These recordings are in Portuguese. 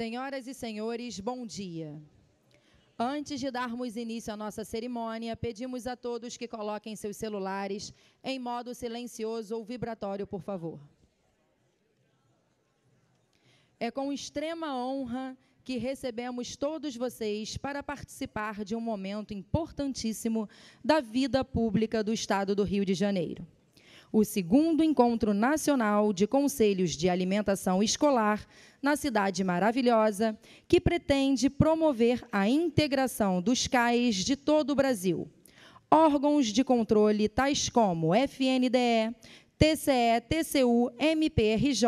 Senhoras e senhores, bom dia. Antes de darmos início à nossa cerimônia, pedimos a todos que coloquem seus celulares em modo silencioso ou vibratório, por favor. É com extrema honra que recebemos todos vocês para participar de um momento importantíssimo da vida pública do Estado do Rio de Janeiro o segundo encontro nacional de conselhos de alimentação escolar na cidade maravilhosa, que pretende promover a integração dos CAIs de todo o Brasil. Órgãos de controle tais como FNDE, TCE, TCU, MPRJ,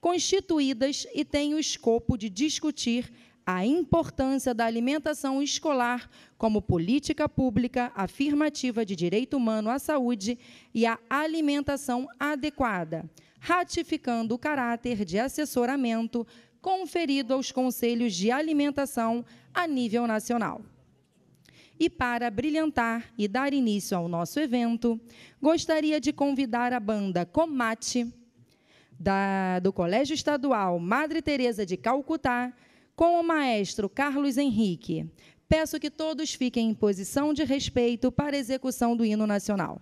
constituídas e têm o escopo de discutir a importância da alimentação escolar como política pública afirmativa de direito humano à saúde e à alimentação adequada, ratificando o caráter de assessoramento conferido aos conselhos de alimentação a nível nacional. E para brilhantar e dar início ao nosso evento, gostaria de convidar a banda Comate, da, do Colégio Estadual Madre Teresa de Calcutá, com o maestro Carlos Henrique. Peço que todos fiquem em posição de respeito para a execução do hino nacional.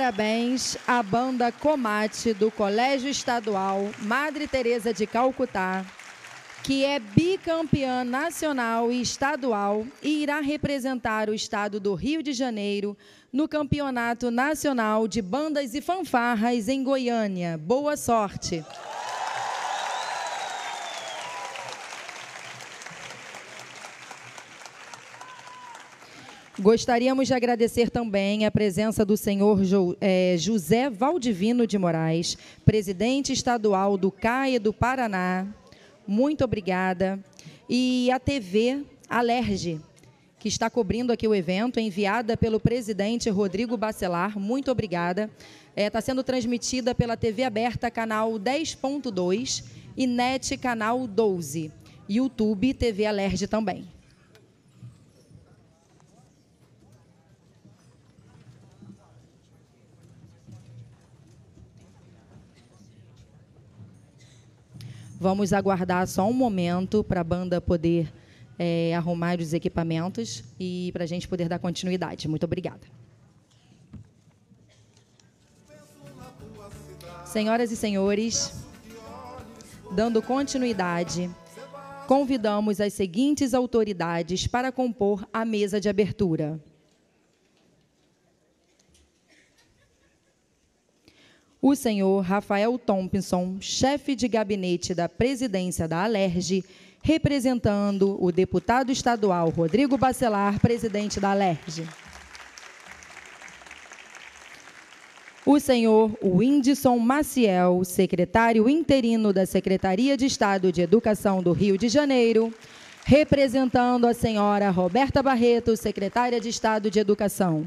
parabéns à banda Comate do Colégio Estadual Madre Teresa de Calcutá, que é bicampeã nacional e estadual e irá representar o estado do Rio de Janeiro no Campeonato Nacional de Bandas e Fanfarras em Goiânia. Boa sorte! Gostaríamos de agradecer também a presença do senhor é, José Valdivino de Moraes, presidente estadual do CAE do Paraná. Muito obrigada. E a TV Alerge, que está cobrindo aqui o evento, enviada pelo presidente Rodrigo Bacelar. Muito obrigada. Está é, sendo transmitida pela TV aberta, canal 10.2 e NET, canal 12. YouTube, TV Alerge também. Vamos aguardar só um momento para a banda poder é, arrumar os equipamentos e para a gente poder dar continuidade. Muito obrigada. Senhoras e senhores, dando continuidade, convidamos as seguintes autoridades para compor a mesa de abertura. o senhor Rafael Thompson, chefe de gabinete da presidência da Alerge, representando o deputado estadual Rodrigo Bacelar, presidente da Alerge. O senhor Windson Maciel, secretário interino da Secretaria de Estado de Educação do Rio de Janeiro, representando a senhora Roberta Barreto, secretária de Estado de Educação.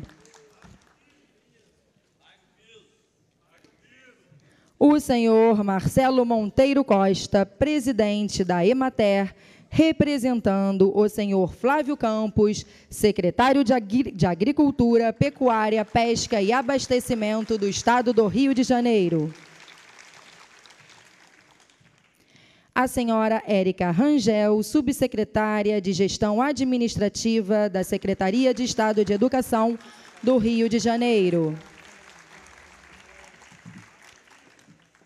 o senhor Marcelo Monteiro Costa, presidente da Emater, representando o senhor Flávio Campos, secretário de, Agri de Agricultura, Pecuária, Pesca e Abastecimento do Estado do Rio de Janeiro. a senhora Érica Rangel, subsecretária de Gestão Administrativa da Secretaria de Estado de Educação do Rio de Janeiro.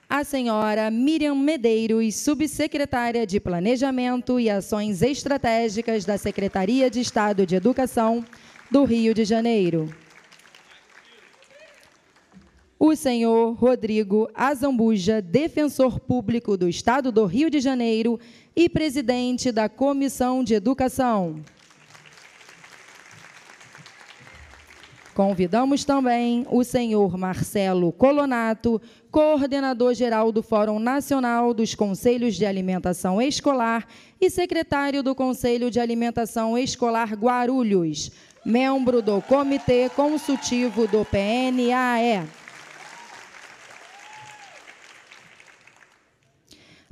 a senhora Miriam Medeiros, subsecretária de Planejamento e Ações Estratégicas da Secretaria de Estado de Educação do Rio de Janeiro. O senhor Rodrigo Azambuja, defensor público do Estado do Rio de Janeiro e presidente da Comissão de Educação. Convidamos também o senhor Marcelo Colonato, coordenador-geral do Fórum Nacional dos Conselhos de Alimentação Escolar e secretário do Conselho de Alimentação Escolar Guarulhos, membro do Comitê Consultivo do PNAE.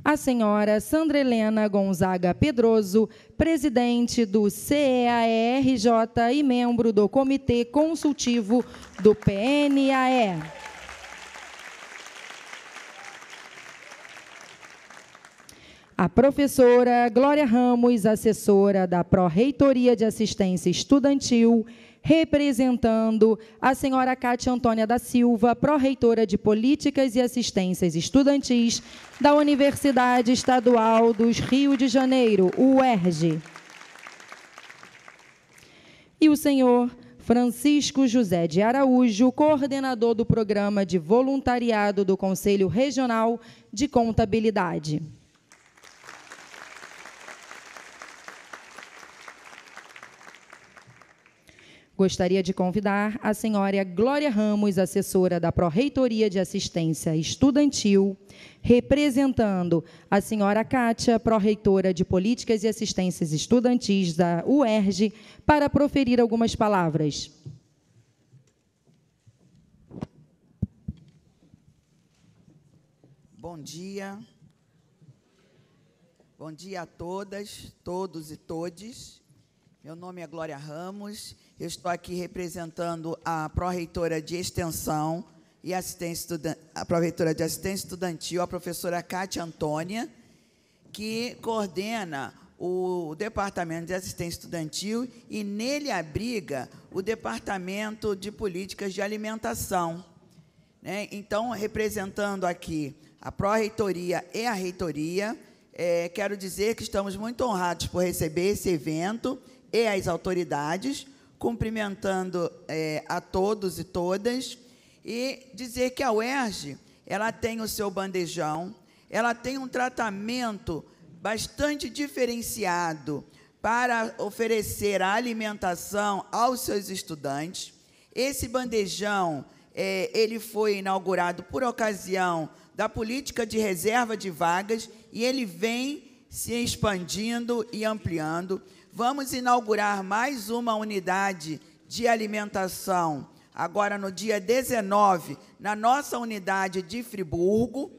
a senhora Sandra Helena Gonzaga Pedroso, presidente do CEARJ e membro do Comitê Consultivo do PNAE. a professora Glória Ramos, assessora da Pró-Reitoria de Assistência Estudantil, representando a senhora Cátia Antônia da Silva, Pró-Reitora de Políticas e Assistências Estudantis da Universidade Estadual dos Rio de Janeiro, UERJ. E o senhor Francisco José de Araújo, coordenador do Programa de Voluntariado do Conselho Regional de Contabilidade. Gostaria de convidar a senhora Glória Ramos, assessora da Pró-Reitoria de Assistência Estudantil, representando a senhora Cátia, Pró-Reitora de Políticas e Assistências Estudantis da UERJ, para proferir algumas palavras. Bom dia. Bom dia a todas, todos e todes. Meu nome é Glória Ramos eu estou aqui representando a pró-reitora de Extensão e assistência a pró-reitora de Assistência Estudantil, a professora Cátia Antônia, que coordena o Departamento de Assistência Estudantil e nele abriga o Departamento de Políticas de Alimentação. Né? Então, representando aqui a pró-reitoria e a reitoria, é, quero dizer que estamos muito honrados por receber esse evento e as autoridades cumprimentando é, a todos e todas e dizer que a UERJ ela tem o seu bandejão, ela tem um tratamento bastante diferenciado para oferecer a alimentação aos seus estudantes. Esse bandejão é, ele foi inaugurado por ocasião da política de reserva de vagas e ele vem se expandindo e ampliando. Vamos inaugurar mais uma unidade de alimentação, agora no dia 19, na nossa unidade de Friburgo,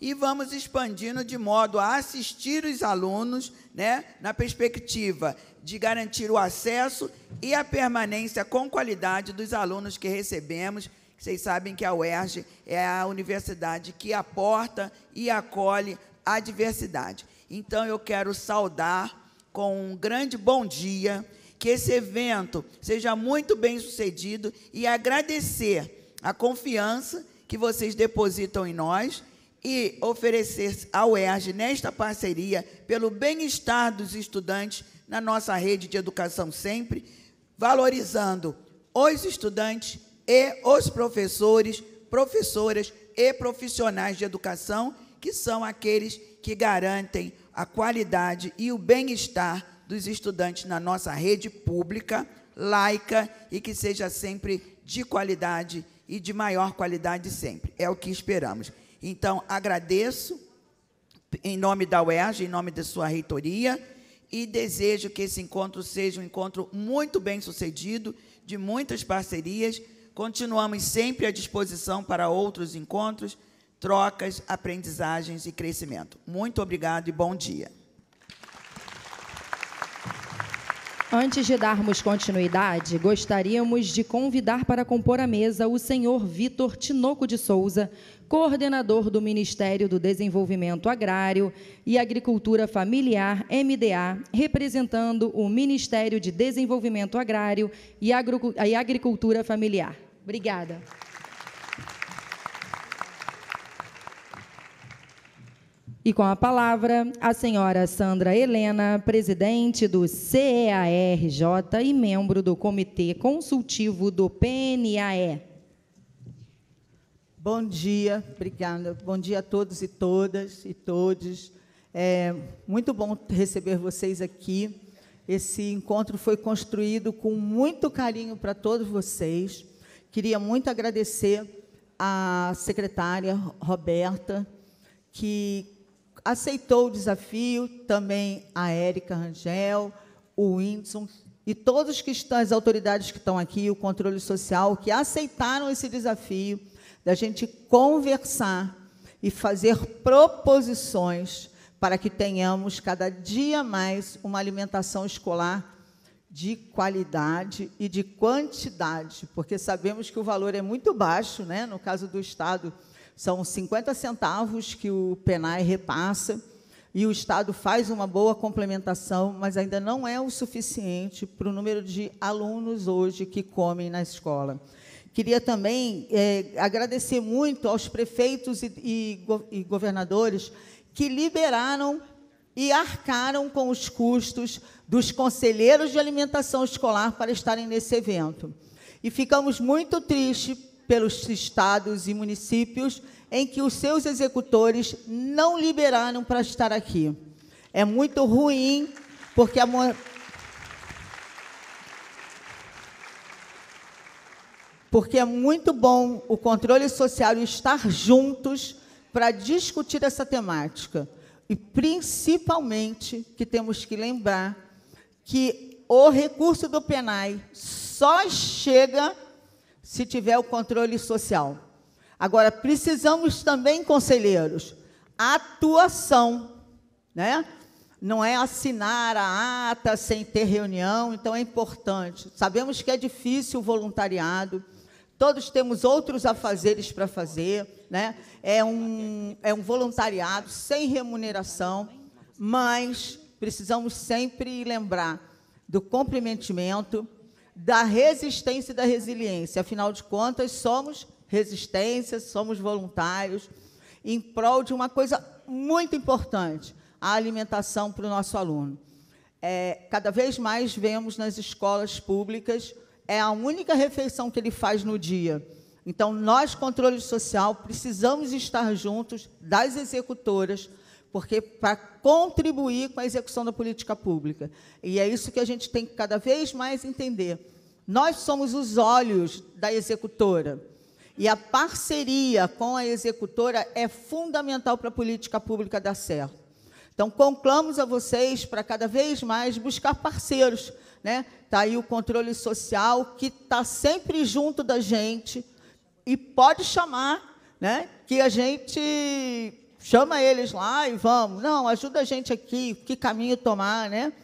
e vamos expandindo de modo a assistir os alunos, né, na perspectiva de garantir o acesso e a permanência com qualidade dos alunos que recebemos. Vocês sabem que a UERJ é a universidade que aporta e acolhe a diversidade. Então, eu quero saudar com um grande bom dia, que esse evento seja muito bem sucedido e agradecer a confiança que vocês depositam em nós e oferecer ao ERJ nesta parceria pelo bem-estar dos estudantes na nossa rede de educação sempre, valorizando os estudantes e os professores, professoras e profissionais de educação, que são aqueles que garantem a qualidade e o bem-estar dos estudantes na nossa rede pública, laica e que seja sempre de qualidade e de maior qualidade sempre. É o que esperamos. Então, agradeço em nome da UERJ, em nome de sua reitoria, e desejo que esse encontro seja um encontro muito bem sucedido, de muitas parcerias. Continuamos sempre à disposição para outros encontros trocas, aprendizagens e crescimento. Muito obrigado e bom dia. Antes de darmos continuidade, gostaríamos de convidar para compor a mesa o senhor Vitor Tinoco de Souza, coordenador do Ministério do Desenvolvimento Agrário e Agricultura Familiar, MDA, representando o Ministério de Desenvolvimento Agrário e, Agricultura Familiar. Obrigada. E com a palavra, a senhora Sandra Helena, presidente do CEARJ e membro do Comitê Consultivo do PNAE. Bom dia, obrigada. Bom dia a todos e todas e todos. É muito bom receber vocês aqui. Esse encontro foi construído com muito carinho para todos vocês. Queria muito agradecer à secretária Roberta, que aceitou o desafio, também a Érica Rangel, o Winson e todas que estão, as autoridades que estão aqui, o controle social, que aceitaram esse desafio da gente conversar e fazer proposições para que tenhamos cada dia mais uma alimentação escolar de qualidade e de quantidade, porque sabemos que o valor é muito baixo, né? no caso do Estado, são 50 centavos que o PENAI repassa e o Estado faz uma boa complementação, mas ainda não é o suficiente para o número de alunos hoje que comem na escola. Queria também é, agradecer muito aos prefeitos e, e, e governadores que liberaram e arcaram com os custos dos conselheiros de alimentação escolar para estarem nesse evento. E ficamos muito tristes pelos estados e municípios em que os seus executores não liberaram para estar aqui. É muito ruim, porque a porque é muito bom o controle social estar juntos para discutir essa temática. E principalmente que temos que lembrar que o recurso do PENAI só chega se tiver o controle social. Agora, precisamos também, conselheiros, atuação, né? Não é assinar a ata sem ter reunião, então é importante. Sabemos que é difícil o voluntariado, todos temos outros afazeres para fazer, né? É um, é um voluntariado sem remuneração, mas precisamos sempre lembrar do comprometimento da resistência e da resiliência. Afinal de contas, somos resistência, somos voluntários em prol de uma coisa muito importante, a alimentação para o nosso aluno. É, cada vez mais vemos nas escolas públicas é a única refeição que ele faz no dia. Então, nós, controle social, precisamos estar juntos das executoras porque para contribuir com a execução da política pública. E é isso que a gente tem que cada vez mais entender. Nós somos os olhos da executora. E a parceria com a executora é fundamental para a política pública dar certo. Então, conclamos a vocês para cada vez mais buscar parceiros. Está né? aí o controle social, que está sempre junto da gente e pode chamar né? que a gente chama eles lá e vamos. Não, ajuda a gente aqui, que caminho tomar, né?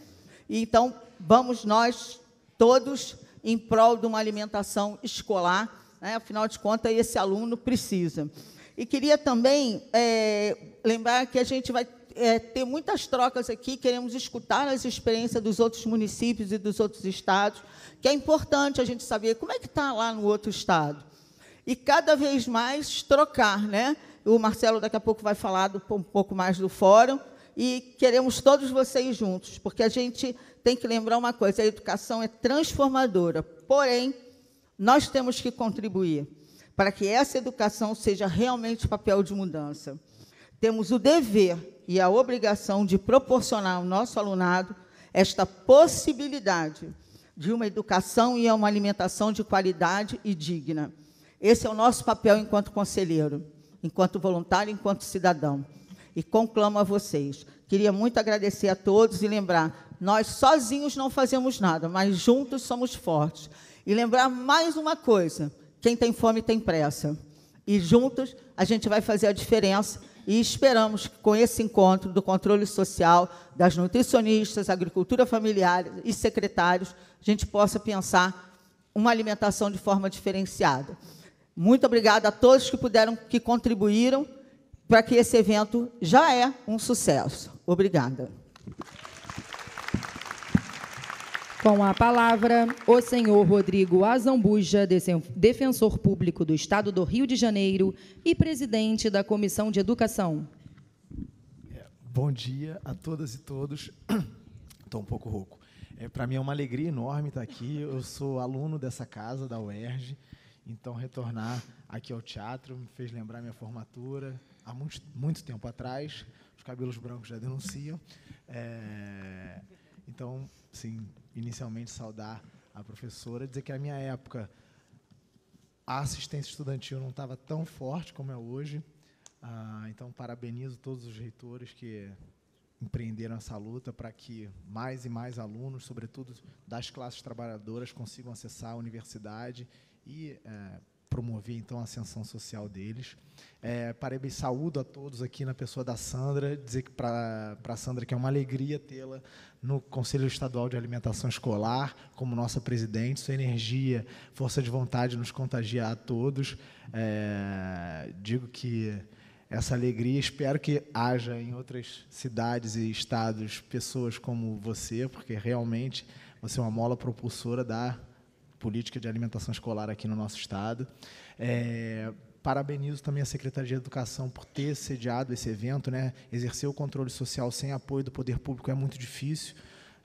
E então, vamos nós todos em prol de uma alimentação escolar, né? afinal de contas, esse aluno precisa. E queria também é, lembrar que a gente vai é, ter muitas trocas aqui, queremos escutar as experiências dos outros municípios e dos outros estados, que é importante a gente saber como é que está lá no outro estado. E cada vez mais trocar, né? O Marcelo daqui a pouco vai falar do, um pouco mais do fórum. E queremos todos vocês juntos, porque a gente tem que lembrar uma coisa: a educação é transformadora. Porém, nós temos que contribuir para que essa educação seja realmente papel de mudança. Temos o dever e a obrigação de proporcionar ao nosso alunado esta possibilidade de uma educação e uma alimentação de qualidade e digna. Esse é o nosso papel enquanto conselheiro enquanto voluntário, enquanto cidadão. E conclamo a vocês. Queria muito agradecer a todos e lembrar: nós sozinhos não fazemos nada, mas juntos somos fortes. E lembrar mais uma coisa: quem tem fome tem pressa. E juntos a gente vai fazer a diferença e esperamos que com esse encontro do controle social, das nutricionistas, agricultura familiar e secretários, a gente possa pensar uma alimentação de forma diferenciada. Muito obrigada a todos que puderam, que contribuíram para que esse evento já é um sucesso. Obrigada. Com a palavra, o senhor Rodrigo Azambuja, defensor público do Estado do Rio de Janeiro e presidente da Comissão de Educação. É, bom dia a todas e todos. Estou um pouco rouco. É, Para mim é uma alegria enorme estar aqui. Eu sou aluno dessa casa, da UERJ. Então, retornar aqui ao teatro me fez lembrar minha formatura há muito, muito tempo atrás. Os cabelos brancos já denunciam. É, então, sim, inicialmente saudar a professora, dizer que a minha época a assistência estudantil não estava tão forte como é hoje. Ah, então, parabenizo todos os reitores que empreenderam essa luta para que mais e mais alunos, sobretudo das classes trabalhadoras, consigam acessar a universidade e é, promover então a ascensão social deles. É, parabéns, saúdo a todos aqui na pessoa da Sandra, dizer que para a Sandra que é uma alegria tê-la no Conselho Estadual de Alimentação Escolar como nossa presidente, sua energia, força de vontade nos contagia a todos. É, digo que essa alegria. Espero que haja em outras cidades e estados pessoas como você, porque realmente você é uma mola propulsora da política de alimentação escolar aqui no nosso estado. É, parabenizo também a Secretaria de Educação por ter sediado esse evento, né? Exercer o controle social sem apoio do poder público é muito difícil.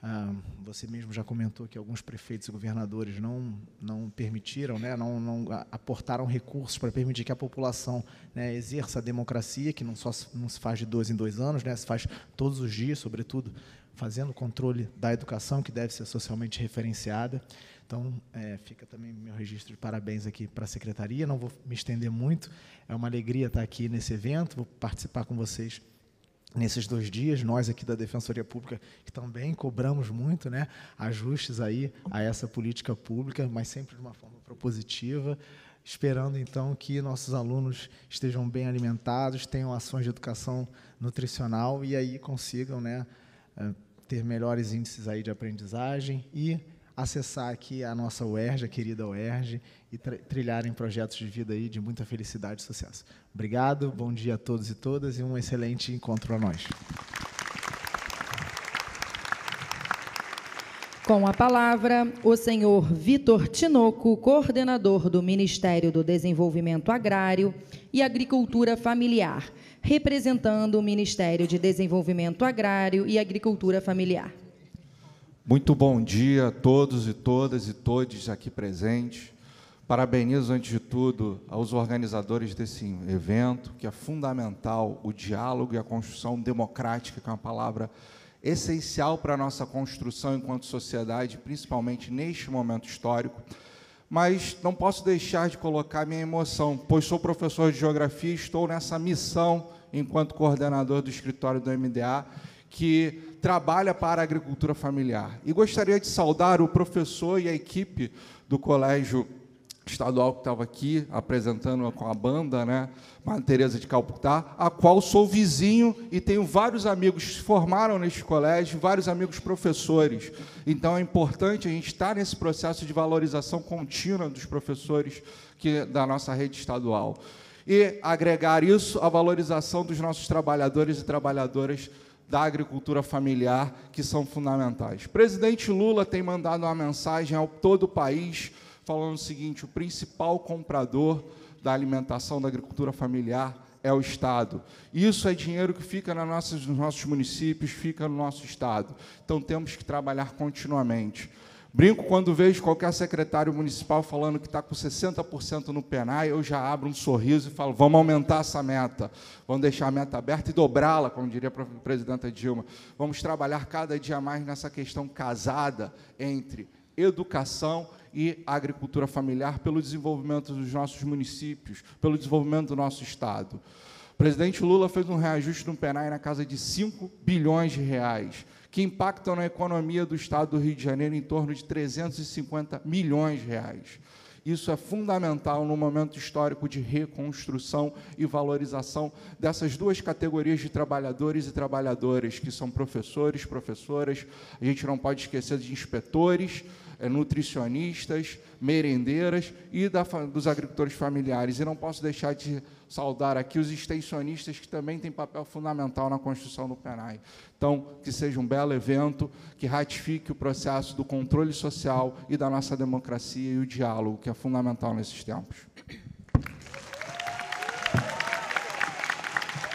Ah, você mesmo já comentou que alguns prefeitos e governadores não não permitiram, né? Não, não aportaram recursos para permitir que a população né, exerça a democracia, que não só não se faz de dois em dois anos, né? Se faz todos os dias, sobretudo fazendo o controle da educação que deve ser socialmente referenciada. Então, é, fica também meu registro de parabéns aqui para a secretaria. Não vou me estender muito. É uma alegria estar aqui nesse evento. Vou participar com vocês nesses dois dias, nós aqui da Defensoria Pública, que também cobramos muito, né, ajustes aí a essa política pública, mas sempre de uma forma propositiva, esperando então que nossos alunos estejam bem alimentados, tenham ações de educação nutricional e aí consigam, né, é, ter melhores índices aí de aprendizagem e acessar aqui a nossa UERJ, a querida UERJ, e trilharem projetos de vida aí de muita felicidade e sucesso. Obrigado, bom dia a todos e todas e um excelente encontro a nós. Com a palavra, o senhor Vitor Tinoco, coordenador do Ministério do Desenvolvimento Agrário e Agricultura Familiar, representando o Ministério de Desenvolvimento Agrário e Agricultura Familiar. Muito bom dia a todos e todas e todos aqui presentes. Parabenizo, antes de tudo, aos organizadores desse evento, que é fundamental o diálogo e a construção democrática, que é uma palavra essencial para a nossa construção enquanto sociedade, principalmente neste momento histórico. Mas não posso deixar de colocar minha emoção, pois sou professor de geografia e estou nessa missão enquanto coordenador do escritório do MDA, que trabalha para a agricultura familiar. E gostaria de saudar o professor e a equipe do colégio estadual que estava aqui apresentando com a banda, né, Madre Teresa de Calcutá, a qual sou vizinho e tenho vários amigos que se formaram neste colégio, vários amigos professores. Então é importante a gente estar nesse processo de valorização contínua dos professores que da nossa rede estadual e agregar isso à valorização dos nossos trabalhadores e trabalhadoras da agricultura familiar que são fundamentais. presidente Lula tem mandado uma mensagem ao todo o país falando o seguinte: o principal comprador da alimentação da agricultura familiar é o Estado. Isso é dinheiro que fica nas nossas, nos nossos municípios, fica no nosso Estado. Então temos que trabalhar continuamente. Brinco quando vejo qualquer secretário municipal falando que está com 60% no PENAI, eu já abro um sorriso e falo: vamos aumentar essa meta, vamos deixar a meta aberta e dobrá-la, como diria a presidenta Dilma. Vamos trabalhar cada dia mais nessa questão casada entre educação e agricultura familiar pelo desenvolvimento dos nossos municípios, pelo desenvolvimento do nosso Estado. O presidente Lula fez um reajuste no PENAI na casa de 5 bilhões de reais que impactam na economia do estado do Rio de Janeiro em torno de 350 milhões de reais. Isso é fundamental no momento histórico de reconstrução e valorização dessas duas categorias de trabalhadores e trabalhadoras, que são professores, professoras, a gente não pode esquecer de inspetores, é, nutricionistas, merendeiras e da, dos agricultores familiares. E não posso deixar de saudar aqui os extensionistas que também têm papel fundamental na construção do PENAI. Então, que seja um belo evento, que ratifique o processo do controle social e da nossa democracia e o diálogo, que é fundamental nesses tempos.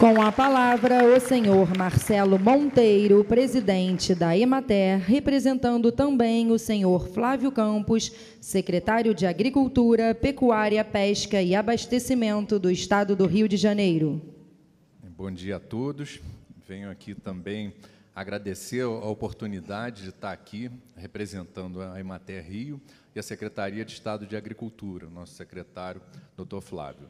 Com a palavra, o senhor Marcelo Monteiro, presidente da Emater, representando também o senhor Flávio Campos, secretário de Agricultura, Pecuária, Pesca e Abastecimento do Estado do Rio de Janeiro. Bom dia a todos. Venho aqui também agradecer a oportunidade de estar aqui representando a Emater Rio e a Secretaria de Estado de Agricultura, nosso secretário, doutor Flávio.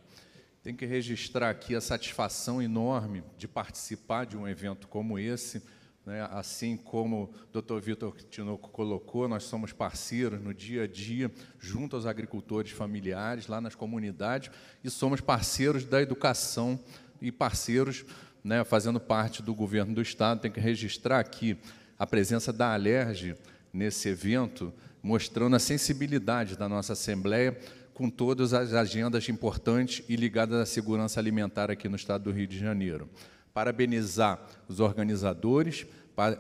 Tenho que registrar aqui a satisfação enorme de participar de um evento como esse. Né? Assim como o Dr. Vitor Tinoco colocou, nós somos parceiros no dia a dia, junto aos agricultores familiares, lá nas comunidades, e somos parceiros da educação e parceiros, né, fazendo parte do governo do Estado. Tenho que registrar aqui a presença da Alerj nesse evento, mostrando a sensibilidade da nossa Assembleia com todas as agendas importantes e ligadas à segurança alimentar aqui no estado do Rio de Janeiro. Parabenizar os organizadores,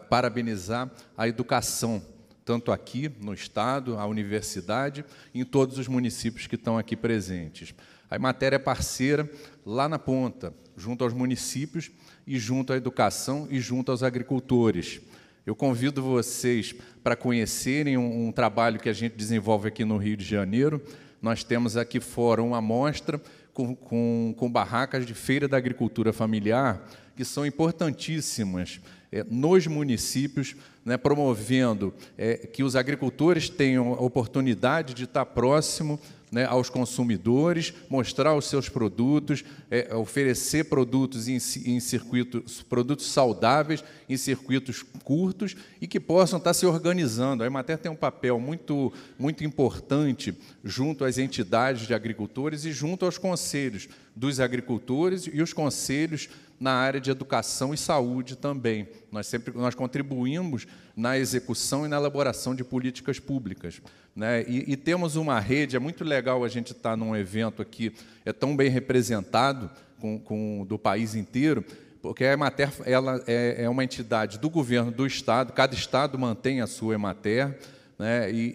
parabenizar a educação, tanto aqui no estado, a universidade, em todos os municípios que estão aqui presentes. A matéria é parceira lá na ponta, junto aos municípios e junto à educação e junto aos agricultores. Eu convido vocês para conhecerem um, um trabalho que a gente desenvolve aqui no Rio de Janeiro, nós temos aqui fora uma amostra com, com, com barracas de feira da agricultura familiar, que são importantíssimas é, nos municípios, né, promovendo é, que os agricultores tenham a oportunidade de estar próximo né, aos consumidores, mostrar os seus produtos, é, oferecer produtos em, em circuitos, produtos saudáveis em circuitos curtos e que possam estar se organizando. A Emater tem um papel muito, muito importante junto às entidades de agricultores e junto aos conselhos dos agricultores e os conselhos na área de educação e saúde também. Nós sempre nós contribuímos na execução e na elaboração de políticas públicas. Né? E, e, temos uma rede, é muito legal a gente estar tá num evento aqui, é tão bem representado com, com do país inteiro, porque a Emater ela é, é, uma entidade do governo do Estado, cada Estado mantém a sua Emater, né? e,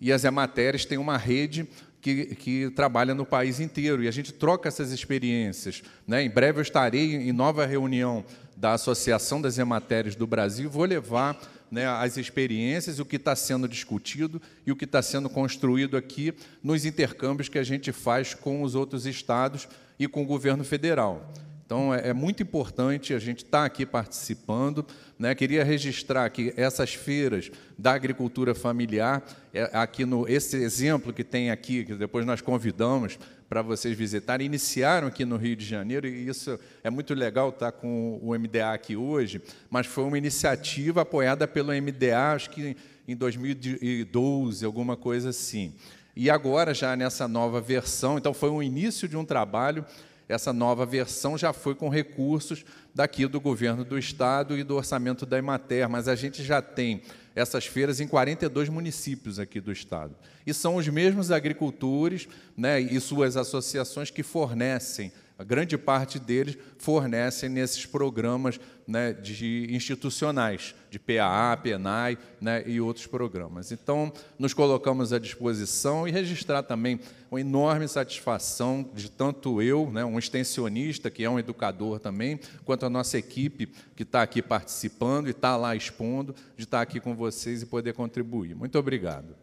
e, e as Emateres têm uma rede que, que, trabalha no país inteiro e a gente troca essas experiências. Né? Em breve eu estarei em nova reunião da Associação das Ematérias do Brasil, vou levar né, as experiências, o que está sendo discutido e o que está sendo construído aqui nos intercâmbios que a gente faz com os outros estados e com o governo federal. Então, é, é muito importante a gente estar tá aqui participando. Né? Queria registrar que essas feiras da agricultura familiar, é, aqui no esse exemplo que tem aqui, que depois nós convidamos para vocês visitarem. Iniciaram aqui no Rio de Janeiro, e isso é muito legal estar tá com o MDA aqui hoje, mas foi uma iniciativa apoiada pelo MDA, acho que em 2012, alguma coisa assim. E agora, já nessa nova versão, então foi o início de um trabalho essa nova versão já foi com recursos daqui do governo do estado e do orçamento da Emater, mas a gente já tem essas feiras em 42 municípios aqui do estado. E são os mesmos agricultores né, e suas associações que fornecem a grande parte deles fornecem nesses programas né, de institucionais, de PAA, PENAI né, e outros programas. Então, nos colocamos à disposição e registrar também uma enorme satisfação de tanto eu, né, um extensionista, que é um educador também, quanto a nossa equipe que está aqui participando e está lá expondo, de estar aqui com vocês e poder contribuir. Muito obrigado.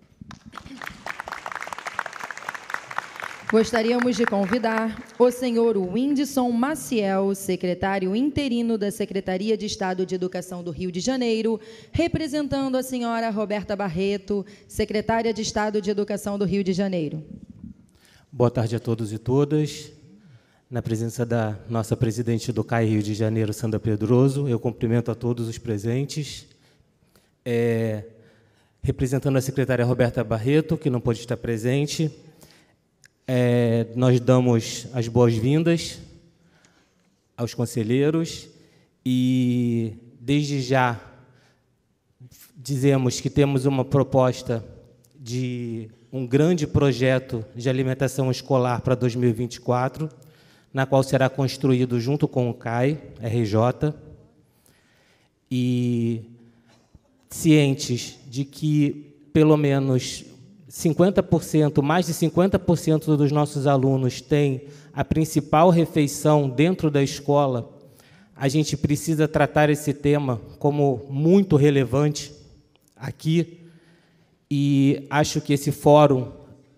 Gostaríamos de convidar o senhor Windson Maciel, secretário interino da Secretaria de Estado de Educação do Rio de Janeiro, representando a senhora Roberta Barreto, secretária de Estado de Educação do Rio de Janeiro. Boa tarde a todos e todas. Na presença da nossa presidente do CAI Rio de Janeiro, Sandra Pedroso, eu cumprimento a todos os presentes. É, representando a secretária Roberta Barreto, que não pôde estar presente, é, nós damos as boas-vindas aos conselheiros e, desde já, dizemos que temos uma proposta de um grande projeto de alimentação escolar para 2024, na qual será construído junto com o CAI, RJ, e cientes de que pelo menos 50%, mais de 50% dos nossos alunos têm a principal refeição dentro da escola, a gente precisa tratar esse tema como muito relevante aqui e acho que esse fórum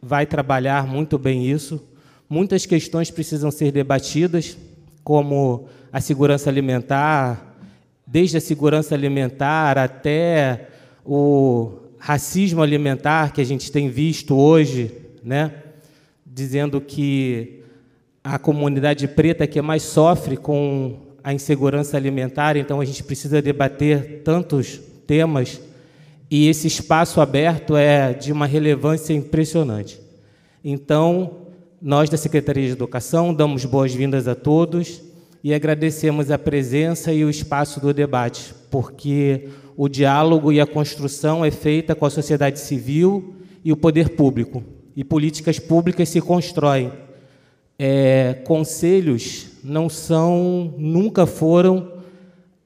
vai trabalhar muito bem isso. Muitas questões precisam ser debatidas, como a segurança alimentar, desde a segurança alimentar até o racismo alimentar que a gente tem visto hoje, né? dizendo que a comunidade preta é que mais sofre com a insegurança alimentar, então a gente precisa debater tantos temas e esse espaço aberto é de uma relevância impressionante. Então, nós da Secretaria de Educação damos boas-vindas a todos e agradecemos a presença e o espaço do debate porque o diálogo e a construção é feita com a sociedade civil e o poder público, e políticas públicas se constroem. É, conselhos não são, nunca foram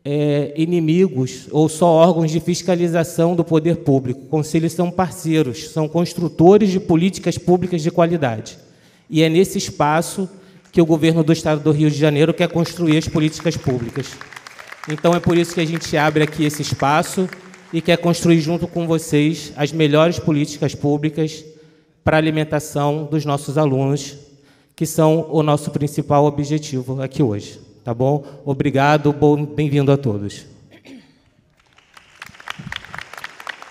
é, inimigos ou só órgãos de fiscalização do poder público. Conselhos são parceiros, são construtores de políticas públicas de qualidade. E é nesse espaço que o governo do Estado do Rio de Janeiro quer construir as políticas públicas. Então é por isso que a gente abre aqui esse espaço e quer construir junto com vocês as melhores políticas públicas para a alimentação dos nossos alunos, que são o nosso principal objetivo aqui hoje. Tá bom? Obrigado, bom, bem-vindo a todos.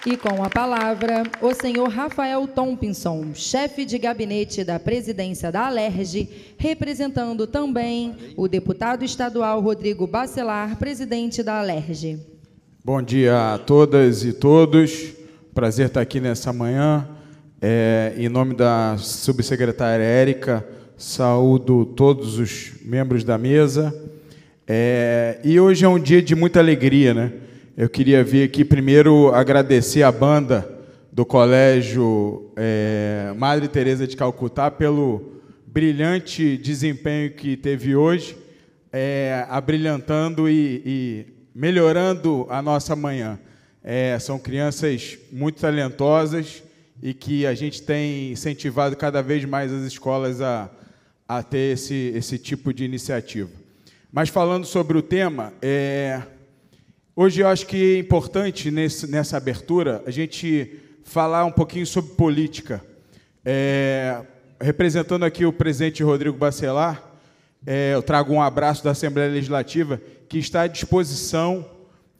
E com a palavra, o senhor Rafael Tompinson, chefe de gabinete da presidência da Alerge, representando também o deputado estadual Rodrigo Bacelar, presidente da Alerge. Bom dia a todas e todos. Prazer estar aqui nessa manhã. É, em nome da subsecretária Érica, saúdo todos os membros da mesa. É, e hoje é um dia de muita alegria, né? Eu queria vir aqui primeiro agradecer a banda do Colégio é, Madre Teresa de Calcutá pelo brilhante desempenho que teve hoje, é, abrilhantando e, e, melhorando a nossa manhã. É, são crianças muito talentosas e que a gente tem incentivado cada vez mais as escolas a, a ter esse, esse tipo de iniciativa. Mas falando sobre o tema, é, Hoje eu acho que é importante nesse, nessa abertura a gente falar um pouquinho sobre política. É, representando aqui o presidente Rodrigo Bacelar, é, eu trago um abraço da Assembleia Legislativa que está à disposição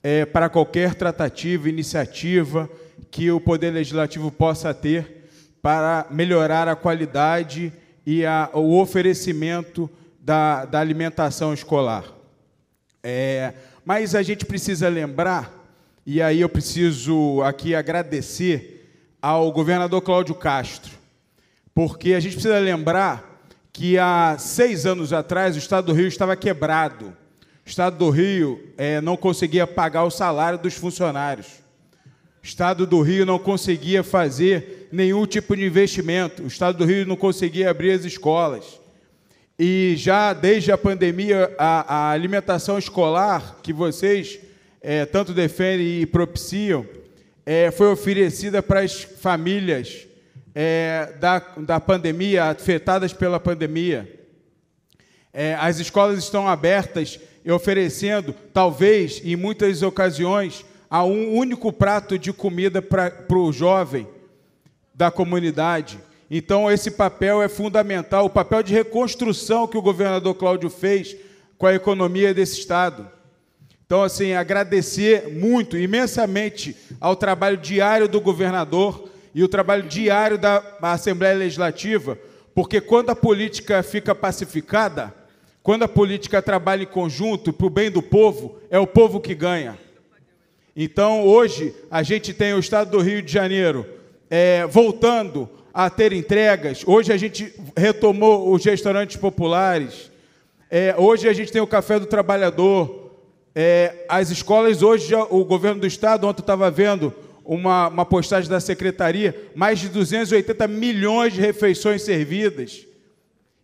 é, para qualquer tratativa, iniciativa que o Poder Legislativo possa ter para melhorar a qualidade e a, o oferecimento da, da alimentação escolar. É, mas a gente precisa lembrar, e aí eu preciso aqui agradecer ao governador Cláudio Castro, porque a gente precisa lembrar que há seis anos atrás o Estado do Rio estava quebrado. O Estado do Rio é, não conseguia pagar o salário dos funcionários. O Estado do Rio não conseguia fazer nenhum tipo de investimento. O Estado do Rio não conseguia abrir as escolas. E já desde a pandemia, a, a alimentação escolar que vocês é, tanto defendem e propiciam é, foi oferecida para as famílias é, da, da pandemia, afetadas pela pandemia. É, as escolas estão abertas e oferecendo, talvez, em muitas ocasiões, a um único prato de comida para o jovem da comunidade. Então, esse papel é fundamental, o papel de reconstrução que o governador Cláudio fez com a economia desse Estado. Então, assim, agradecer muito, imensamente, ao trabalho diário do governador e o trabalho diário da Assembleia Legislativa, porque quando a política fica pacificada, quando a política trabalha em conjunto para o bem do povo, é o povo que ganha. Então, hoje, a gente tem o Estado do Rio de Janeiro é, voltando a ter entregas. Hoje a gente retomou os restaurantes populares. É, hoje a gente tem o Café do Trabalhador. É, as escolas, hoje já, o governo do estado, ontem estava vendo uma, uma postagem da secretaria, mais de 280 milhões de refeições servidas.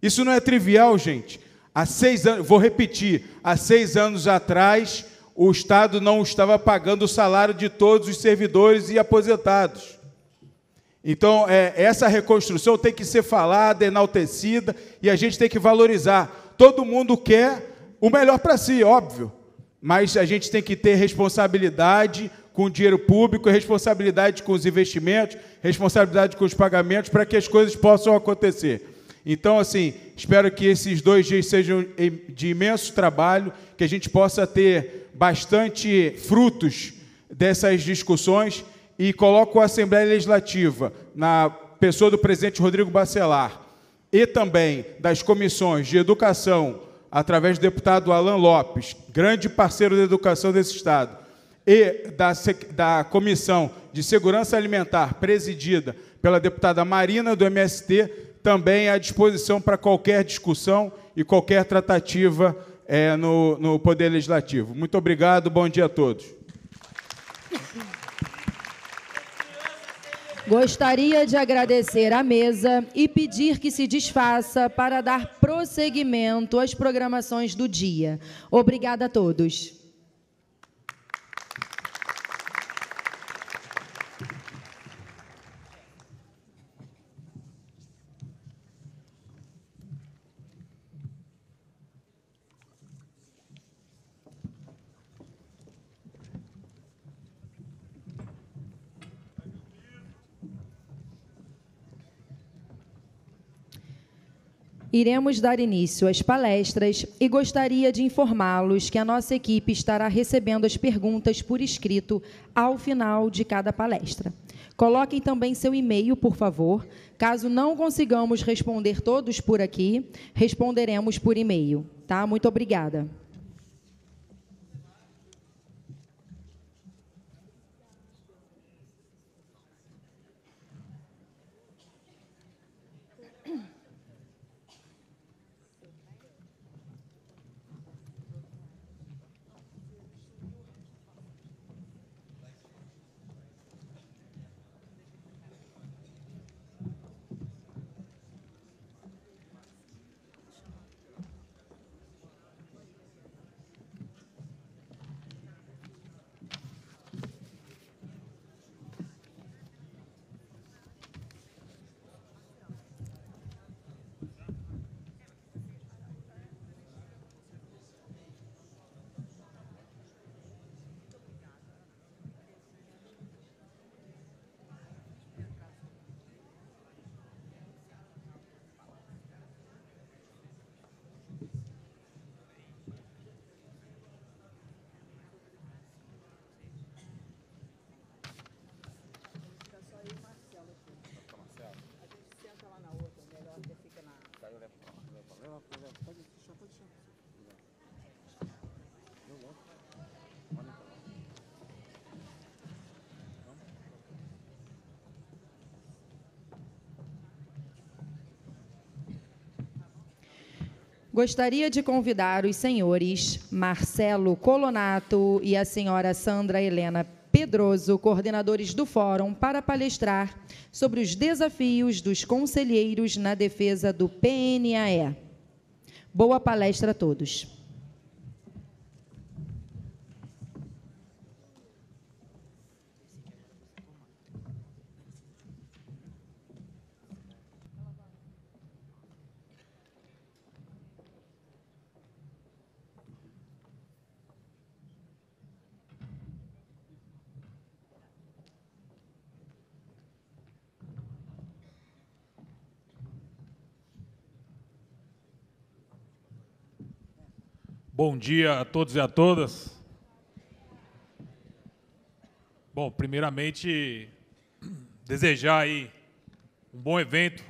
Isso não é trivial, gente. Há seis anos, vou repetir, há seis anos atrás, o Estado não estava pagando o salário de todos os servidores e aposentados. Então, é, essa reconstrução tem que ser falada, enaltecida, e a gente tem que valorizar. Todo mundo quer o melhor para si, óbvio, mas a gente tem que ter responsabilidade com o dinheiro público, responsabilidade com os investimentos, responsabilidade com os pagamentos, para que as coisas possam acontecer. Então, assim, espero que esses dois dias sejam de imenso trabalho, que a gente possa ter bastante frutos dessas discussões e coloco a Assembleia Legislativa na pessoa do presidente Rodrigo Bacelar e também das comissões de educação, através do deputado Alan Lopes, grande parceiro da educação desse Estado, e da, da Comissão de Segurança Alimentar, presidida pela deputada Marina do MST, também à disposição para qualquer discussão e qualquer tratativa é, no, no Poder Legislativo. Muito obrigado, bom dia a todos. Gostaria de agradecer à mesa e pedir que se desfaça para dar prosseguimento às programações do dia. Obrigada a todos. iremos dar início às palestras e gostaria de informá-los que a nossa equipe estará recebendo as perguntas por escrito ao final de cada palestra. Coloquem também seu e-mail, por favor. Caso não consigamos responder todos por aqui, responderemos por e-mail. Tá? Muito obrigada. Gostaria de convidar os senhores Marcelo Colonato e a senhora Sandra Helena Pedroso, coordenadores do Fórum, para palestrar sobre os desafios dos conselheiros na defesa do PNAE. Boa palestra a todos. Bom dia a todos e a todas. Bom, primeiramente, desejar aí um bom evento.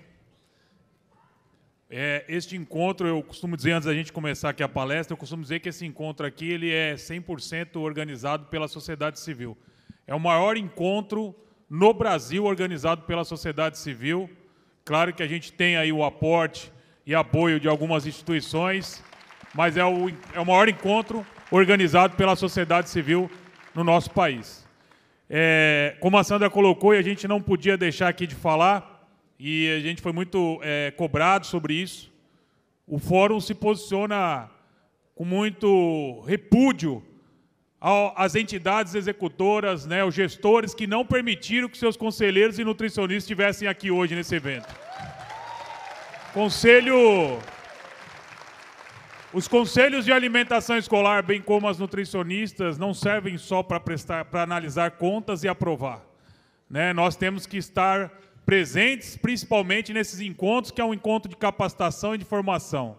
É, este encontro, eu costumo dizer, antes da gente começar aqui a palestra, eu costumo dizer que esse encontro aqui ele é 100% organizado pela sociedade civil. É o maior encontro no Brasil organizado pela sociedade civil. Claro que a gente tem aí o aporte e apoio de algumas instituições mas é o, é o maior encontro organizado pela sociedade civil no nosso país. É, como a Sandra colocou, e a gente não podia deixar aqui de falar, e a gente foi muito é, cobrado sobre isso, o fórum se posiciona com muito repúdio às entidades executoras, né, os gestores que não permitiram que seus conselheiros e nutricionistas estivessem aqui hoje nesse evento. Conselho os conselhos de alimentação escolar, bem como as nutricionistas, não servem só para prestar, para analisar contas e aprovar. Né? Nós temos que estar presentes, principalmente nesses encontros, que é um encontro de capacitação e de formação.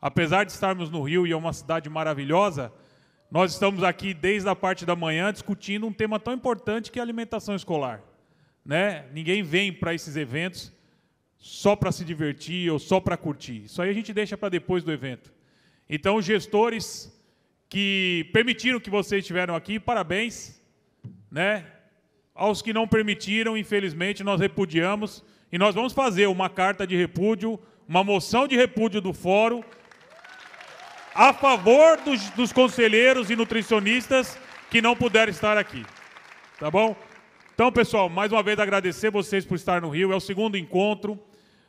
Apesar de estarmos no Rio e é uma cidade maravilhosa, nós estamos aqui desde a parte da manhã discutindo um tema tão importante que é a alimentação escolar. Né? Ninguém vem para esses eventos só para se divertir ou só para curtir. Isso aí a gente deixa para depois do evento. Então, gestores que permitiram que vocês estiveram aqui, parabéns. Né? Aos que não permitiram, infelizmente, nós repudiamos. E nós vamos fazer uma carta de repúdio, uma moção de repúdio do fórum a favor dos, dos conselheiros e nutricionistas que não puderam estar aqui. Tá bom? Então, pessoal, mais uma vez agradecer vocês por estar no Rio. É o segundo encontro.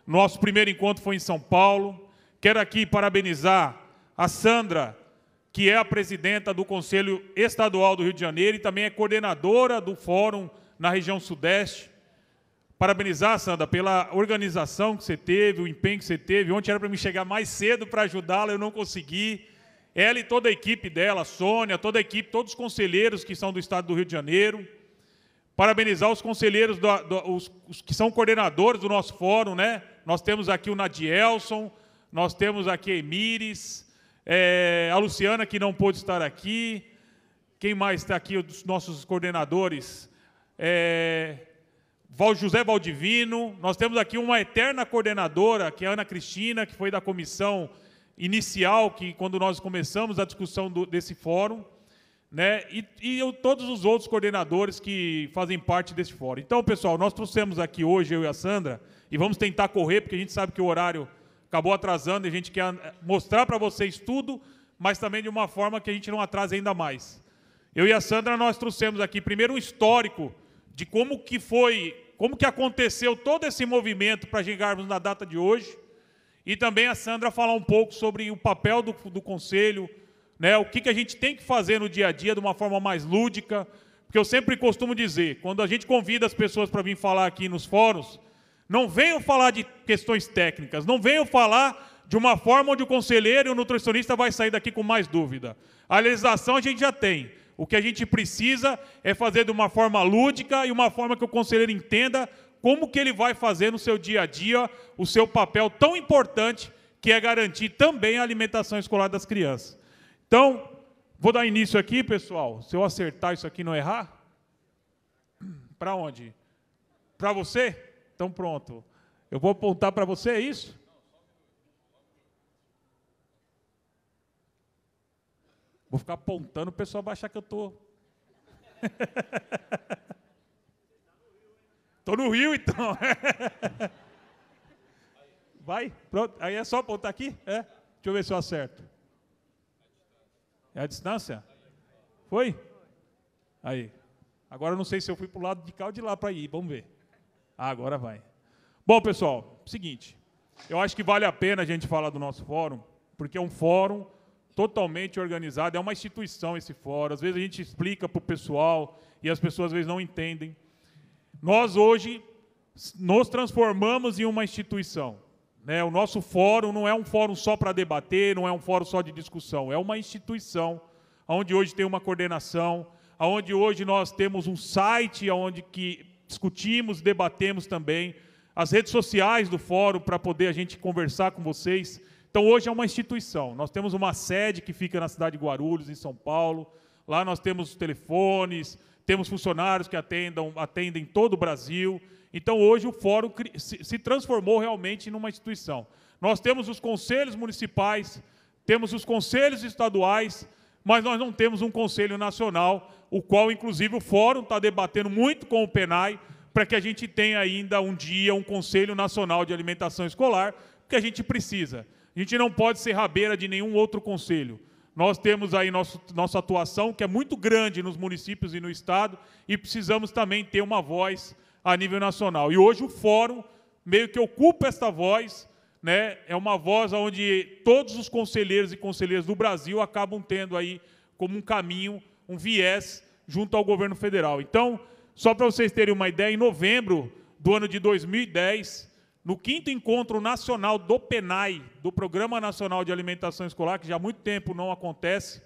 Nosso primeiro encontro foi em São Paulo. Quero aqui parabenizar a Sandra, que é a presidenta do Conselho Estadual do Rio de Janeiro e também é coordenadora do Fórum na região Sudeste. Parabenizar, Sandra, pela organização que você teve, o empenho que você teve. Ontem era para me chegar mais cedo para ajudá-la, eu não consegui. Ela e toda a equipe dela, Sônia, toda a equipe, todos os conselheiros que são do Estado do Rio de Janeiro. Parabenizar os conselheiros, do, do, os, os que são coordenadores do nosso fórum, né? Nós temos aqui o Nadielson, nós temos aqui a Emires, é, a Luciana, que não pôde estar aqui. Quem mais está aqui? Os nossos coordenadores. É, José Valdivino. Nós temos aqui uma eterna coordenadora, que é a Ana Cristina, que foi da comissão inicial, que quando nós começamos a discussão do, desse fórum. Né? E, e eu, todos os outros coordenadores que fazem parte desse fórum. Então, pessoal, nós trouxemos aqui hoje, eu e a Sandra, e vamos tentar correr, porque a gente sabe que o horário acabou atrasando e a gente quer eh, mostrar para vocês tudo, mas também de uma forma que a gente não atrase ainda mais. Eu e a Sandra nós trouxemos aqui primeiro um histórico de como que foi, como que aconteceu todo esse movimento para chegarmos na data de hoje, e também a Sandra falar um pouco sobre o papel do, do conselho, né, o que, que a gente tem que fazer no dia a dia de uma forma mais lúdica, porque eu sempre costumo dizer, quando a gente convida as pessoas para vir falar aqui nos fóruns, não venham falar de questões técnicas, não venham falar de uma forma onde o conselheiro e o nutricionista vai sair daqui com mais dúvida. A legislação a gente já tem. O que a gente precisa é fazer de uma forma lúdica e uma forma que o conselheiro entenda como que ele vai fazer no seu dia a dia o seu papel tão importante que é garantir também a alimentação escolar das crianças. Então, vou dar início aqui, pessoal. Se eu acertar isso aqui e não errar, para onde? Para você? Então pronto. Eu vou apontar para você, é isso? Vou ficar apontando, o pessoal vai achar que eu estou. Estou no Rio, então. vai, pronto. Aí é só apontar aqui? É? Deixa eu ver se eu acerto. É a distância? Foi? Aí. Agora eu não sei se eu fui para o lado de cá ou de lá para ir. Vamos ver. Ah, agora vai. Bom, pessoal, seguinte. Eu acho que vale a pena a gente falar do nosso fórum, porque é um fórum totalmente organizado, é uma instituição esse fórum. Às vezes a gente explica para o pessoal e as pessoas às vezes não entendem. Nós hoje nos transformamos em uma instituição. Né? O nosso fórum não é um fórum só para debater, não é um fórum só de discussão, é uma instituição onde hoje tem uma coordenação, onde hoje nós temos um site onde que discutimos, debatemos também, as redes sociais do fórum para poder a gente conversar com vocês. Então, hoje é uma instituição. Nós temos uma sede que fica na cidade de Guarulhos, em São Paulo. Lá nós temos os telefones, temos funcionários que atendam, atendem todo o Brasil. Então, hoje o fórum se transformou realmente numa instituição. Nós temos os conselhos municipais, temos os conselhos estaduais, mas nós não temos um Conselho Nacional, o qual, inclusive, o Fórum está debatendo muito com o PENAI, para que a gente tenha ainda um dia um Conselho Nacional de Alimentação Escolar, que a gente precisa. A gente não pode ser rabeira de nenhum outro conselho. Nós temos aí nosso, nossa atuação, que é muito grande nos municípios e no Estado, e precisamos também ter uma voz a nível nacional. E hoje o Fórum meio que ocupa esta voz né, é uma voz onde todos os conselheiros e conselheiras do Brasil acabam tendo aí como um caminho, um viés junto ao governo federal. Então, só para vocês terem uma ideia, em novembro do ano de 2010, no quinto encontro nacional do PENAI, do Programa Nacional de Alimentação Escolar, que já há muito tempo não acontece,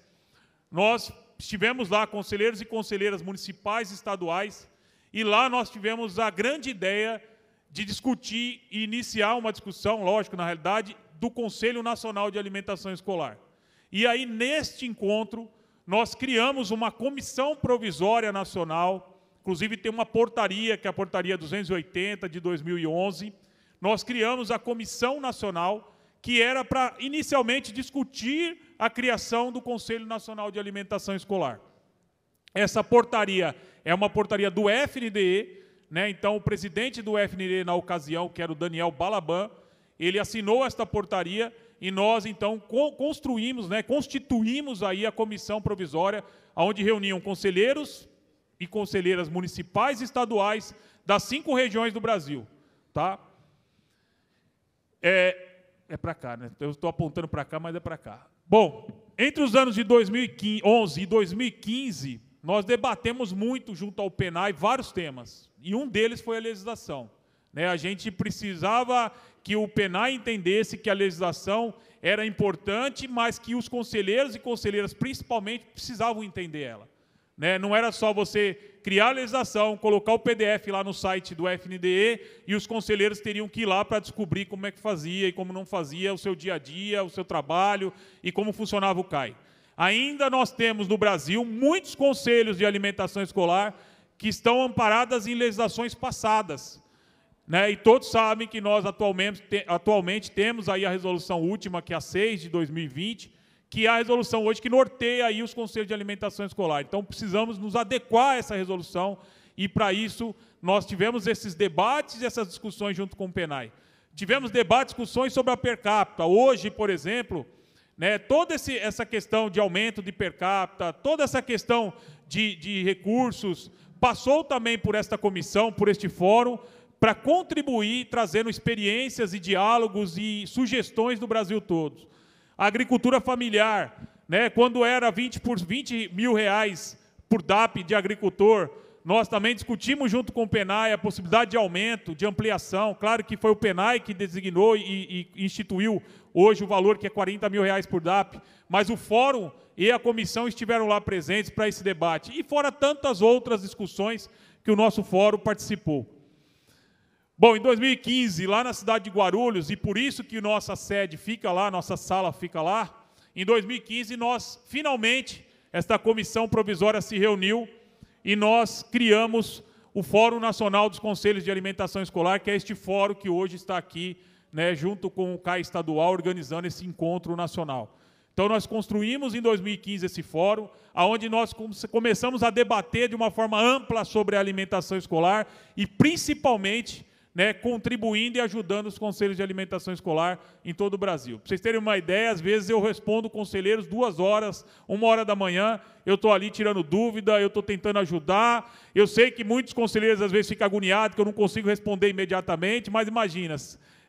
nós estivemos lá, conselheiros e conselheiras municipais e estaduais, e lá nós tivemos a grande ideia de discutir e iniciar uma discussão, lógico, na realidade, do Conselho Nacional de Alimentação Escolar. E aí, neste encontro, nós criamos uma comissão provisória nacional, inclusive tem uma portaria, que é a portaria 280 de 2011. Nós criamos a comissão nacional, que era para inicialmente discutir a criação do Conselho Nacional de Alimentação Escolar. Essa portaria é uma portaria do FNDE, né? Então, o presidente do FND na ocasião, que era o Daniel Balaban, ele assinou esta portaria e nós então construímos, né, constituímos aí a comissão provisória, onde reuniam conselheiros e conselheiras municipais e estaduais das cinco regiões do Brasil, tá? É, é para cá, né? Eu estou apontando para cá, mas é para cá. Bom, entre os anos de 2011 e 2015 nós debatemos muito junto ao PENAI vários temas, e um deles foi a legislação. Né? A gente precisava que o PENAI entendesse que a legislação era importante, mas que os conselheiros e conselheiras, principalmente, precisavam entender ela. Né? Não era só você criar a legislação, colocar o PDF lá no site do FNDE e os conselheiros teriam que ir lá para descobrir como é que fazia e como não fazia o seu dia a dia, o seu trabalho e como funcionava o CAI. Ainda nós temos no Brasil muitos conselhos de alimentação escolar que estão amparadas em legislações passadas. Né? E todos sabem que nós atualmente, te, atualmente temos aí a resolução última, que é a 6 de 2020, que é a resolução hoje que norteia aí os conselhos de alimentação escolar. Então, precisamos nos adequar a essa resolução e, para isso, nós tivemos esses debates e essas discussões junto com o PENAI. Tivemos debates, discussões sobre a per capita. Hoje, por exemplo, né, toda esse, essa questão de aumento de per capita, toda essa questão de, de recursos, passou também por esta comissão, por este fórum, para contribuir trazendo experiências e diálogos e sugestões do Brasil todo. A agricultura familiar, né, quando era 20 por 20 mil reais por DAP de agricultor, nós também discutimos junto com o PENAI a possibilidade de aumento, de ampliação. Claro que foi o PENAI que designou e, e instituiu hoje o valor que é 40 mil reais por DAP, mas o fórum e a comissão estiveram lá presentes para esse debate, e fora tantas outras discussões que o nosso fórum participou. Bom, em 2015, lá na cidade de Guarulhos, e por isso que nossa sede fica lá, nossa sala fica lá, em 2015 nós, finalmente, esta comissão provisória se reuniu e nós criamos o Fórum Nacional dos Conselhos de Alimentação Escolar, que é este fórum que hoje está aqui né, junto com o CAI estadual, organizando esse encontro nacional. Então, nós construímos em 2015 esse fórum, onde nós começamos a debater de uma forma ampla sobre a alimentação escolar e, principalmente, né, contribuindo e ajudando os conselhos de alimentação escolar em todo o Brasil. Para vocês terem uma ideia, às vezes eu respondo conselheiros duas horas, uma hora da manhã, eu estou ali tirando dúvida, eu estou tentando ajudar. Eu sei que muitos conselheiros às vezes ficam agoniados, que eu não consigo responder imediatamente, mas imagina,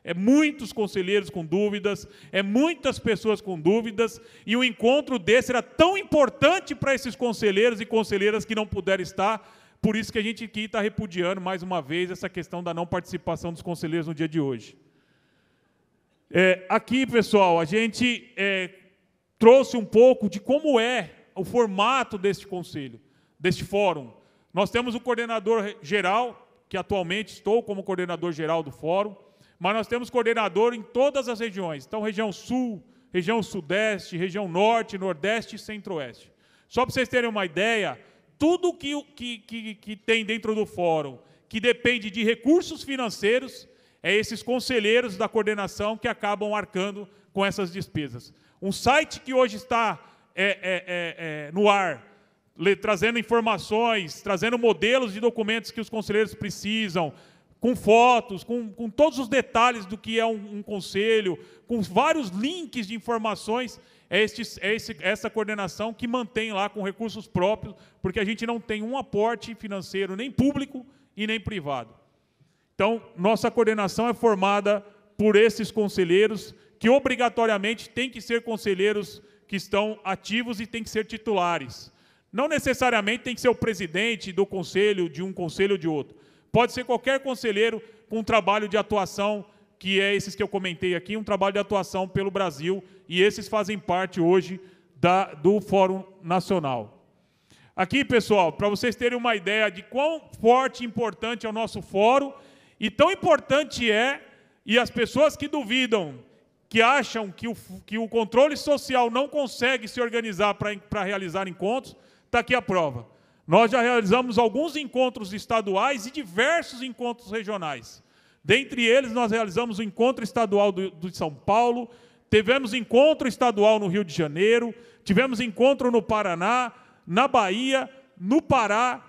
é muitos conselheiros com dúvidas, é muitas pessoas com dúvidas, e o encontro desse era tão importante para esses conselheiros e conselheiras que não puderam estar, por isso que a gente aqui está repudiando mais uma vez essa questão da não participação dos conselheiros no dia de hoje. É, aqui, pessoal, a gente é, trouxe um pouco de como é o formato deste conselho, deste fórum. Nós temos o coordenador geral, que atualmente estou como coordenador geral do fórum mas nós temos coordenador em todas as regiões. Então, região sul, região sudeste, região norte, nordeste e centro-oeste. Só para vocês terem uma ideia, tudo que, que, que, que tem dentro do fórum que depende de recursos financeiros, é esses conselheiros da coordenação que acabam arcando com essas despesas. Um site que hoje está é, é, é, é no ar, trazendo informações, trazendo modelos de documentos que os conselheiros precisam, com fotos, com, com todos os detalhes do que é um, um conselho, com vários links de informações. É, este, é esse, essa coordenação que mantém lá com recursos próprios, porque a gente não tem um aporte financeiro nem público e nem privado. Então, nossa coordenação é formada por esses conselheiros, que obrigatoriamente têm que ser conselheiros que estão ativos e têm que ser titulares. Não necessariamente tem que ser o presidente do conselho de um conselho ou de outro, Pode ser qualquer conselheiro com um trabalho de atuação, que é esses que eu comentei aqui, um trabalho de atuação pelo Brasil, e esses fazem parte hoje da, do Fórum Nacional. Aqui, pessoal, para vocês terem uma ideia de quão forte e importante é o nosso fórum, e tão importante é, e as pessoas que duvidam, que acham que o, que o controle social não consegue se organizar para realizar encontros, está aqui a prova. Nós já realizamos alguns encontros estaduais e diversos encontros regionais. Dentre eles, nós realizamos o encontro estadual do, do São Paulo, tivemos encontro estadual no Rio de Janeiro, tivemos encontro no Paraná, na Bahia, no Pará,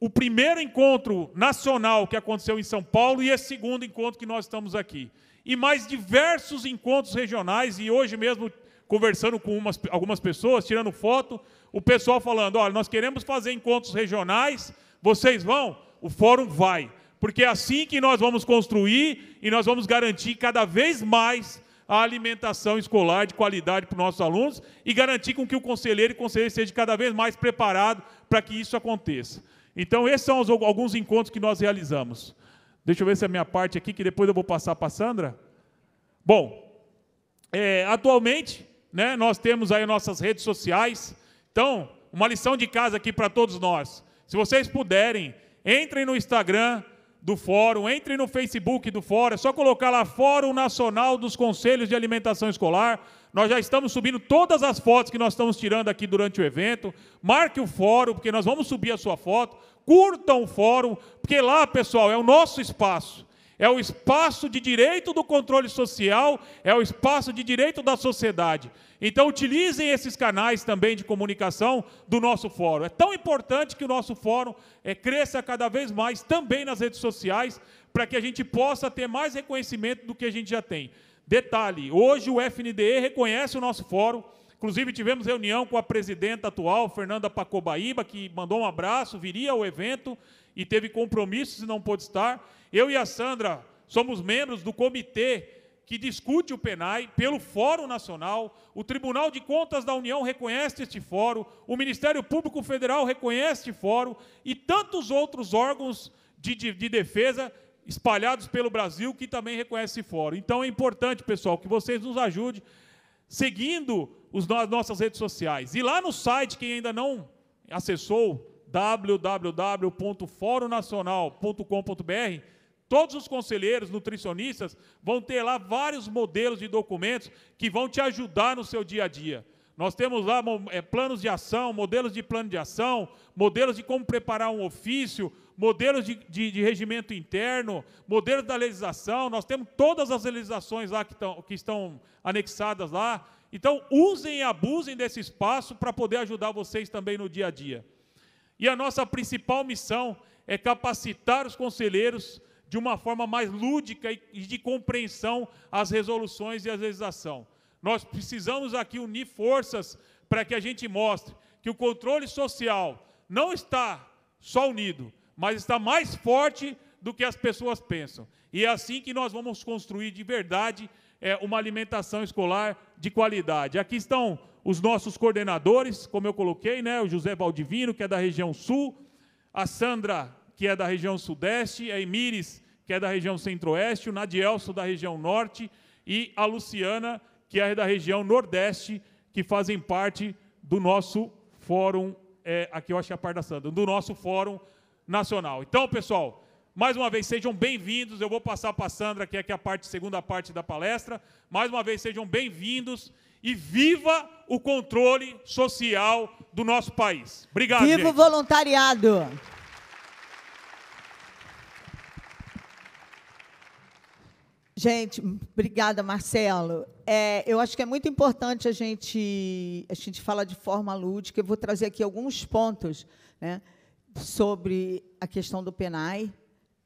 o primeiro encontro nacional que aconteceu em São Paulo e esse segundo encontro que nós estamos aqui. E mais diversos encontros regionais, e hoje mesmo, conversando com umas, algumas pessoas, tirando foto, o pessoal falando: olha, nós queremos fazer encontros regionais, vocês vão? O fórum vai, porque é assim que nós vamos construir e nós vamos garantir cada vez mais a alimentação escolar de qualidade para os nossos alunos e garantir com que o conselheiro e conselheiro seja cada vez mais preparado para que isso aconteça. Então, esses são os, alguns encontros que nós realizamos. Deixa eu ver se é a minha parte aqui, que depois eu vou passar para a Sandra. Bom, é, atualmente, né, nós temos aí nossas redes sociais, então, uma lição de casa aqui para todos nós. Se vocês puderem, entrem no Instagram do fórum, entrem no Facebook do fórum, é só colocar lá Fórum Nacional dos Conselhos de Alimentação Escolar. Nós já estamos subindo todas as fotos que nós estamos tirando aqui durante o evento. Marque o fórum, porque nós vamos subir a sua foto. Curtam o fórum, porque lá, pessoal, é o nosso espaço é o espaço de direito do controle social, é o espaço de direito da sociedade. Então, utilizem esses canais também de comunicação do nosso fórum. É tão importante que o nosso fórum é, cresça cada vez mais também nas redes sociais, para que a gente possa ter mais reconhecimento do que a gente já tem. Detalhe: hoje o FNDE reconhece o nosso fórum. Inclusive, tivemos reunião com a presidenta atual, Fernanda Pacobaíba, que mandou um abraço, viria ao evento e teve compromissos e não pôde estar. Eu e a Sandra somos membros do comitê que discute o PENAI pelo Fórum Nacional, o Tribunal de Contas da União reconhece este fórum, o Ministério Público Federal reconhece este fórum e tantos outros órgãos de, de, de defesa espalhados pelo Brasil que também reconhecem esse fórum. Então é importante, pessoal, que vocês nos ajudem seguindo os, as nossas redes sociais. E lá no site, quem ainda não acessou, www.foronacional.com.br, Todos os conselheiros, nutricionistas, vão ter lá vários modelos de documentos que vão te ajudar no seu dia a dia. Nós temos lá é, planos de ação, modelos de plano de ação, modelos de como preparar um ofício, modelos de, de, de regimento interno, modelos da legislação. Nós temos todas as legislações lá que, tão, que estão anexadas lá. Então, usem e abusem desse espaço para poder ajudar vocês também no dia a dia. E a nossa principal missão é capacitar os conselheiros de uma forma mais lúdica e de compreensão às resoluções e à legislação. Nós precisamos aqui unir forças para que a gente mostre que o controle social não está só unido, mas está mais forte do que as pessoas pensam. E é assim que nós vamos construir de verdade é, uma alimentação escolar de qualidade. Aqui estão os nossos coordenadores, como eu coloquei, né, o José Valdivino, que é da região sul, a Sandra, que é da região sudeste, a Emires, que é da região centro-oeste, o Nadielso, da região norte, e a Luciana, que é da região nordeste, que fazem parte do nosso fórum, é, aqui eu acho que é a da Sandra do nosso fórum nacional. Então, pessoal, mais uma vez, sejam bem-vindos. Eu vou passar para a Sandra, que é aqui é a parte, segunda parte da palestra. Mais uma vez, sejam bem-vindos e viva o controle social do nosso país. Obrigado. Viva o voluntariado. Gente, obrigada, Marcelo. É, eu acho que é muito importante a gente, a gente falar de forma lúdica. Eu vou trazer aqui alguns pontos né, sobre a questão do PENAI.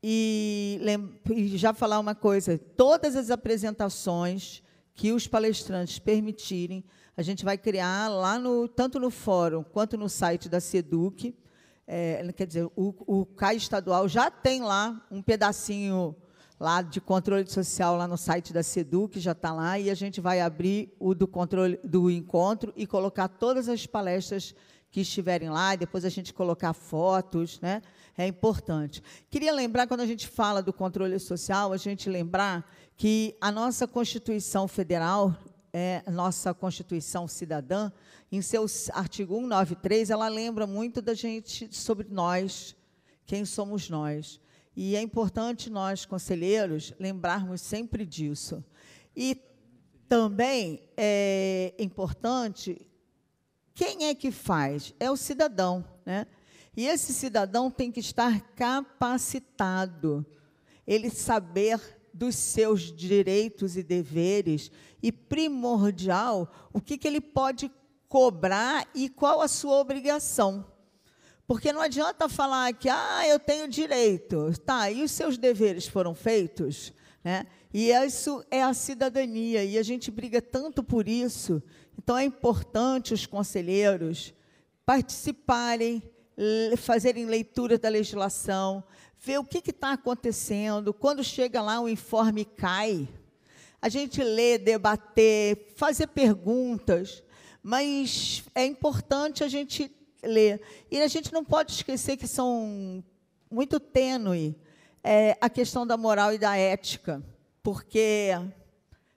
E, e já falar uma coisa: todas as apresentações que os palestrantes permitirem, a gente vai criar lá no tanto no fórum quanto no site da Seduc. É, quer dizer, o, o CAI estadual já tem lá um pedacinho lá de controle social lá no site da que já está lá, e a gente vai abrir o do controle do encontro e colocar todas as palestras que estiverem lá, e depois a gente colocar fotos, né? É importante. Queria lembrar, quando a gente fala do controle social, a gente lembrar que a nossa Constituição Federal, é, nossa Constituição Cidadã, em seu artigo 193, ela lembra muito da gente sobre nós, quem somos nós. E é importante nós, conselheiros, lembrarmos sempre disso. E também é importante quem é que faz? É o cidadão, né? E esse cidadão tem que estar capacitado, ele saber dos seus direitos e deveres, e primordial, o que, que ele pode cobrar e qual a sua obrigação. Porque não adianta falar que, ah, eu tenho direito. Tá, e os seus deveres foram feitos? Né? E isso é a cidadania, e a gente briga tanto por isso. Então, é importante os conselheiros participarem, fazerem leitura da legislação, ver o que está acontecendo. Quando chega lá, o informe cai. A gente lê, debater, fazer perguntas, mas é importante a gente ler. E a gente não pode esquecer que são muito tênue é, a questão da moral e da ética, porque,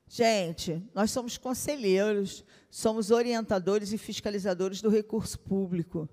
gente, nós somos conselheiros, somos orientadores e fiscalizadores do recurso público.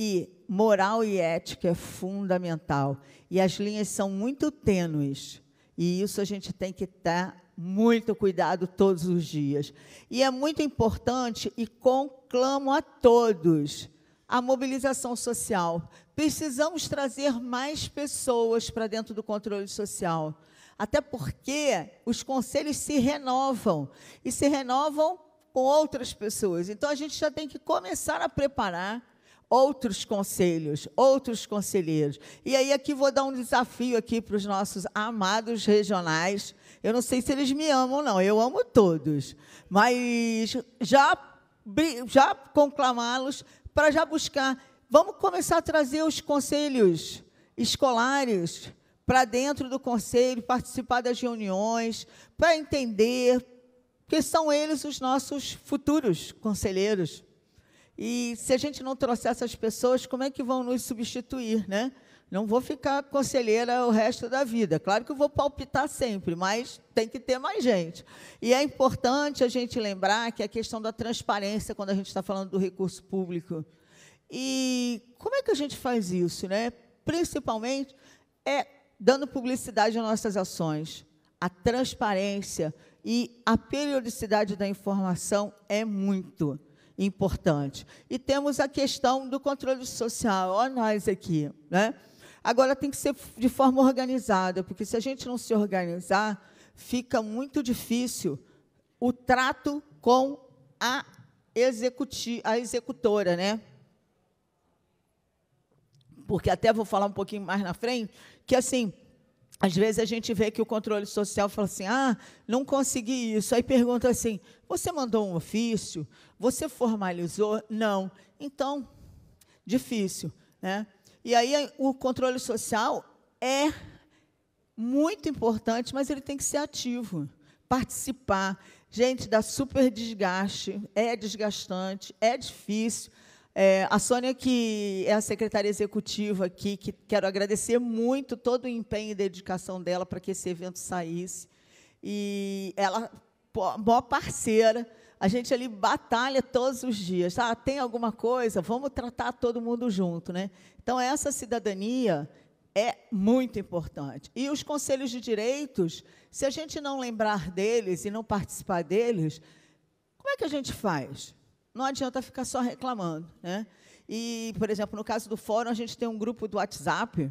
E moral e ética é fundamental. E as linhas são muito tênues. E isso a gente tem que estar muito cuidado todos os dias. E é muito importante e conclamo a todos a mobilização social. Precisamos trazer mais pessoas para dentro do controle social. Até porque os conselhos se renovam e se renovam com outras pessoas. Então a gente já tem que começar a preparar outros conselhos, outros conselheiros. E aí aqui vou dar um desafio aqui para os nossos amados regionais. Eu não sei se eles me amam não, eu amo todos. Mas já já conclamá-los para já buscar. Vamos começar a trazer os conselhos escolares para dentro do conselho, participar das reuniões, para entender, que são eles os nossos futuros conselheiros. E se a gente não trouxer essas pessoas, como é que vão nos substituir, né? Não vou ficar conselheira o resto da vida. Claro que eu vou palpitar sempre, mas tem que ter mais gente. E é importante a gente lembrar que a questão da transparência, quando a gente está falando do recurso público. E como é que a gente faz isso? Né? Principalmente é dando publicidade às nossas ações. A transparência e a periodicidade da informação é muito importante. E temos a questão do controle social. Olha nós aqui. Né? Agora tem que ser de forma organizada, porque se a gente não se organizar, fica muito difícil o trato com a, executi a executora, né? Porque até vou falar um pouquinho mais na frente, que assim, às vezes a gente vê que o controle social fala assim: ah, não consegui isso. Aí pergunta assim: você mandou um ofício? Você formalizou? Não. Então, difícil, né? E aí o controle social é muito importante, mas ele tem que ser ativo, participar. Gente, dá super desgaste, é desgastante, é difícil. É, a Sônia, que é a secretária executiva aqui, que quero agradecer muito todo o empenho e dedicação dela para que esse evento saísse. E ela, boa parceira, a gente ali batalha todos os dias. Ah, tem alguma coisa? Vamos tratar todo mundo junto, né? Então essa cidadania é muito importante. E os conselhos de direitos, se a gente não lembrar deles e não participar deles, como é que a gente faz? Não adianta ficar só reclamando, né? E, por exemplo, no caso do fórum, a gente tem um grupo do WhatsApp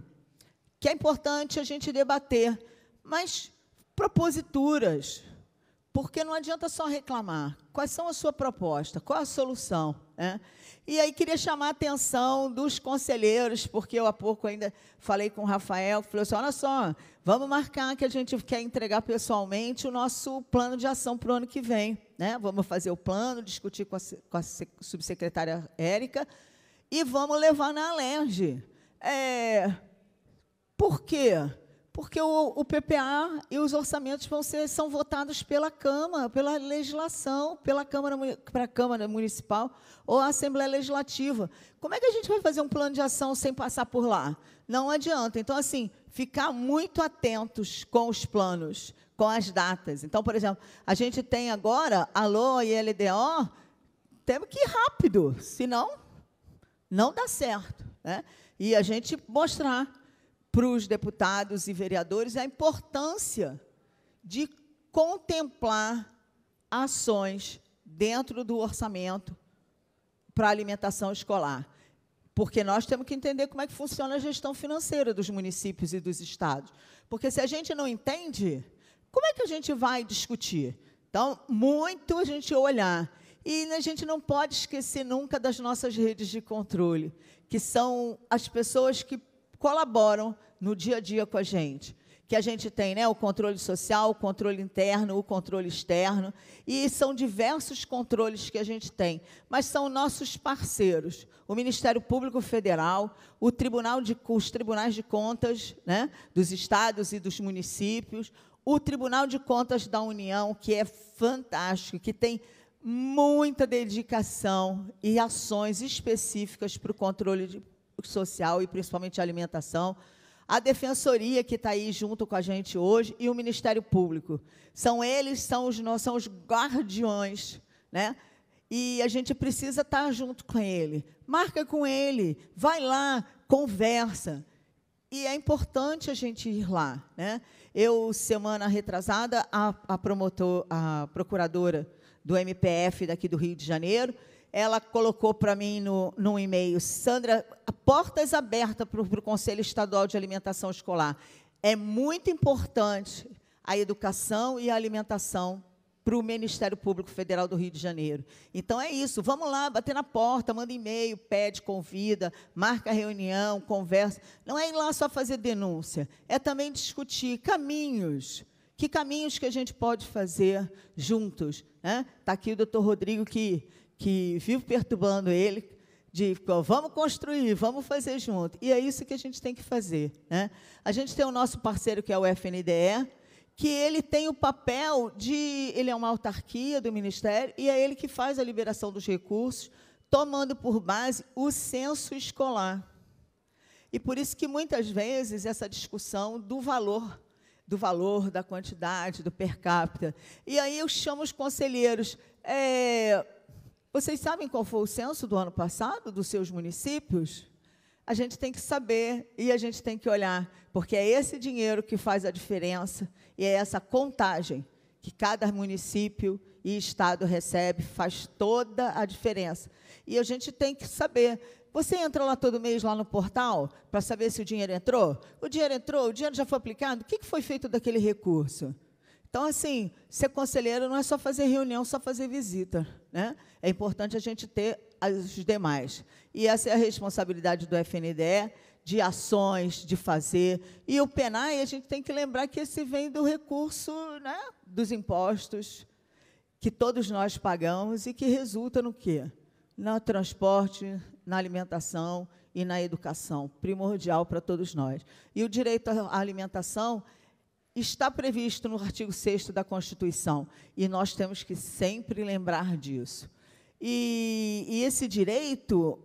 que é importante a gente debater, mas proposituras, porque não adianta só reclamar. Quais são a sua proposta? Qual a solução? É. E aí queria chamar a atenção dos conselheiros, porque eu há pouco ainda falei com o Rafael, falei assim, olha só, vamos marcar que a gente quer entregar pessoalmente o nosso plano de ação para o ano que vem. Né? Vamos fazer o plano, discutir com a, com a subsecretária Érica e vamos levar na Alerj. É, por quê? Por quê? porque o, o, PPA e os orçamentos vão ser, são votados pela Câmara, pela legislação, pela Câmara, para Câmara Municipal ou a Assembleia Legislativa. Como é que a gente vai fazer um plano de ação sem passar por lá? Não adianta. Então, assim, ficar muito atentos com os planos, com as datas. Então, por exemplo, a gente tem agora a LOA e a LDO, temos que ir rápido, senão não dá certo. Né? E a gente mostrar para os deputados e vereadores a importância de contemplar ações dentro do orçamento para alimentação escolar. Porque nós temos que entender como é que funciona a gestão financeira dos municípios e dos estados. Porque se a gente não entende, como é que a gente vai discutir? Então, muito a gente olhar. E a gente não pode esquecer nunca das nossas redes de controle, que são as pessoas que colaboram no dia a dia com a gente. Que a gente tem né, o controle social, o controle interno, o controle externo, e são diversos controles que a gente tem, mas são nossos parceiros: o Ministério Público Federal, o Tribunal de, os tribunais de contas né, dos estados e dos municípios, o Tribunal de Contas da União, que é fantástico, que tem muita dedicação e ações específicas para o controle de social e principalmente alimentação, a defensoria que está aí junto com a gente hoje e o Ministério Público. São eles, são os nossos são os guardiões, né? E a gente precisa estar tá junto com ele. Marca com ele, vai lá, conversa. E é importante a gente ir lá, né? Eu semana retrasada a, a promotor, a procuradora do MPF daqui do Rio de Janeiro, ela colocou para mim no, no e-mail, Sandra, portas é abertas para o Conselho Estadual de Alimentação Escolar. É muito importante a educação e a alimentação para o Ministério Público Federal do Rio de Janeiro. Então é isso, vamos lá, bater na porta, manda e-mail, pede, convida, marca reunião, conversa. Não é ir lá só fazer denúncia, é também discutir caminhos. Que caminhos que a gente pode fazer juntos? Está né? Tá aqui o doutor Rodrigo que que vivo perturbando ele, de vamos construir, vamos fazer junto. E é isso que a gente tem que fazer. Né? A gente tem o nosso parceiro, que é o FNDE, que ele tem o papel de. Ele é uma autarquia do Ministério, e é ele que faz a liberação dos recursos, tomando por base o censo escolar. E por isso que muitas vezes essa discussão do valor, do valor, da quantidade, do per capita. E aí eu chamo os conselheiros. É, vocês sabem qual foi o censo do ano passado dos seus municípios? A gente tem que saber e a gente tem que olhar, porque é esse dinheiro que faz a diferença e é essa contagem que cada município e estado recebe faz toda a diferença. E a gente tem que saber. Você entra lá todo mês lá no portal para saber se o dinheiro entrou? O dinheiro entrou, o dinheiro já foi aplicado? O que foi feito daquele recurso? Então, assim, ser conselheiro não é só fazer reunião, só fazer visita. Né? É importante a gente ter os demais. E essa é a responsabilidade do FNDE, de ações, de fazer. E o PENAI, a gente tem que lembrar que esse vem do recurso né, dos impostos que todos nós pagamos e que resulta no quê? No transporte, na alimentação e na educação, primordial para todos nós. E o direito à alimentação está previsto no artigo 6 da Constituição e nós temos que sempre lembrar disso. E, e esse direito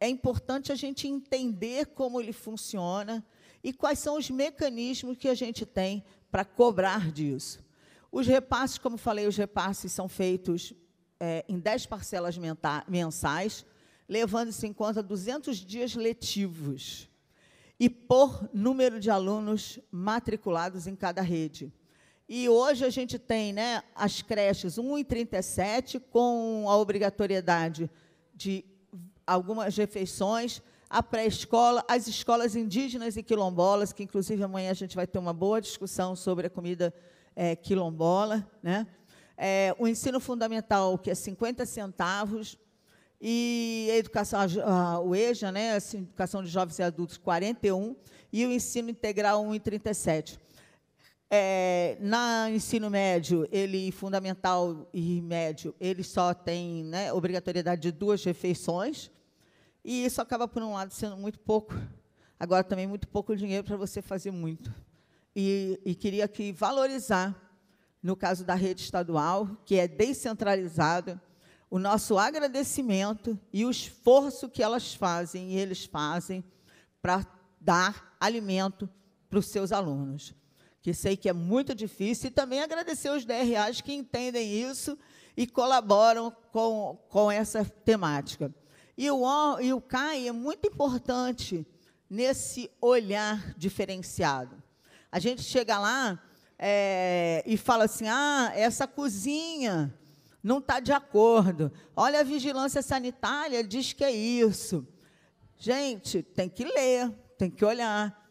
é importante a gente entender como ele funciona e quais são os mecanismos que a gente tem para cobrar disso. Os repasses, como falei, os repasses são feitos é, em 10 parcelas mensais, levando-se em conta 200 dias letivos e por número de alunos matriculados em cada rede. E hoje a gente tem né, as creches 1 e 37, com a obrigatoriedade de algumas refeições, a pré-escola, as escolas indígenas e quilombolas, que inclusive amanhã a gente vai ter uma boa discussão sobre a comida é, quilombola. Né? É, o ensino fundamental, que é 50 centavos, e a educação, a, o EJA, né, a assim, Educação de Jovens e Adultos, 41, e o Ensino Integral 137 É, na ensino médio, ele fundamental e médio, ele só tem né, obrigatoriedade de duas refeições, e isso acaba, por um lado, sendo muito pouco. Agora, também, muito pouco dinheiro para você fazer muito. E, e queria que valorizar, no caso da rede estadual, que é descentralizada, o nosso agradecimento e o esforço que elas fazem e eles fazem para dar alimento para os seus alunos. Que sei que é muito difícil, e também agradecer os DRAs que entendem isso e colaboram com, com essa temática. E o, e o CAI é muito importante nesse olhar diferenciado. A gente chega lá é, e fala assim: ah, essa cozinha não está de acordo. Olha, a vigilância sanitária diz que é isso. Gente, tem que ler, tem que olhar,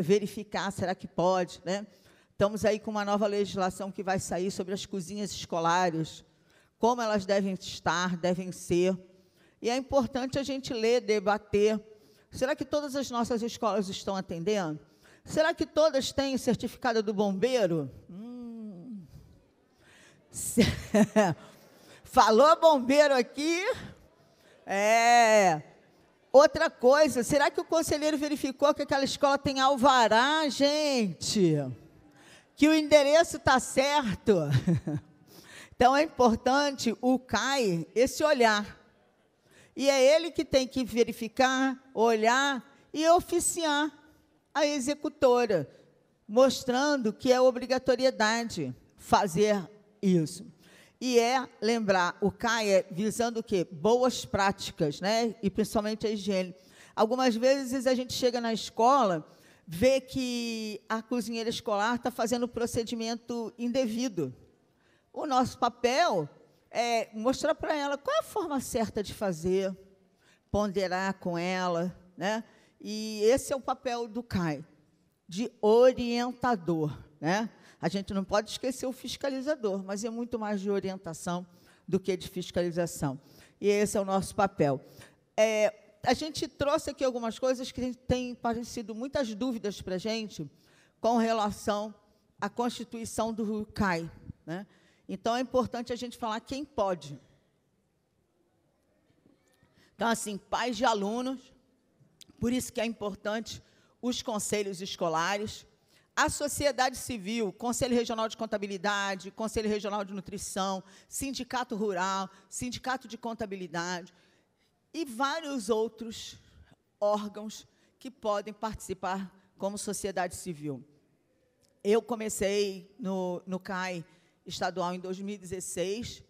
verificar, será que pode, né? Estamos aí com uma nova legislação que vai sair sobre as cozinhas escolares, como elas devem estar, devem ser. E é importante a gente ler, debater. Será que todas as nossas escolas estão atendendo? Será que todas têm certificado do bombeiro? Hum, Falou bombeiro aqui. É. Outra coisa, será que o conselheiro verificou que aquela escola tem alvará, gente? Que o endereço está certo? Então é importante o CAI, esse olhar. E é ele que tem que verificar, olhar e oficiar a executora, mostrando que é obrigatoriedade fazer isso. E é lembrar, o CAI é visando o quê? Boas práticas, né? E principalmente a higiene. Algumas vezes a gente chega na escola, vê que a cozinheira escolar está fazendo procedimento indevido. O nosso papel é mostrar para ela qual é a forma certa de fazer, ponderar com ela, né? E esse é o papel do CAI, de orientador, né? A gente não pode esquecer o fiscalizador, mas é muito mais de orientação do que de fiscalização. E esse é o nosso papel. É, a gente trouxe aqui algumas coisas que têm parecido muitas dúvidas para a gente com relação à constituição do CAI. Né? Então, é importante a gente falar quem pode. Então, assim, pais de alunos, por isso que é importante os conselhos escolares, a sociedade civil, Conselho Regional de Contabilidade, Conselho Regional de Nutrição, Sindicato Rural, Sindicato de Contabilidade e vários outros órgãos que podem participar como sociedade civil. Eu comecei no, no CAI estadual em 2016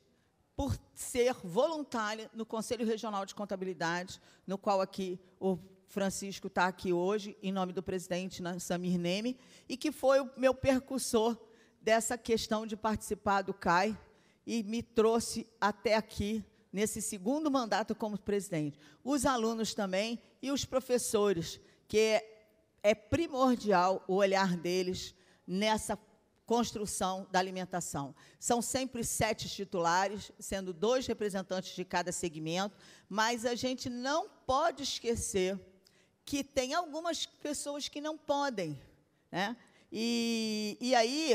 por ser voluntária no Conselho Regional de Contabilidade, no qual aqui o Francisco está aqui hoje, em nome do presidente Samir Neme, e que foi o meu percussor dessa questão de participar do CAI e me trouxe até aqui, nesse segundo mandato como presidente. Os alunos também e os professores, que é, é primordial o olhar deles nessa construção da alimentação. São sempre sete titulares, sendo dois representantes de cada segmento, mas a gente não pode esquecer que tem algumas pessoas que não podem. Né? E, e aí,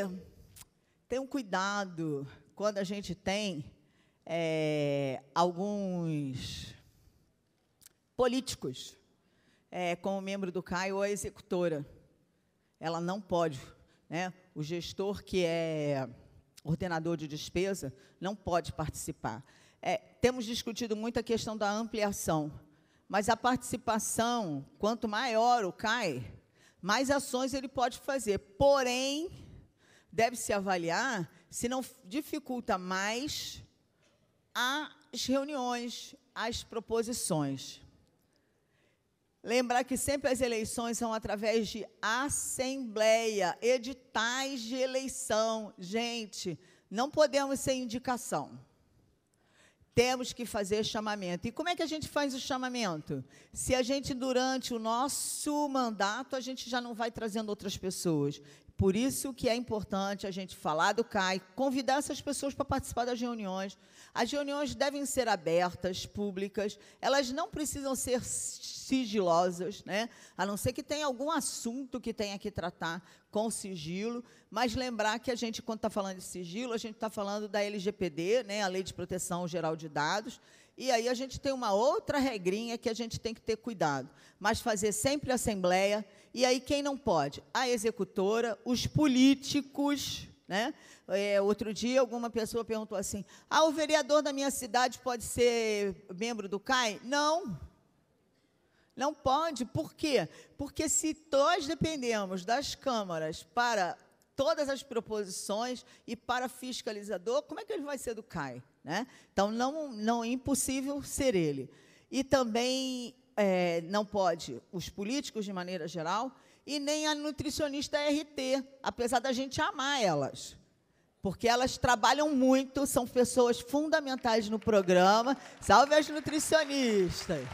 tem um cuidado quando a gente tem é, alguns políticos é, como membro do CAI ou a executora. Ela não pode. Né? O gestor que é ordenador de despesa não pode participar. É, temos discutido muito a questão da ampliação. Mas a participação, quanto maior o CAI, mais ações ele pode fazer. Porém, deve-se avaliar se não dificulta mais as reuniões, as proposições. Lembrar que sempre as eleições são através de assembleia, editais de eleição. Gente, não podemos ser indicação temos que fazer chamamento. E como é que a gente faz o chamamento? Se a gente, durante o nosso mandato, a gente já não vai trazendo outras pessoas. Por isso que é importante a gente falar do CAI, convidar essas pessoas para participar das reuniões. As reuniões devem ser abertas, públicas, elas não precisam ser sigilosas, né? a não ser que tenha algum assunto que tenha que tratar, com sigilo, mas lembrar que a gente, quando está falando de sigilo, a gente está falando da LGPD, né, a Lei de Proteção Geral de Dados, e aí a gente tem uma outra regrinha que a gente tem que ter cuidado, mas fazer sempre assembleia, e aí quem não pode? A executora, os políticos. Né? É, outro dia, alguma pessoa perguntou assim: ah, o vereador da minha cidade pode ser membro do CAI? Não. Não pode, por quê? Porque se nós dependemos das câmaras para todas as proposições e para fiscalizador, como é que ele vai ser do CAI? Né? Então, não, não é impossível ser ele. E também é, não pode os políticos, de maneira geral, e nem a nutricionista RT, apesar da gente amar elas. Porque elas trabalham muito, são pessoas fundamentais no programa. Salve as nutricionistas!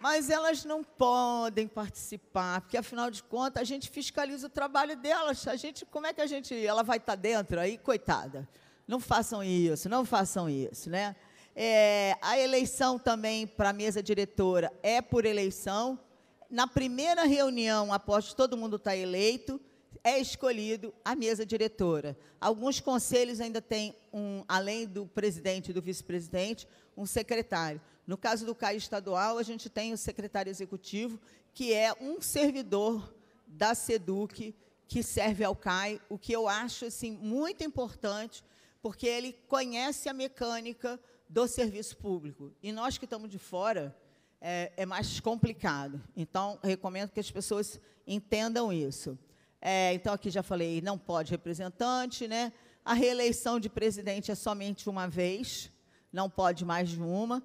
mas elas não podem participar, porque afinal de contas a gente fiscaliza o trabalho delas. A gente, como é que a gente, ela vai estar tá dentro aí, coitada? Não façam isso, não façam isso, né? É, a eleição também para a mesa diretora é por eleição. Na primeira reunião, após todo mundo estar tá eleito, é escolhido a mesa diretora. Alguns conselhos ainda têm, um, além do presidente e do vice-presidente, um secretário. No caso do CAI estadual, a gente tem o secretário executivo, que é um servidor da SEDUC que serve ao CAI, o que eu acho assim, muito importante, porque ele conhece a mecânica do serviço público. E nós que estamos de fora, é, é mais complicado. Então, recomendo que as pessoas entendam isso. É, então, aqui já falei, não pode representante, né? A reeleição de presidente é somente uma vez, não pode mais de uma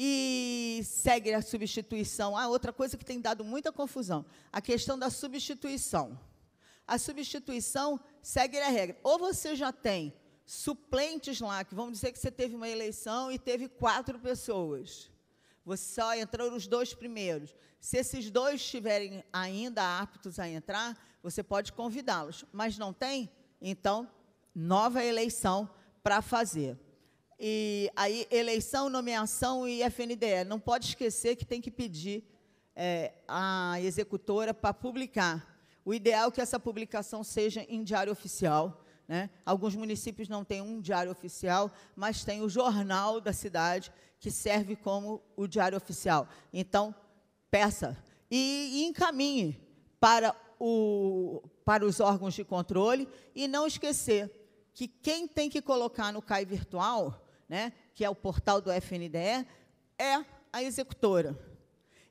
e segue a substituição. Ah, outra coisa que tem dado muita confusão, a questão da substituição. A substituição segue a regra. Ou você já tem suplentes lá, que vamos dizer que você teve uma eleição e teve quatro pessoas. Você só entrou os dois primeiros. Se esses dois estiverem ainda aptos a entrar, você pode convidá-los. Mas não tem? Então, nova eleição para fazer. E aí, eleição, nomeação e FNDE. Não pode esquecer que tem que pedir é, à executora para publicar. O ideal é que essa publicação seja em diário oficial. Né? Alguns municípios não têm um diário oficial, mas tem o jornal da cidade, que serve como o diário oficial. Então, peça e, e encaminhe para, o, para os órgãos de controle e não esquecer que quem tem que colocar no CAI virtual né, que é o portal do FNDE, é a executora.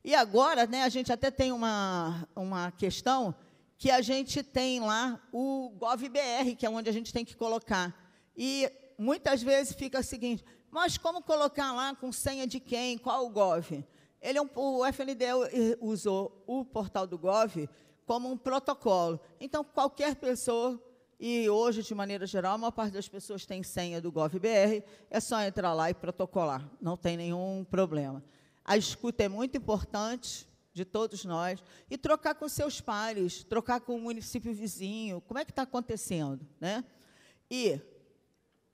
E agora, né, a gente até tem uma, uma questão que a gente tem lá o GovBR, que é onde a gente tem que colocar. E muitas vezes fica o seguinte: mas como colocar lá com senha de quem? Qual o Gov? Ele é o FNDE usou o portal do Gov como um protocolo. Então, qualquer pessoa e hoje, de maneira geral, a maior parte das pessoas tem senha do GovBR, é só entrar lá e protocolar, não tem nenhum problema. A escuta é muito importante de todos nós e trocar com seus pares, trocar com o município vizinho, como é que está acontecendo, né? E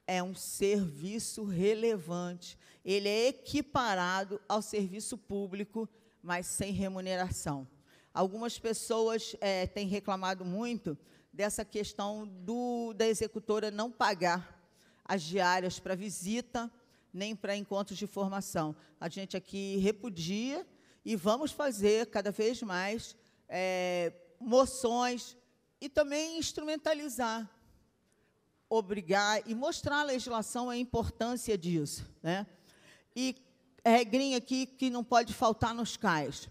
é um serviço relevante. Ele é equiparado ao serviço público, mas sem remuneração. Algumas pessoas é, têm reclamado muito dessa questão do, da executora não pagar as diárias para visita, nem para encontros de formação. A gente aqui repudia e vamos fazer cada vez mais é, moções e também instrumentalizar, obrigar e mostrar à legislação a importância disso. Né? E regrinha aqui que não pode faltar nos CAIs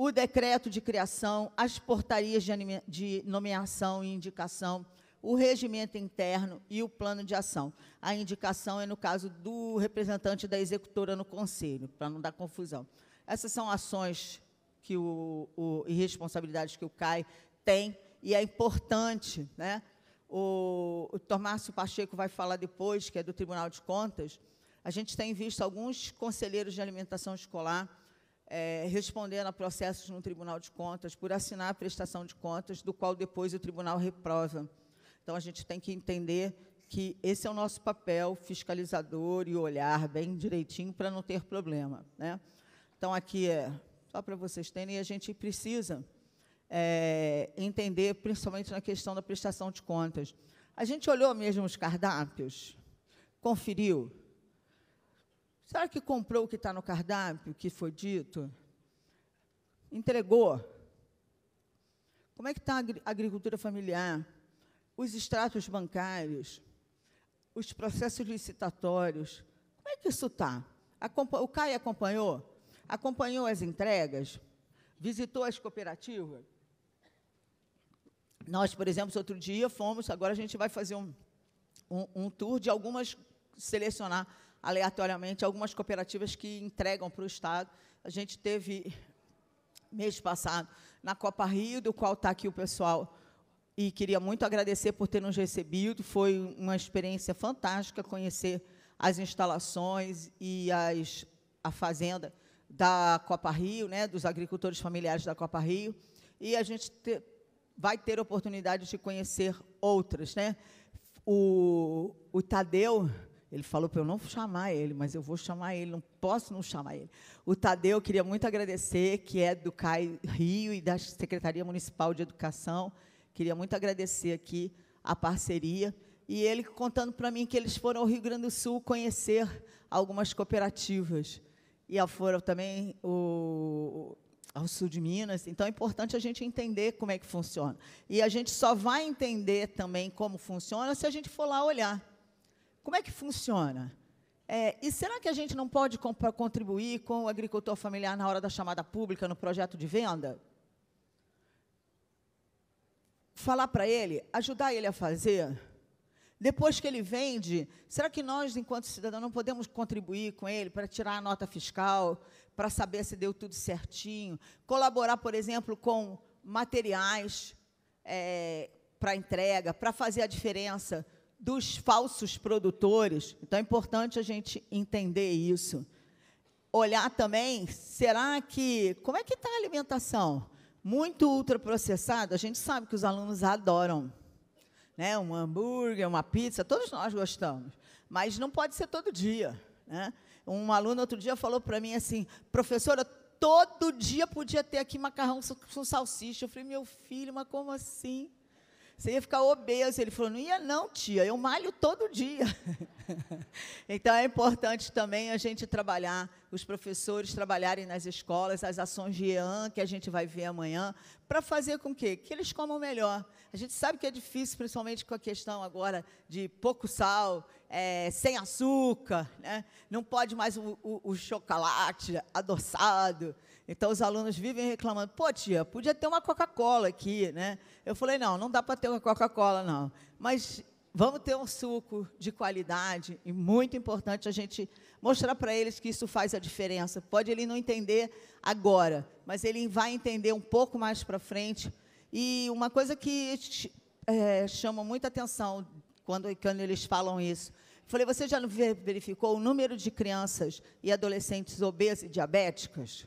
o decreto de criação, as portarias de, de nomeação e indicação, o regimento interno e o plano de ação. A indicação é no caso do representante da executora no conselho, para não dar confusão. Essas são ações que o, o, e responsabilidades que o CAI tem, e é importante, né? O, o Tomásio Pacheco vai falar depois, que é do Tribunal de Contas. A gente tem visto alguns conselheiros de alimentação escolar é, respondendo a processos no Tribunal de Contas por assinar a prestação de contas, do qual depois o tribunal reprova. Então, a gente tem que entender que esse é o nosso papel fiscalizador e olhar bem direitinho para não ter problema. Né? Então, aqui é só para vocês terem, a gente precisa é, entender, principalmente na questão da prestação de contas. A gente olhou mesmo os cardápios, conferiu, Será que comprou o que está no cardápio, o que foi dito? Entregou? Como é que está a agricultura familiar? Os extratos bancários? Os processos licitatórios? Como é que isso está? O CAI acompanhou? Acompanhou as entregas? Visitou as cooperativas? Nós, por exemplo, outro dia fomos, agora a gente vai fazer um, um, um tour de algumas, selecionar aleatoriamente algumas cooperativas que entregam para o Estado. A gente teve, mês passado, na Copa Rio, do qual está aqui o pessoal, e queria muito agradecer por ter nos recebido. Foi uma experiência fantástica conhecer as instalações e as, a fazenda da Copa Rio, né, dos agricultores familiares da Copa Rio, e a gente te, vai ter oportunidade de conhecer outras. Né? O, o Tadeu, ele falou para eu não chamar ele, mas eu vou chamar ele, não posso não chamar ele. O Tadeu, queria muito agradecer, que é do CAI Rio e da Secretaria Municipal de Educação. Queria muito agradecer aqui a parceria. E ele contando para mim que eles foram ao Rio Grande do Sul conhecer algumas cooperativas. E foram também o, ao sul de Minas. Então é importante a gente entender como é que funciona. E a gente só vai entender também como funciona se a gente for lá olhar. Como é que funciona? É, e será que a gente não pode contribuir com o agricultor familiar na hora da chamada pública no projeto de venda? Falar para ele, ajudar ele a fazer. Depois que ele vende, será que nós, enquanto cidadão, não podemos contribuir com ele para tirar a nota fiscal, para saber se deu tudo certinho? Colaborar, por exemplo, com materiais é, para entrega, para fazer a diferença dos falsos produtores. Então é importante a gente entender isso. Olhar também, será que como é que está a alimentação? Muito ultraprocessada, a gente sabe que os alunos adoram. Né? Um hambúrguer, uma pizza, todos nós gostamos. Mas não pode ser todo dia. Né? Um aluno outro dia falou para mim assim, professora, todo dia podia ter aqui macarrão com salsicha. Eu falei, meu filho, mas como assim? Você ia ficar obeso. Ele falou: Não ia, não, tia, eu malho todo dia. então é importante também a gente trabalhar, os professores trabalharem nas escolas, as ações de EAN, que a gente vai ver amanhã, para fazer com que, que eles comam melhor. A gente sabe que é difícil, principalmente com a questão agora de pouco sal, é, sem açúcar, né? não pode mais o, o, o chocolate adoçado. Então os alunos vivem reclamando: pô, tia, podia ter uma Coca-Cola aqui, né? Eu falei: não, não dá para ter uma Coca-Cola, não. Mas vamos ter um suco de qualidade e muito importante a gente mostrar para eles que isso faz a diferença. Pode ele não entender agora, mas ele vai entender um pouco mais para frente. E uma coisa que é, chama muita atenção quando, quando eles falam isso. Falei, você já verificou o número de crianças e adolescentes obesas e diabéticas?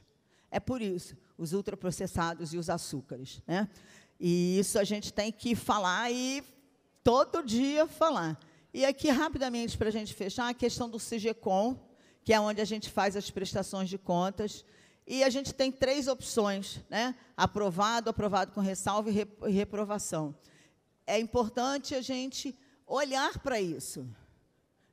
é por isso, os ultraprocessados e os açúcares. Né? E isso a gente tem que falar e todo dia falar. E aqui, rapidamente, para a gente fechar, a questão do CGCOM, que é onde a gente faz as prestações de contas. E a gente tem três opções, né? aprovado, aprovado com ressalva e reprovação. É importante a gente olhar para isso.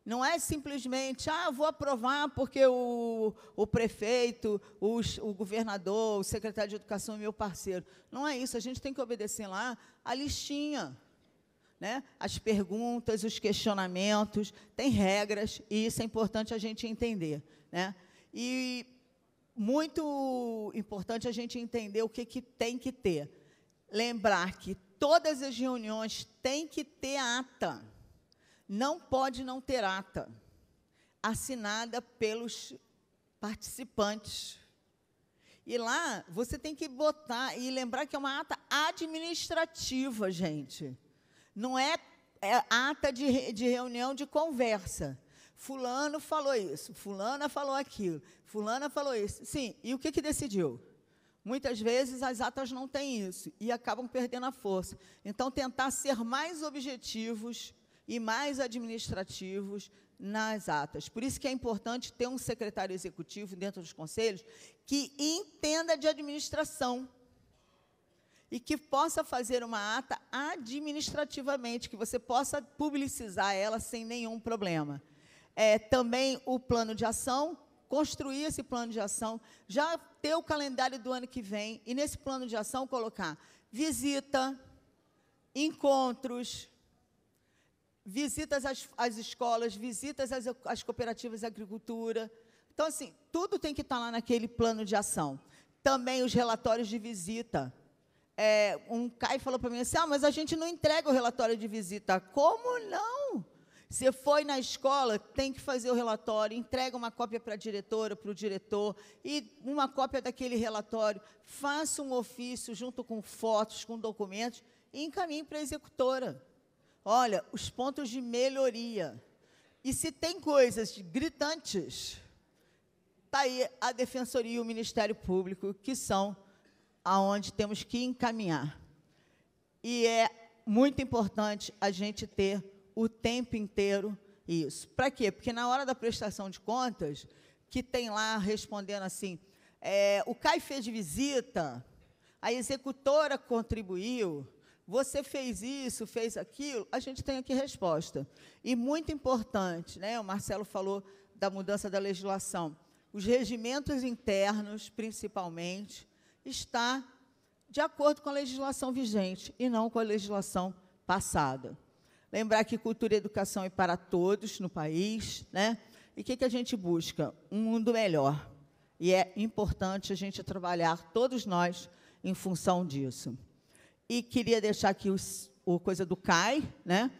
Não é simplesmente, ah, vou aprovar porque o, o prefeito, o, o governador, o secretário de educação é meu parceiro. Não é isso. A gente tem que obedecer lá a listinha. Né? As perguntas, os questionamentos, tem regras, e isso é importante a gente entender. Né? E muito importante a gente entender o que, que tem que ter. Lembrar que todas as reuniões têm que ter ata não pode não ter ata assinada pelos participantes. E lá você tem que botar e lembrar que é uma ata administrativa, gente. Não é, é ata de, de reunião de conversa. Fulano falou isso, fulana falou aquilo, fulana falou isso. Sim, e o que, que decidiu? Muitas vezes as atas não têm isso e acabam perdendo a força. Então, tentar ser mais objetivos e mais administrativos nas atas. Por isso que é importante ter um secretário executivo dentro dos conselhos que entenda de administração e que possa fazer uma ata administrativamente, que você possa publicizar ela sem nenhum problema. É, também o plano de ação, construir esse plano de ação, já ter o calendário do ano que vem e nesse plano de ação colocar visita, encontros, visitas às, escolas, visitas às, cooperativas de agricultura. Então, assim, tudo tem que estar lá naquele plano de ação. Também os relatórios de visita. É, um Caio falou para mim assim: ah, mas a gente não entrega o relatório de visita. Como não? Você foi na escola, tem que fazer o relatório, entrega uma cópia para a diretora, para o diretor, e uma cópia daquele relatório. Faça um ofício junto com fotos, com documentos, e encaminhe para a executora olha, os pontos de melhoria. E se tem coisas gritantes, está aí a Defensoria e o Ministério Público, que são aonde temos que encaminhar. E é muito importante a gente ter o tempo inteiro isso. Para quê? Porque na hora da prestação de contas, que tem lá respondendo assim, é, o CAI fez visita, a executora contribuiu, você fez isso, fez aquilo, a gente tem aqui resposta. E muito importante, né? o Marcelo falou da mudança da legislação. Os regimentos internos, principalmente, está de acordo com a legislação vigente e não com a legislação passada. Lembrar que cultura e educação é para todos no país, né? E o que, que a gente busca? Um mundo melhor. E é importante a gente trabalhar, todos nós, em função disso. E queria deixar aqui os, o coisa do CAI, né?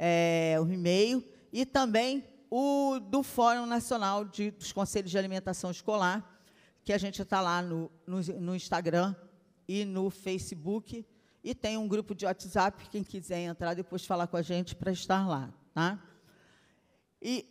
É, o e-mail, e também o do Fórum Nacional de, dos Conselhos de Alimentação Escolar, que a gente está lá no, no, no Instagram e no Facebook. E tem um grupo de WhatsApp, quem quiser entrar depois falar com a gente para estar lá. Tá? E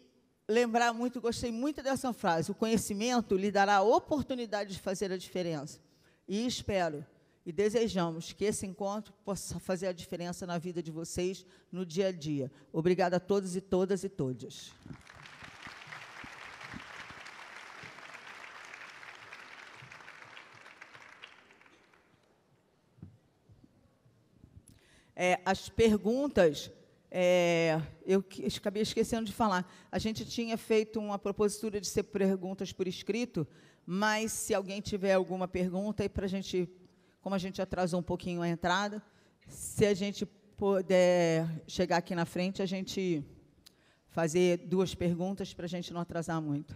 lembrar muito, gostei muito dessa frase: o conhecimento lhe dará a oportunidade de fazer a diferença. E espero e desejamos que esse encontro possa fazer a diferença na vida de vocês no dia a dia. Obrigada a todos e todas e todas. É, as perguntas, é, eu acabei esquecendo de falar. A gente tinha feito uma propositura de ser perguntas por escrito, mas se alguém tiver alguma pergunta, é para a gente como a gente atrasou um pouquinho a entrada, se a gente puder chegar aqui na frente, a gente fazer duas perguntas para a gente não atrasar muito.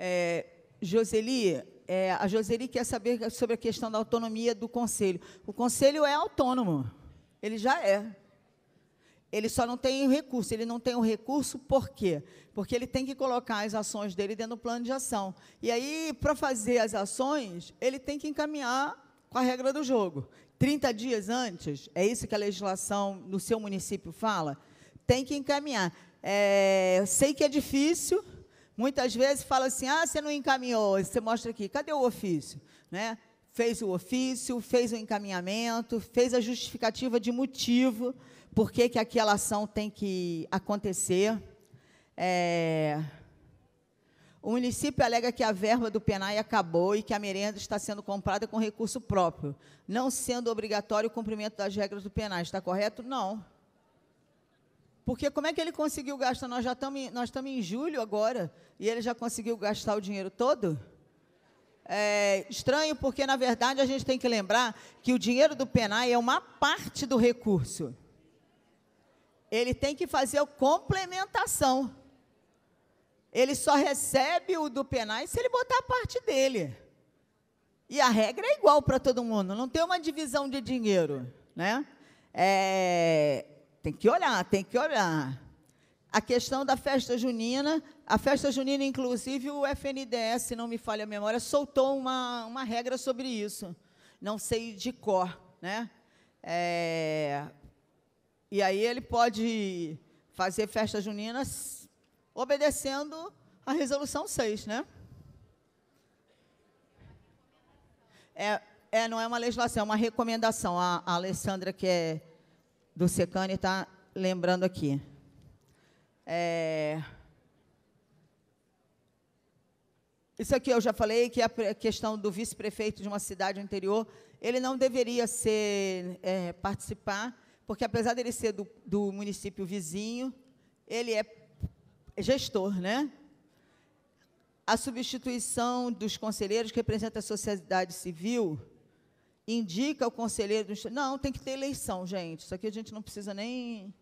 É, Joseli, é, a Joseli quer saber sobre a questão da autonomia do conselho. O conselho é autônomo, ele já é. Ele só não tem recurso. Ele não tem o recurso por quê? Porque ele tem que colocar as ações dele dentro do plano de ação. E aí, para fazer as ações, ele tem que encaminhar com a regra do jogo. 30 dias antes, é isso que a legislação no seu município fala? Tem que encaminhar. É, sei que é difícil, Muitas vezes fala assim: ah, você não encaminhou. Você mostra aqui, cadê o ofício? Né? Fez o ofício, fez o encaminhamento, fez a justificativa de motivo por que, que aquela ação tem que acontecer. É... O município alega que a verba do PENAI acabou e que a merenda está sendo comprada com recurso próprio, não sendo obrigatório o cumprimento das regras do PENAI. Está correto? Não. Porque como é que ele conseguiu gastar? Nós já estamos nós estamos em julho agora e ele já conseguiu gastar o dinheiro todo? É estranho porque na verdade a gente tem que lembrar que o dinheiro do Penai é uma parte do recurso. Ele tem que fazer a complementação. Ele só recebe o do Penai se ele botar a parte dele. E a regra é igual para todo mundo, não tem uma divisão de dinheiro, né? É, tem que olhar, tem que olhar. A questão da festa junina, a festa junina, inclusive, o FNDS, se não me falha a memória, soltou uma, uma regra sobre isso. Não sei de cor, né? É, e aí ele pode fazer festa junina obedecendo a resolução 6, né? É, é, não é uma legislação, é uma recomendação. A, a Alessandra, que é do Secane está lembrando aqui. É... Isso aqui eu já falei, que é a questão do vice-prefeito de uma cidade interior, ele não deveria ser, é, participar, porque apesar dele ser do, do município vizinho, ele é gestor, né? A substituição dos conselheiros que representa a sociedade civil, indica o conselheiro do Não, tem que ter eleição, gente. Isso aqui a gente não precisa nem,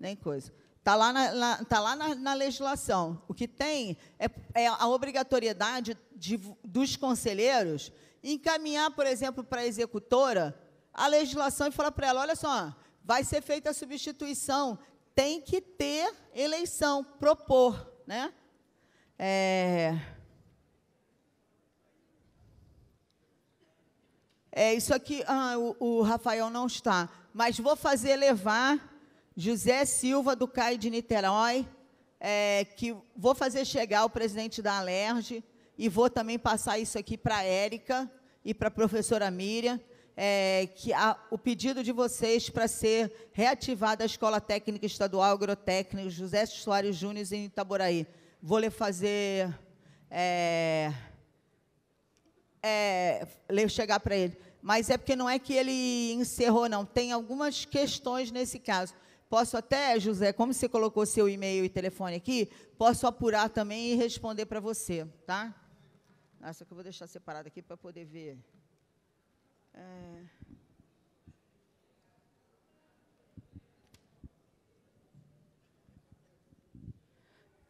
nem coisa. Está lá, na, na, tá lá na, na, legislação. O que tem é, é a obrigatoriedade de, dos conselheiros encaminhar, por exemplo, para a executora a legislação e falar para ela: olha só, vai ser feita a substituição, tem que ter eleição, propor. Né? É, É, isso aqui, ah, o, o Rafael não está, mas vou fazer levar José Silva do CAI de Niterói, é, que vou fazer chegar o presidente da Alerj e vou também passar isso aqui para a Érica e para a professora Miriam, é, que a, o pedido de vocês para ser reativada a Escola Técnica Estadual Agrotécnica José Soares Júnior em Itaboraí. Vou lhe fazer... É, é, chegar para ele mas é porque não é que ele encerrou, não. Tem algumas questões nesse caso. Posso até, José, como você colocou seu e-mail e telefone aqui, posso apurar também e responder para você, tá? Ah, só que eu vou deixar separado aqui para poder ver. É...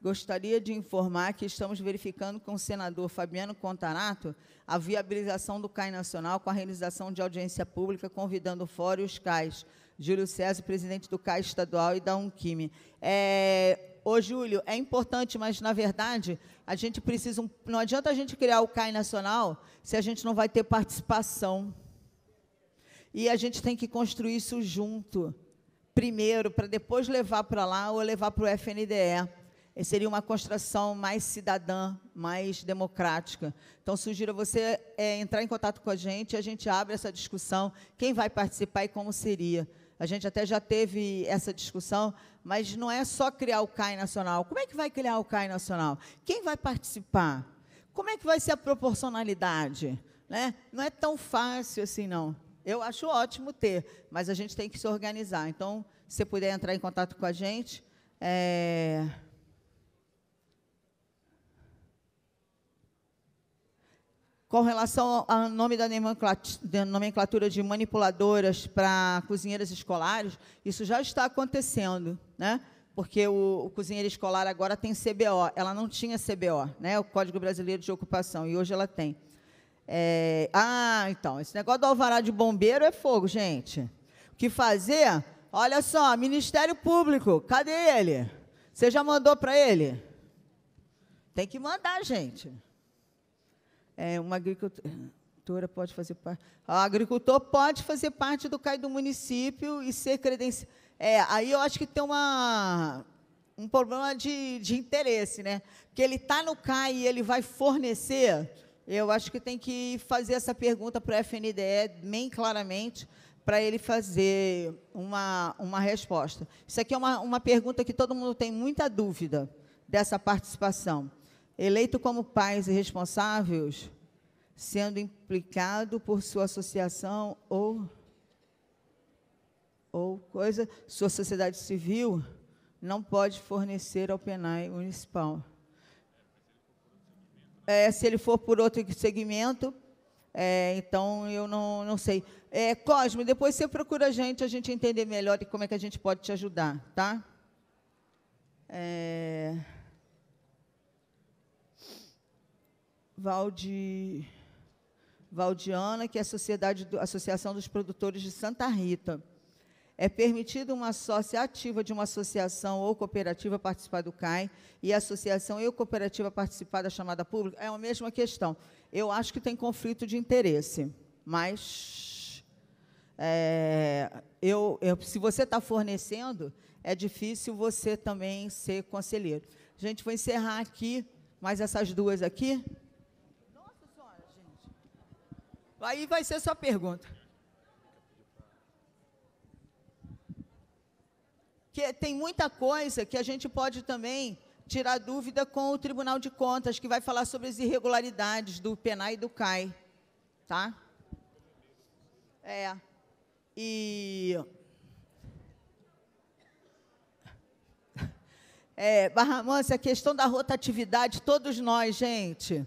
gostaria de informar que estamos verificando com o senador Fabiano Contarato a viabilização do CAI Nacional com a realização de audiência pública, convidando o Fórum e os CAIs. Júlio César, presidente do CAI estadual e da Unquime. É, Ô, Júlio, é importante, mas, na verdade, a gente precisa. Um, não adianta a gente criar o CAI Nacional se a gente não vai ter participação. E a gente tem que construir isso junto, primeiro, para depois levar para lá ou levar para o FNDE. É, seria uma construção mais cidadã, mais democrática. Então, sugiro a você é, entrar em contato com a gente, a gente abre essa discussão, quem vai participar e como seria. A gente até já teve essa discussão, mas não é só criar o CAI Nacional. Como é que vai criar o CAI Nacional? Quem vai participar? Como é que vai ser a proporcionalidade? Né? Não é tão fácil assim, não. Eu acho ótimo ter, mas a gente tem que se organizar. Então, se puder entrar em contato com a gente, é com relação ao nome da nomenclatura de manipuladoras para cozinheiras escolares, isso já está acontecendo, né? porque o, o cozinheiro escolar agora tem CBO, ela não tinha CBO, né? o Código Brasileiro de Ocupação, e hoje ela tem. É, ah, então, esse negócio do alvará de bombeiro é fogo, gente. O que fazer? Olha só, Ministério Público, cadê ele? Você já mandou para ele? Tem que mandar, gente é, uma agricultora pode fazer parte. O agricultor pode fazer parte do CAI do município e ser credenciado. É, aí eu acho que tem uma, um problema de, de interesse, né? Porque ele está no CAI e ele vai fornecer. Eu acho que tem que fazer essa pergunta para o FNDE bem claramente para ele fazer uma, uma resposta. Isso aqui é uma, uma pergunta que todo mundo tem muita dúvida dessa participação eleito como pais e responsáveis, sendo implicado por sua associação ou ou coisa, sua sociedade civil não pode fornecer ao penai municipal. É, se ele for por outro segmento, é, então eu não, não sei. É, Cosme, depois você procura a gente, a gente entender melhor e como é que a gente pode te ajudar, tá? É... Valdi, Valdiana, que é a Sociedade do, Associação dos Produtores de Santa Rita. É permitido uma sócia ativa de uma associação ou cooperativa participar do CAI e a associação e cooperativa participar da chamada pública? É a mesma questão. Eu acho que tem conflito de interesse, mas é, eu, eu, se você está fornecendo, é difícil você também ser conselheiro. Gente, vou encerrar aqui, mais essas duas aqui. Aí vai ser sua pergunta. Que tem muita coisa que a gente pode também tirar dúvida com o Tribunal de Contas, que vai falar sobre as irregularidades do PENAI e do CAI. Tá? É. E. É, Barra Mansa, a questão da rotatividade, todos nós, gente.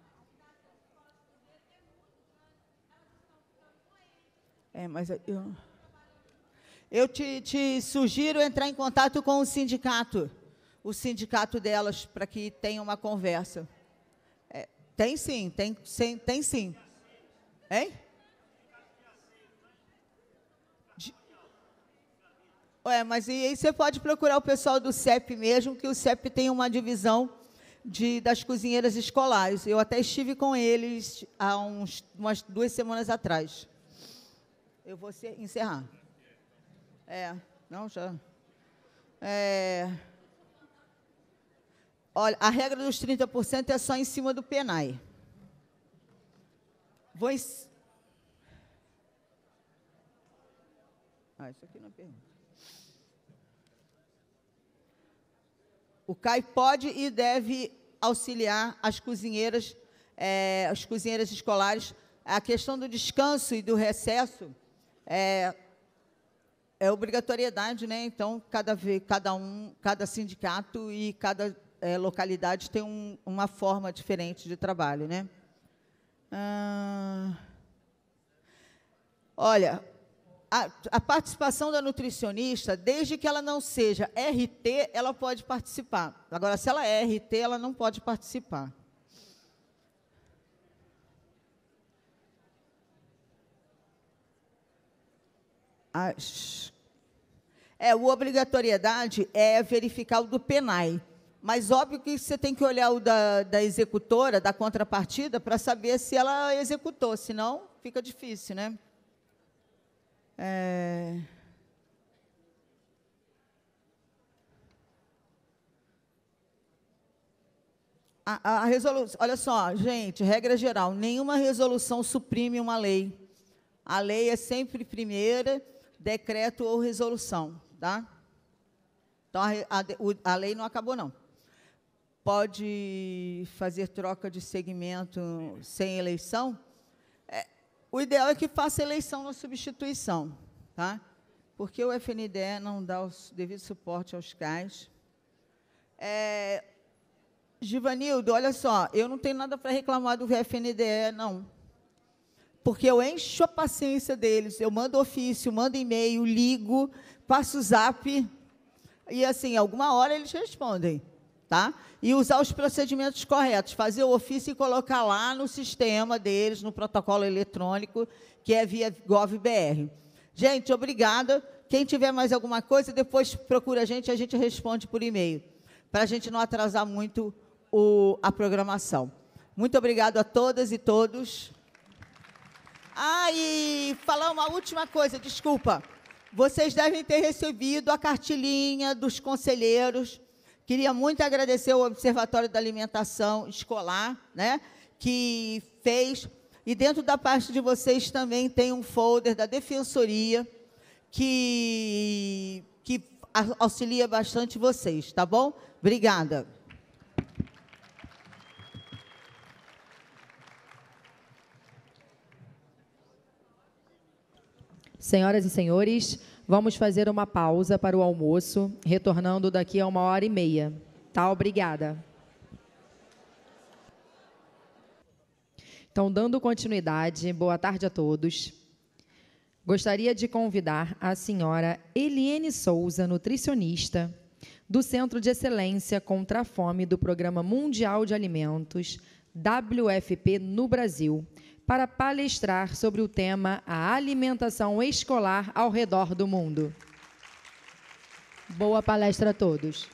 É, mas eu. Eu te, te sugiro entrar em contato com o sindicato, o sindicato delas, para que tenha uma conversa. É, tem sim, tem, sim, tem sim. Hein? É, mas e aí você pode procurar o pessoal do CEP mesmo, que o CEP tem uma divisão de, das cozinheiras escolares. Eu até estive com eles há uns, umas duas semanas atrás eu vou ser, encerrar. É, não, já. É, olha, a regra dos 30% é só em cima do PENAI. Vou. Ens... Ah, isso aqui não é pergunta. O CAI pode e deve auxiliar as cozinheiras, é, as cozinheiras escolares. A questão do descanso e do recesso é, é obrigatoriedade, né? Então, cada, cada um, cada sindicato e cada é, localidade tem um, uma forma diferente de trabalho, né? Ah, olha, a, a, participação da nutricionista, desde que ela não seja RT, ela pode participar. Agora, se ela é RT, ela não pode participar. as. É, o obrigatoriedade é verificar o do PENAI. Mas óbvio que você tem que olhar o da, da executora, da contrapartida, para saber se ela executou, senão fica difícil, né? É... A, a, resolução, olha só, gente, regra geral, nenhuma resolução suprime uma lei. A lei é sempre primeira decreto ou resolução, tá? Então, a, a, a lei não acabou, não. Pode fazer troca de segmento sem eleição? É, o ideal é que faça eleição na substituição, tá? Porque o FNDE não dá o devido suporte aos CAIs. É, Givanildo, olha só, eu não tenho nada para reclamar do FNDE, não porque eu encho a paciência deles, eu mando ofício, mando e-mail, ligo, passo zap, e assim, alguma hora eles respondem, tá? E usar os procedimentos corretos, fazer o ofício e colocar lá no sistema deles, no protocolo eletrônico, que é via GovBR. Gente, obrigada. Quem tiver mais alguma coisa, depois procura a gente, a gente responde por e-mail, para a gente não atrasar muito o, a programação. Muito obrigado a todas e todos. Ah, e falar uma última coisa, desculpa. Vocês devem ter recebido a cartilinha dos conselheiros. Queria muito agradecer ao Observatório da Alimentação Escolar, né, que fez. E dentro da parte de vocês também tem um folder da Defensoria que, que auxilia bastante vocês, tá bom? Obrigada. Senhoras e senhores, vamos fazer uma pausa para o almoço, retornando daqui a uma hora e meia. Tá? Obrigada. Então, dando continuidade, boa tarde a todos. Gostaria de convidar a senhora Eliene Souza, nutricionista do Centro de Excelência contra a Fome do Programa Mundial de Alimentos, WFP, no Brasil, para palestrar sobre o tema A Alimentação Escolar ao Redor do Mundo. Boa palestra a todos.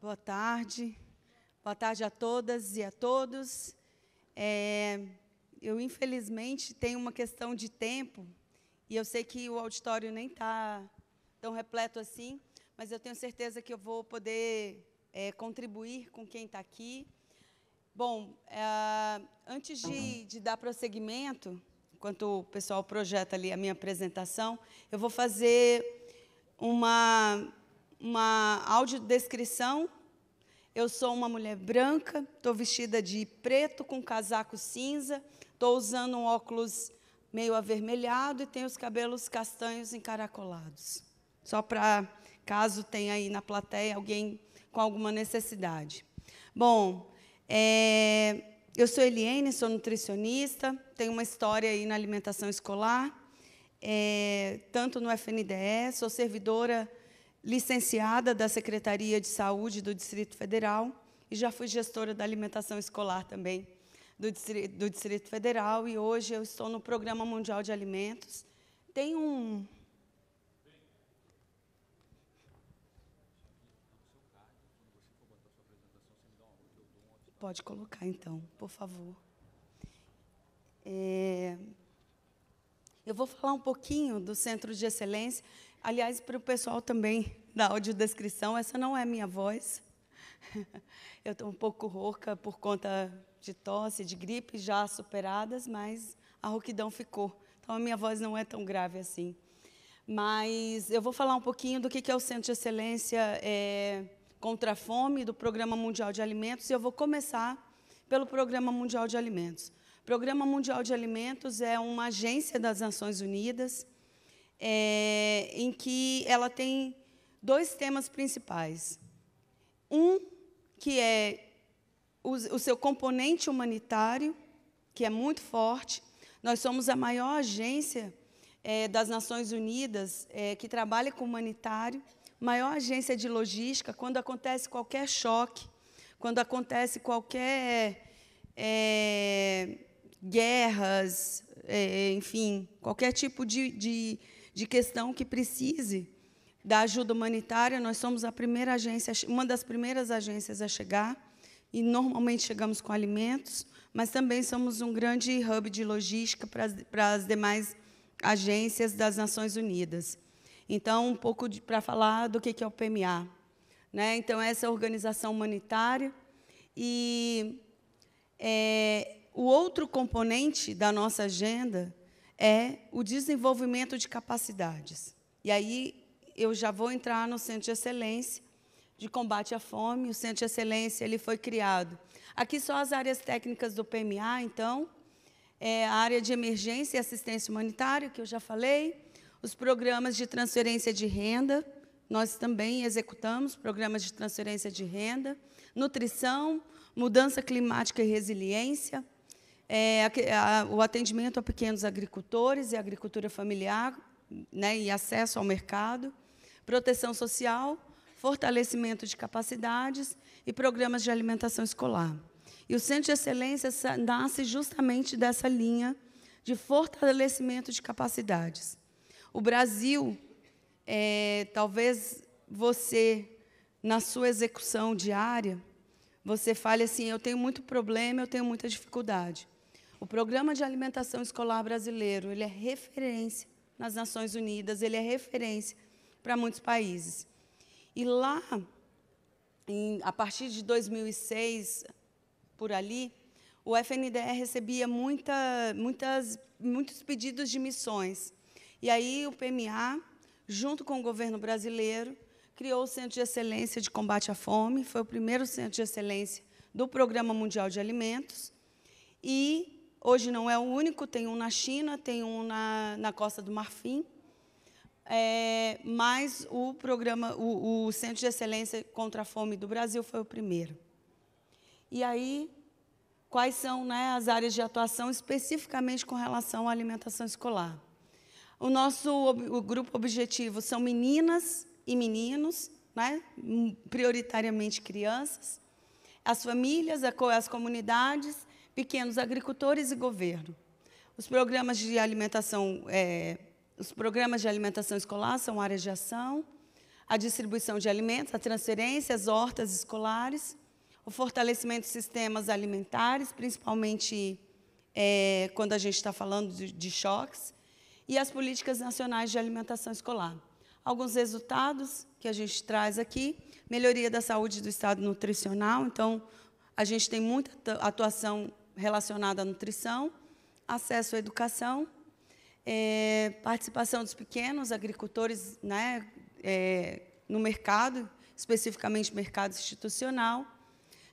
Boa tarde. Boa tarde a todas e a todos. É, eu, infelizmente, tenho uma questão de tempo e eu sei que o auditório nem está tão repleto assim, mas eu tenho certeza que eu vou poder é, contribuir com quem está aqui. Bom, é, antes de, de dar prosseguimento, enquanto o pessoal projeta ali a minha apresentação, eu vou fazer uma, uma audiodescrição. Eu sou uma mulher branca, estou vestida de preto com casaco cinza, estou usando um óculos meio avermelhado e tenho os cabelos castanhos encaracolados. Só para caso tenha aí na plateia alguém com alguma necessidade. Bom, é, eu sou Eliene, sou nutricionista, tenho uma história aí na alimentação escolar, é, tanto no FNDE, sou servidora licenciada da Secretaria de Saúde do Distrito Federal e já fui gestora da alimentação escolar também do Distrito, do Distrito Federal e hoje eu estou no Programa Mundial de Alimentos. Tem um, Pode colocar, então, por favor. É... Eu vou falar um pouquinho do Centro de Excelência. Aliás, para o pessoal também da audiodescrição, essa não é minha voz. Eu estou um pouco rouca por conta de tosse, de gripe, já superadas, mas a rouquidão ficou. Então, a minha voz não é tão grave assim. Mas eu vou falar um pouquinho do que é o Centro de Excelência. É contra a fome do Programa Mundial de Alimentos e eu vou começar pelo Programa Mundial de Alimentos. O Programa Mundial de Alimentos é uma agência das Nações Unidas é, em que ela tem dois temas principais. Um que é o, o seu componente humanitário, que é muito forte. Nós somos a maior agência é, das Nações Unidas é, que trabalha com humanitário maior agência de logística, quando acontece qualquer choque, quando acontece qualquer é, guerras, é, enfim, qualquer tipo de, de, de questão que precise da ajuda humanitária, nós somos a primeira agência, uma das primeiras agências a chegar e normalmente chegamos com alimentos, mas também somos um grande hub de logística para as, para as demais agências das Nações Unidas. Então, um pouco para falar do que, que é o PMA. Né? Então, essa é a organização humanitária. E é, o outro componente da nossa agenda é o desenvolvimento de capacidades. E aí eu já vou entrar no Centro de Excelência de Combate à Fome. O Centro de Excelência ele foi criado. Aqui só as áreas técnicas do PMA, então, é a área de emergência e assistência humanitária, que eu já falei, os programas de transferência de renda, nós também executamos programas de transferência de renda, nutrição, mudança climática e resiliência, é, a, a, o atendimento a pequenos agricultores e agricultura familiar, né, e acesso ao mercado, proteção social, fortalecimento de capacidades e programas de alimentação escolar. E o Centro de Excelência nasce justamente dessa linha de fortalecimento de capacidades. O Brasil, é, talvez você, na sua execução diária, você fale assim: eu tenho muito problema, eu tenho muita dificuldade. O Programa de Alimentação Escolar Brasileiro, ele é referência nas Nações Unidas, ele é referência para muitos países. E lá, em, a partir de 2006, por ali, o FNDE recebia muita, muitas, muitos pedidos de missões e aí o PMA, junto com o governo brasileiro, criou o Centro de Excelência de Combate à Fome, foi o primeiro centro de excelência do Programa Mundial de Alimentos. E hoje não é o único, tem um na China, tem um na, na Costa do Marfim. É, mas o programa, o, o Centro de Excelência contra a Fome do Brasil foi o primeiro. E aí, quais são né, as áreas de atuação especificamente com relação à alimentação escolar? O nosso o grupo objetivo são meninas e meninos, né? Hum, prioritariamente crianças, as famílias, as comunidades, pequenos agricultores e governo. Os programas de alimentação, é, os programas de alimentação escolar são áreas de ação, a distribuição de alimentos, a transferência, as hortas escolares, o fortalecimento de sistemas alimentares, principalmente é, quando a gente está falando de, de choques, e as políticas nacionais de alimentação escolar. Alguns resultados que a gente traz aqui: melhoria da saúde do estado nutricional, então a gente tem muita atuação relacionada à nutrição, acesso à educação, é, participação dos pequenos agricultores né, é, no mercado, especificamente mercado institucional,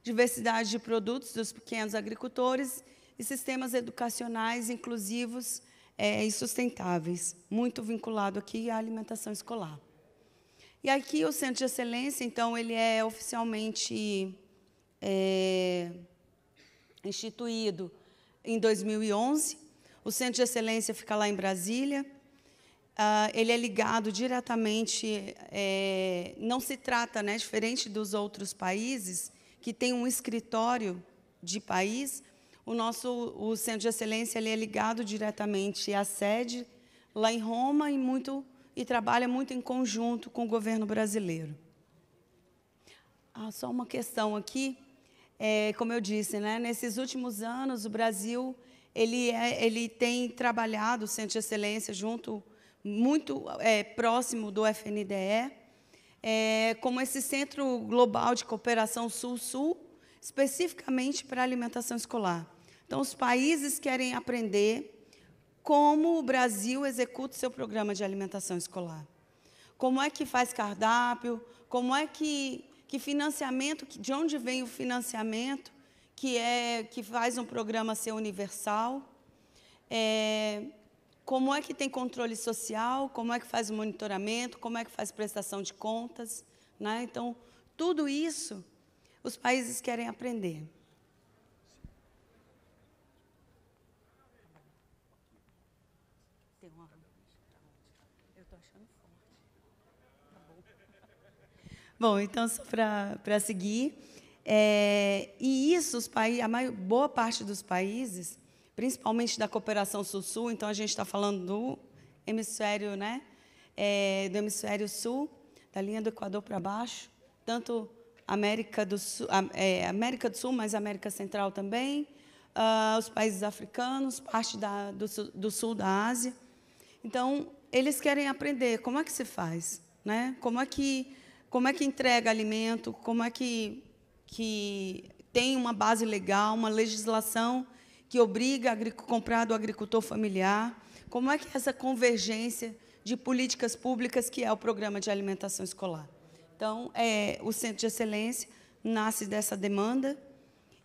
diversidade de produtos dos pequenos agricultores e sistemas educacionais inclusivos é, e sustentáveis, muito vinculado aqui à alimentação escolar. E aqui o Centro de Excelência, então, ele é oficialmente é, instituído em 2011. O Centro de Excelência fica lá em Brasília. Uh, ele é ligado diretamente, é, não se trata, né, diferente dos outros países, que tem um escritório de país, o nosso o centro de excelência ele é ligado diretamente à sede lá em Roma e muito e trabalha muito em conjunto com o governo brasileiro. Ah, só uma questão aqui, é, como eu disse, né, nesses últimos anos o Brasil ele, é, ele tem trabalhado o centro de excelência junto muito é, próximo do FNDE, é, como esse centro global de cooperação Sul-Sul, especificamente para alimentação escolar. Então, os países querem aprender como o Brasil executa o seu programa de alimentação escolar. Como é que faz cardápio, como é que, que financiamento, de onde vem o financiamento que, é, que faz um programa ser universal. É, como é que tem controle social, como é que faz o monitoramento, como é que faz prestação de contas. Né? Então, tudo isso os países querem aprender. Bom, então, só para seguir. É, e isso, os países, a maior, boa parte dos países, principalmente da cooperação sul-sul, então a gente está falando do hemisfério, né? É, do hemisfério sul, da linha do Equador para baixo, tanto América do Sul, é, América do Sul, mas América Central também, uh, os países africanos, parte da, do, do sul da Ásia. Então, eles querem aprender como é que se faz, né? Como é que como é que entrega alimento, como é que, que tem uma base legal, uma legislação que obriga a comprar do agricultor familiar, como é que é essa convergência de políticas públicas que é o programa de alimentação escolar. Então, é, o Centro de Excelência nasce dessa demanda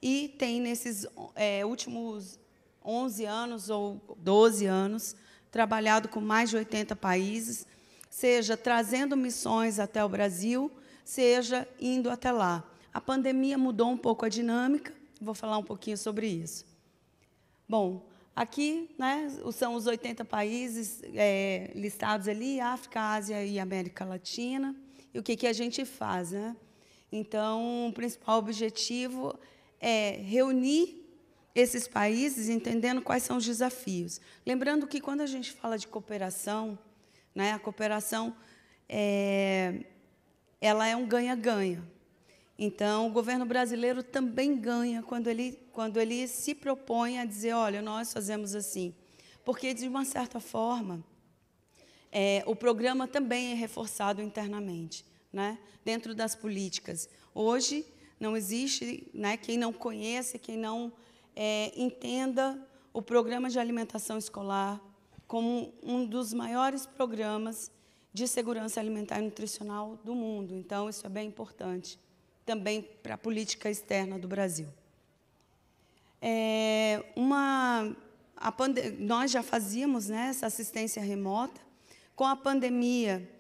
e tem, nesses é, últimos 11 anos ou 12 anos, trabalhado com mais de 80 países, seja trazendo missões até o Brasil, seja indo até lá. A pandemia mudou um pouco a dinâmica, vou falar um pouquinho sobre isso. Bom, aqui né, são os 80 países é, listados ali, África, Ásia e América Latina. E o que, que a gente faz? Né? Então, o principal objetivo é reunir esses países, entendendo quais são os desafios. Lembrando que quando a gente fala de cooperação, né? A cooperação é, ela é um ganha-ganha. Então, o governo brasileiro também ganha quando ele, quando ele se propõe a dizer: olha, nós fazemos assim. Porque, de uma certa forma, é, o programa também é reforçado internamente, né? dentro das políticas. Hoje, não existe né, quem não conheça, quem não é, entenda o programa de alimentação escolar, como um dos maiores programas de segurança alimentar e nutricional do mundo. Então, isso é bem importante também para a política externa do Brasil. É uma, pande... nós já fazíamos né, essa assistência remota. Com a pandemia,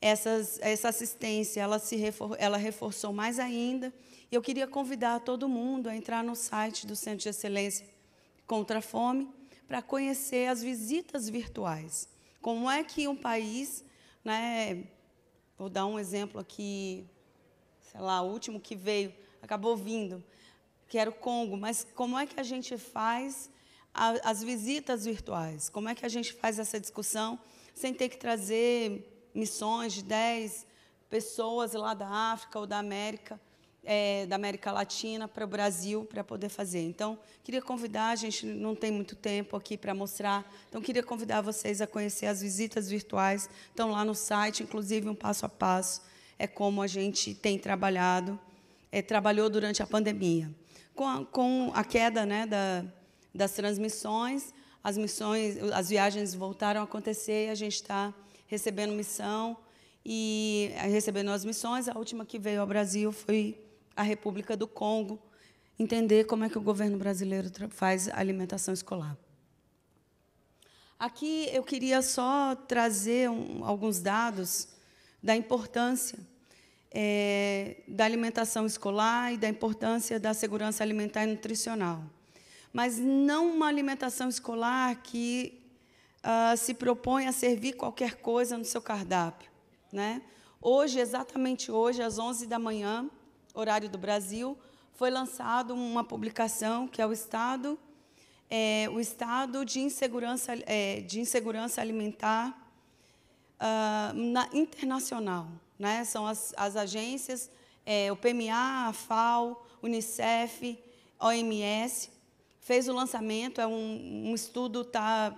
essas, essa assistência ela, se refor... ela reforçou mais ainda. Eu queria convidar todo mundo a entrar no site do Centro de Excelência contra a Fome para conhecer as visitas virtuais. Como é que um país, né, vou dar um exemplo aqui, sei lá, o último que veio, acabou vindo, que era o Congo, mas como é que a gente faz a, as visitas virtuais? Como é que a gente faz essa discussão sem ter que trazer missões de 10 pessoas lá da África ou da América? é, da América Latina para o Brasil para poder fazer. Então, queria convidar, a gente não tem muito tempo aqui para mostrar, então queria convidar vocês a conhecer as visitas virtuais, estão lá no site, inclusive um passo a passo, é como a gente tem trabalhado, é, trabalhou durante a pandemia. Com a, com a queda né, da, das transmissões, as missões, as viagens voltaram a acontecer e a gente está recebendo missão e eh, recebendo as missões. A última que veio ao Brasil foi a República do Congo, entender como é que o governo brasileiro faz alimentação escolar. Aqui eu queria só trazer um, alguns dados da importância é, da alimentação escolar e da importância da segurança alimentar e nutricional. Mas não uma alimentação escolar que ah, se propõe a servir qualquer coisa no seu cardápio. Né? Hoje, exatamente hoje, às 11 da manhã, horário do Brasil, foi lançada uma publicação que é o Estado, é, o Estado de Insegurança, é, de insegurança Alimentar uh, na, Internacional. Né? São as, as agências, é, o PMA, a FAO, Unicef, OMS, fez o lançamento, é um, um estudo tá,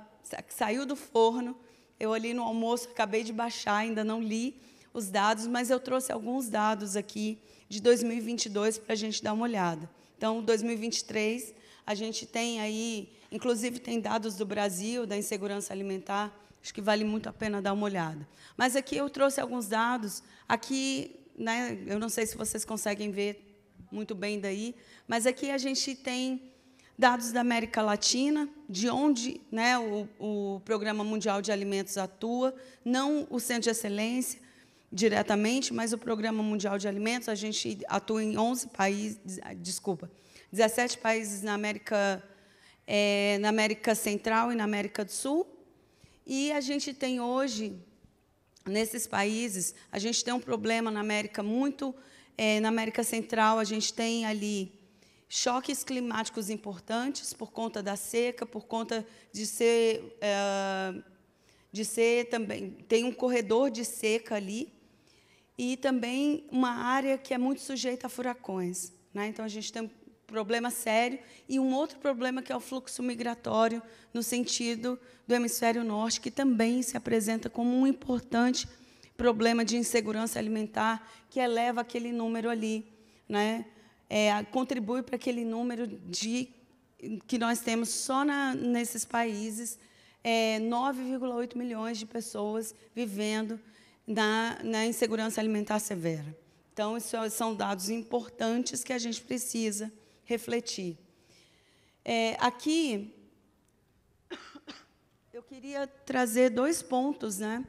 saiu do forno, eu ali no almoço acabei de baixar, ainda não li os dados, mas eu trouxe alguns dados aqui de 2022 para a gente dar uma olhada. Então, 2023, a gente tem aí, inclusive tem dados do Brasil, da insegurança alimentar, acho que vale muito a pena dar uma olhada. Mas aqui eu trouxe alguns dados, aqui, né, eu não sei se vocês conseguem ver muito bem daí, mas aqui a gente tem dados da América Latina, de onde né, o, o Programa Mundial de Alimentos atua, não o Centro de Excelência, diretamente, mas o Programa Mundial de Alimentos, a gente atua em 11 países, ah, desculpa, 17 países na América, é, na América Central e na América do Sul. E a gente tem hoje, nesses países, a gente tem um problema na América muito. É, na América Central, a gente tem ali choques climáticos importantes por conta da seca, por conta de ser. É, de ser também tem um corredor de seca ali e também uma área que é muito sujeita a furacões. Né? Então, a gente tem um problema sério e um outro problema que é o fluxo migratório no sentido do hemisfério norte, que também se apresenta como um importante problema de insegurança alimentar que eleva aquele número ali, né? É, contribui para aquele número de que nós temos só na, nesses países é, 9,8 milhões de pessoas vivendo na, na insegurança alimentar severa. Então, isso é, são dados importantes que a gente precisa refletir. É, aqui, eu queria trazer dois pontos, né?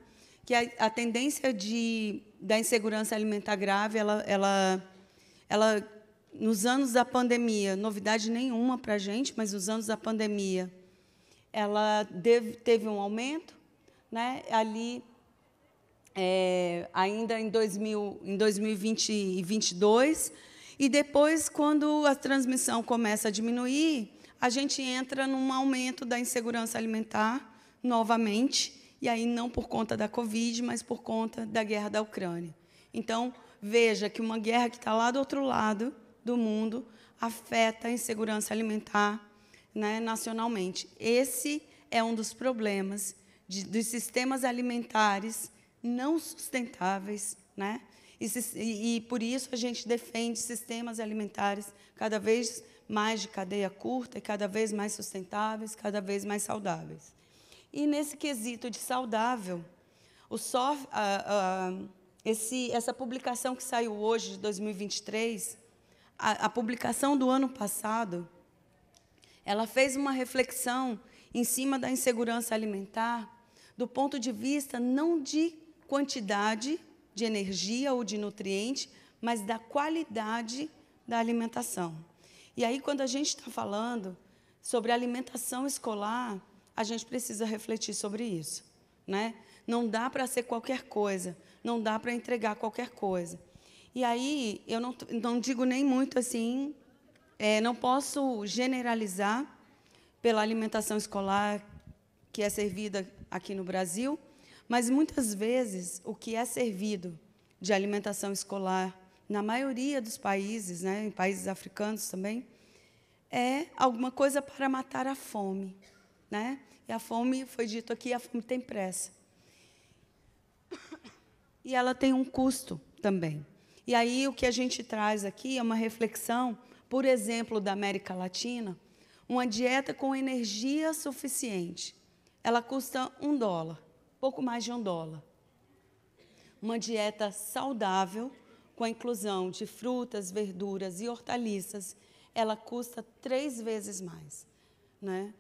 Que a, a tendência de, da insegurança alimentar grave, ela, ela, ela nos anos da pandemia, novidade nenhuma para a gente, mas nos anos da pandemia, ela teve um aumento, né? Ali é, ainda em, 2000, em 2020 e 2022. E depois, quando a transmissão começa a diminuir, a gente entra num aumento da insegurança alimentar novamente, e aí não por conta da Covid, mas por conta da guerra da Ucrânia. Então, veja que uma guerra que está lá do outro lado do mundo afeta a insegurança alimentar né, nacionalmente. Esse é um dos problemas de, dos sistemas alimentares não sustentáveis, né? E, e, por isso a gente defende sistemas alimentares cada vez mais de cadeia curta e cada vez mais sustentáveis, cada vez mais saudáveis. E nesse quesito de saudável, o soft, esse, essa publicação que saiu hoje, de 2023, a, a publicação do ano passado, ela fez uma reflexão em cima da insegurança alimentar do ponto de vista não de quantidade de energia ou de nutriente, mas da qualidade da alimentação. E aí, quando a gente está falando sobre alimentação escolar, a gente precisa refletir sobre isso. Né? Não dá para ser qualquer coisa, não dá para entregar qualquer coisa. E aí, eu não, não digo nem muito assim, é, não posso generalizar pela alimentação escolar que é servida aqui no Brasil, mas muitas vezes o que é servido de alimentação escolar, na maioria dos países, né, em países africanos também, é alguma coisa para matar a fome. Né? E a fome, foi dito aqui, a fome tem pressa. E ela tem um custo também. E aí o que a gente traz aqui é uma reflexão, por exemplo, da América Latina, uma dieta com energia suficiente. Ela custa um dólar pouco mais de um dólar. Uma dieta saudável, com a inclusão de frutas, verduras e hortaliças, ela custa três vezes mais. Né?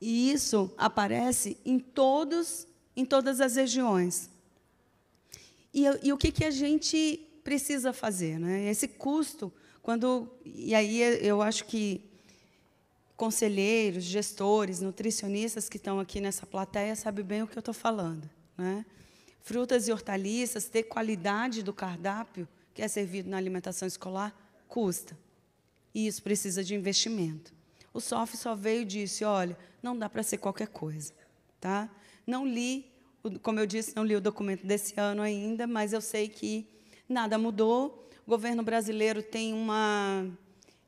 E isso aparece em todos, em todas as regiões. E, e o que, que a gente precisa fazer? Né? Esse custo, quando. E aí eu acho que conselheiros, gestores, nutricionistas que estão aqui nessa plateia sabem bem o que eu estou falando. Né? Frutas e hortaliças, ter qualidade do cardápio que é servido na alimentação escolar, custa. E isso precisa de investimento. O SOF só veio e disse: olha, não dá para ser qualquer coisa. Tá? Não li, como eu disse, não li o documento desse ano ainda, mas eu sei que nada mudou. O governo brasileiro tem uma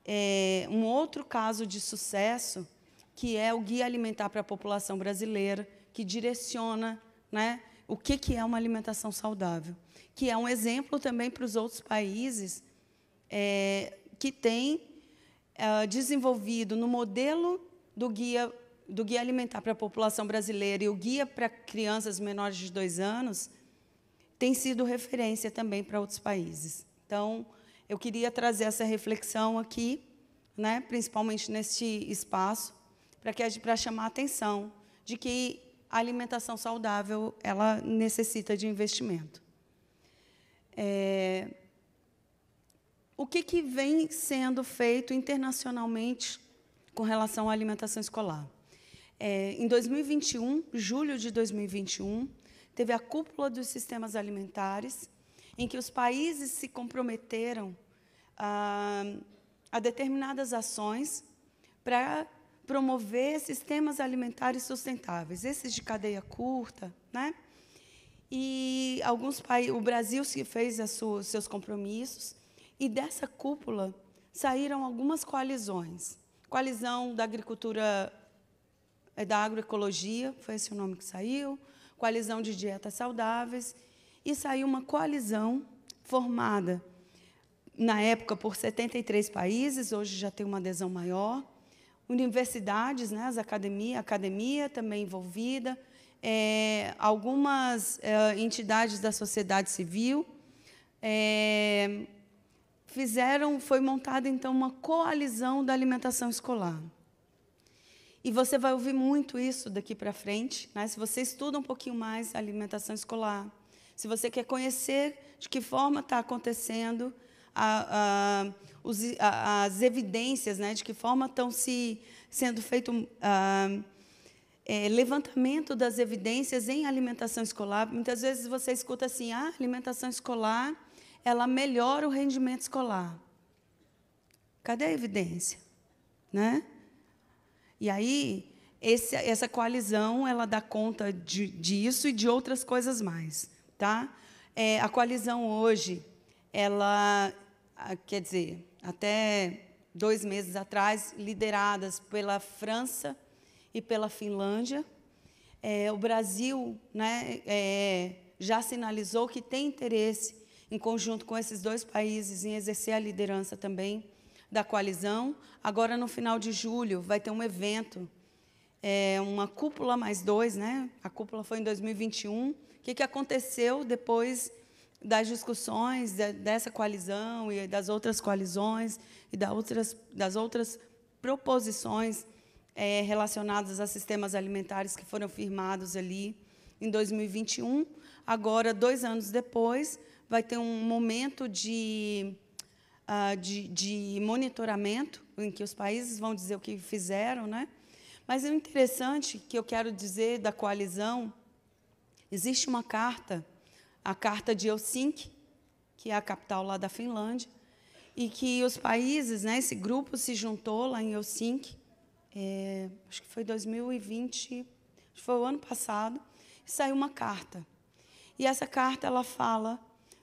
é, um outro caso de sucesso, que é o Guia Alimentar para a População Brasileira, que direciona né, o que, que é uma alimentação saudável, que é um exemplo também para os outros países é, que têm é, desenvolvido no modelo do guia, do guia Alimentar para a População Brasileira e o Guia para Crianças Menores de 2 anos, tem sido referência também para outros países. Então, eu queria trazer essa reflexão aqui, né, principalmente neste espaço, para chamar a atenção de que a alimentação saudável ela necessita de investimento. É, o que, que vem sendo feito internacionalmente com relação à alimentação escolar? É, em 2021, julho de 2021, teve a cúpula dos sistemas alimentares, em que os países se comprometeram a, a determinadas ações para promover sistemas alimentares sustentáveis, esses de cadeia curta, né? E alguns países, o Brasil se fez seus compromissos e dessa cúpula saíram algumas coalizões. Coalizão da agricultura eh, da agroecologia, foi esse o nome que saiu, coalizão de dietas saudáveis e saiu uma coalizão formada na época por 73 países, hoje já tem uma adesão maior. Universidades, né, as academia, academia também envolvida, é, algumas é, entidades da sociedade civil é, fizeram, foi montada então uma coalizão da alimentação escolar. E você vai ouvir muito isso daqui para frente, né? se você estuda um pouquinho mais a alimentação escolar, se você quer conhecer de que forma está acontecendo a, a, os, a, as evidências, né, de que forma estão se sendo feito ah, é, levantamento das evidências em alimentação escolar. Muitas vezes você escuta assim, ah, alimentação escolar ela melhora o rendimento escolar. Cadê a evidência, né? E aí esse, essa coalizão ela dá conta de, disso e de outras coisas mais, tá? É, a coalizão hoje ela ah, quer dizer, até dois meses atrás, lideradas pela França e pela Finlândia. É, o Brasil né, é, já sinalizou que tem interesse, em conjunto com esses dois países, em exercer a liderança também da coalizão. Agora, no final de julho, vai ter um evento, é, uma cúpula mais dois, né? A cúpula foi em 2021. O que, que aconteceu depois das discussões dessa coalizão e das outras coalizões e das outras, das outras proposições é, relacionadas a sistemas alimentares que foram firmados ali em 2021. Agora, dois anos depois, vai ter um momento de, uh, de, de, monitoramento em que os países vão dizer o que fizeram, né? Mas o é interessante que eu quero dizer da coalizão, existe uma carta a Carta de Helsinki, que é a capital lá da Finlândia, e que os países, né, esse grupo se juntou lá em Helsinki, é, acho que foi 2020, foi o ano passado, e saiu uma carta. E essa carta ela fala,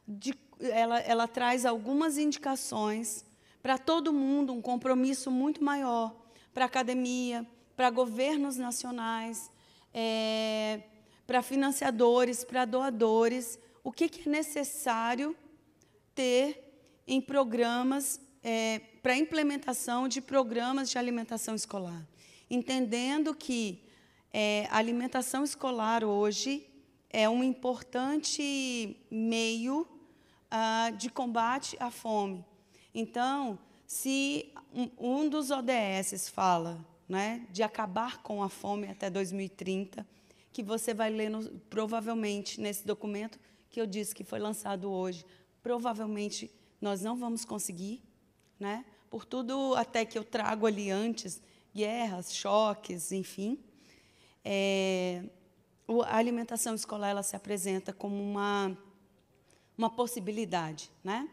de, ela, ela traz algumas indicações para todo mundo, um compromisso muito maior para academia, para governos nacionais, é, para financiadores, para doadores, o que, que é necessário ter em programas é, para implementação de programas de alimentação escolar, entendendo que é, a alimentação escolar hoje é um importante meio ah, de combate à fome. Então, se um, um dos ODSs fala né, de acabar com a fome até 2030, que você vai ler no, provavelmente nesse documento que eu disse que foi lançado hoje, provavelmente nós não vamos conseguir, né? Por tudo até que eu trago ali antes, guerras, choques, enfim. É, a alimentação escolar ela se apresenta como uma, uma possibilidade, né?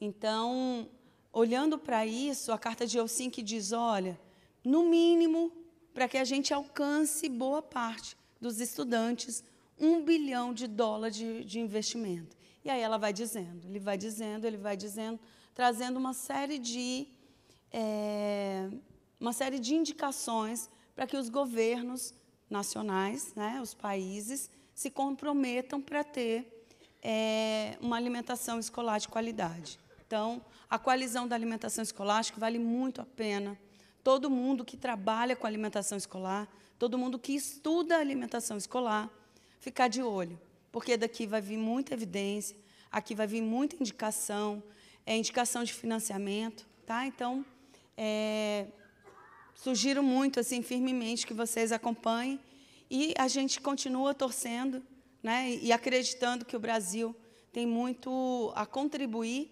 Então, olhando para isso, a carta de Elsinki diz, olha, no mínimo, para que a gente alcance boa parte dos estudantes um bilhão de dólares de, de investimento. E aí ela vai dizendo, ele vai dizendo, ele vai dizendo, trazendo uma série de, é, uma série de indicações para que os governos nacionais, né, os países, se comprometam para ter é, uma alimentação escolar de qualidade. Então, a coalizão da alimentação escolástica vale muito a pena. Todo mundo que trabalha com alimentação escolar, todo mundo que estuda alimentação escolar, ficar de olho, porque daqui vai vir muita evidência, aqui vai vir muita indicação, é indicação de financiamento, tá? Então, é, sugiro muito, assim, firmemente que vocês acompanhem e a gente continua torcendo, né? E acreditando que o Brasil tem muito a contribuir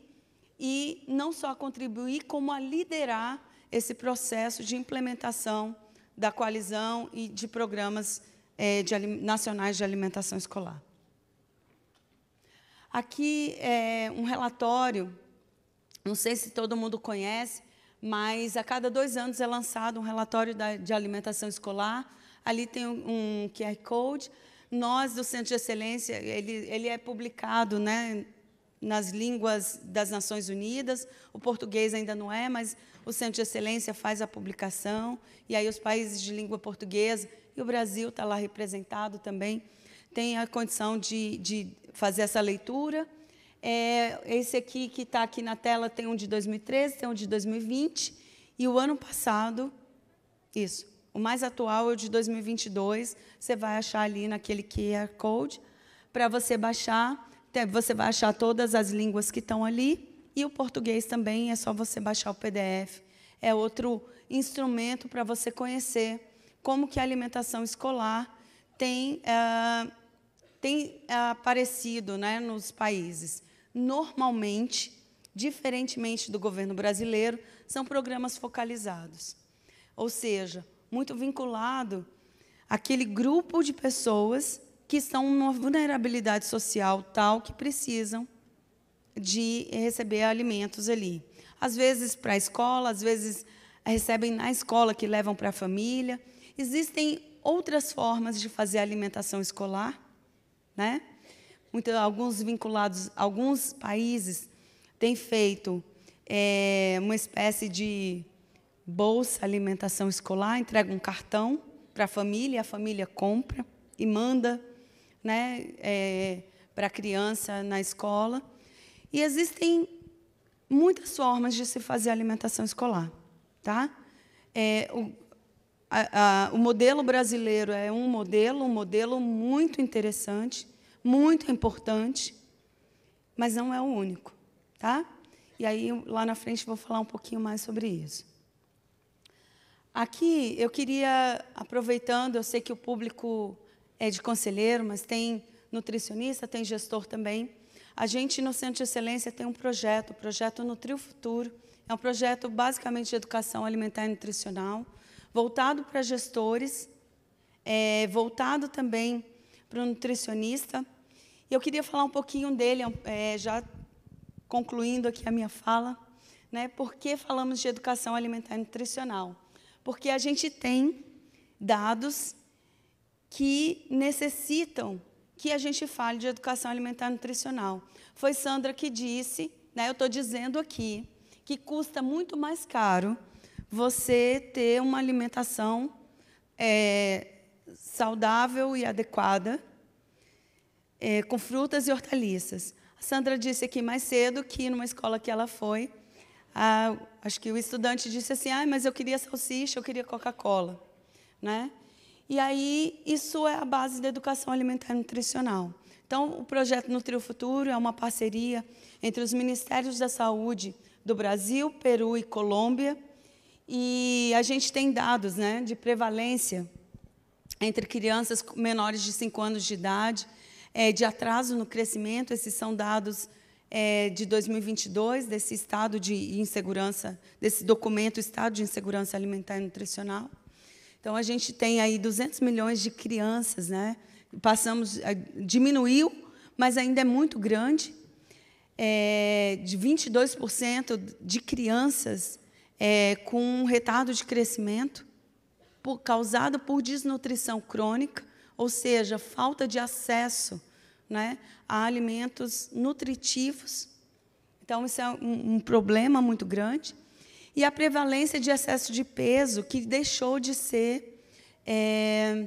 e não só a contribuir, como a liderar esse processo de implementação da coalizão e de programas é, de, nacionais de alimentação escolar. Aqui é um relatório, não sei se todo mundo conhece, mas a cada dois anos é lançado um relatório da, de alimentação escolar. Ali tem um, um QR Code. Nós, do Centro de Excelência, ele, ele é publicado né, nas línguas das Nações Unidas. O português ainda não é, mas o Centro de Excelência faz a publicação. E aí os países de língua portuguesa e o Brasil está lá representado também. Tem a condição de, de fazer essa leitura. É, esse aqui que está aqui na tela tem um de 2013, tem um de 2020. E o ano passado, isso, o mais atual é o de 2022. Você vai achar ali naquele QR Code para você baixar. Você vai achar todas as línguas que estão ali. E o português também é só você baixar o PDF. É outro instrumento para você conhecer como que a alimentação escolar tem, eh, tem eh, aparecido né, nos países. Normalmente, diferentemente do governo brasileiro, são programas focalizados. Ou seja, muito vinculado àquele grupo de pessoas que estão numa vulnerabilidade social tal que precisam de receber alimentos ali. Às vezes para a escola, às vezes recebem na escola que levam para a família. Existem outras formas de fazer alimentação escolar, né? Muito, alguns vinculados, alguns países têm feito é, uma espécie de bolsa alimentação escolar, entrega um cartão para a família, a família compra e manda né, é, para a criança na escola. E existem muitas formas de se fazer alimentação escolar. Tá? É, o, a, a, o modelo brasileiro é um modelo, um modelo muito interessante, muito importante, mas não é o único. Tá? E aí, lá na frente, vou falar um pouquinho mais sobre isso. Aqui, eu queria, aproveitando, eu sei que o público é, de conselheiro, mas tem nutricionista, tem gestor também. A gente no Centro de Excelência tem um projeto, o projeto Nutri o Futuro. É um projeto basicamente de educação alimentar e nutricional, voltado para gestores, é, voltado também para o nutricionista. E eu queria falar um pouquinho dele, é, é já concluindo aqui a minha fala. Né, por que falamos de educação alimentar e nutricional? Porque a gente tem dados que necessitam que a gente fale de educação alimentar e nutricional. Foi Sandra que disse, né, eu estou dizendo aqui, que custa muito mais caro você ter uma alimentação é, saudável e adequada, é, com frutas e hortaliças. A Sandra disse aqui mais cedo que, numa escola que ela foi, a, acho que o estudante disse assim: ah, mas eu queria salsicha, eu queria Coca-Cola. Né? E aí, isso é a base da educação alimentar e nutricional. Então, o projeto Nutrio Futuro é uma parceria entre os Ministérios da Saúde do Brasil, Peru e Colômbia. E a gente tem dados né, de prevalência entre crianças menores de 5 anos de idade, é, de atraso no crescimento. Esses são dados é, de 2022, desse estado de insegurança, desse documento Estado de Insegurança Alimentar e Nutricional. Então a gente tem aí 200 milhões de crianças, né? Passamos, eh, diminuiu, mas ainda é muito grande. É, de 22% de crianças é, com um retardo de crescimento por, causado por desnutrição crônica, ou seja, falta de acesso né, a alimentos nutritivos. Então, isso é um, um problema muito grande e a prevalência de excesso de peso, que deixou de ser é,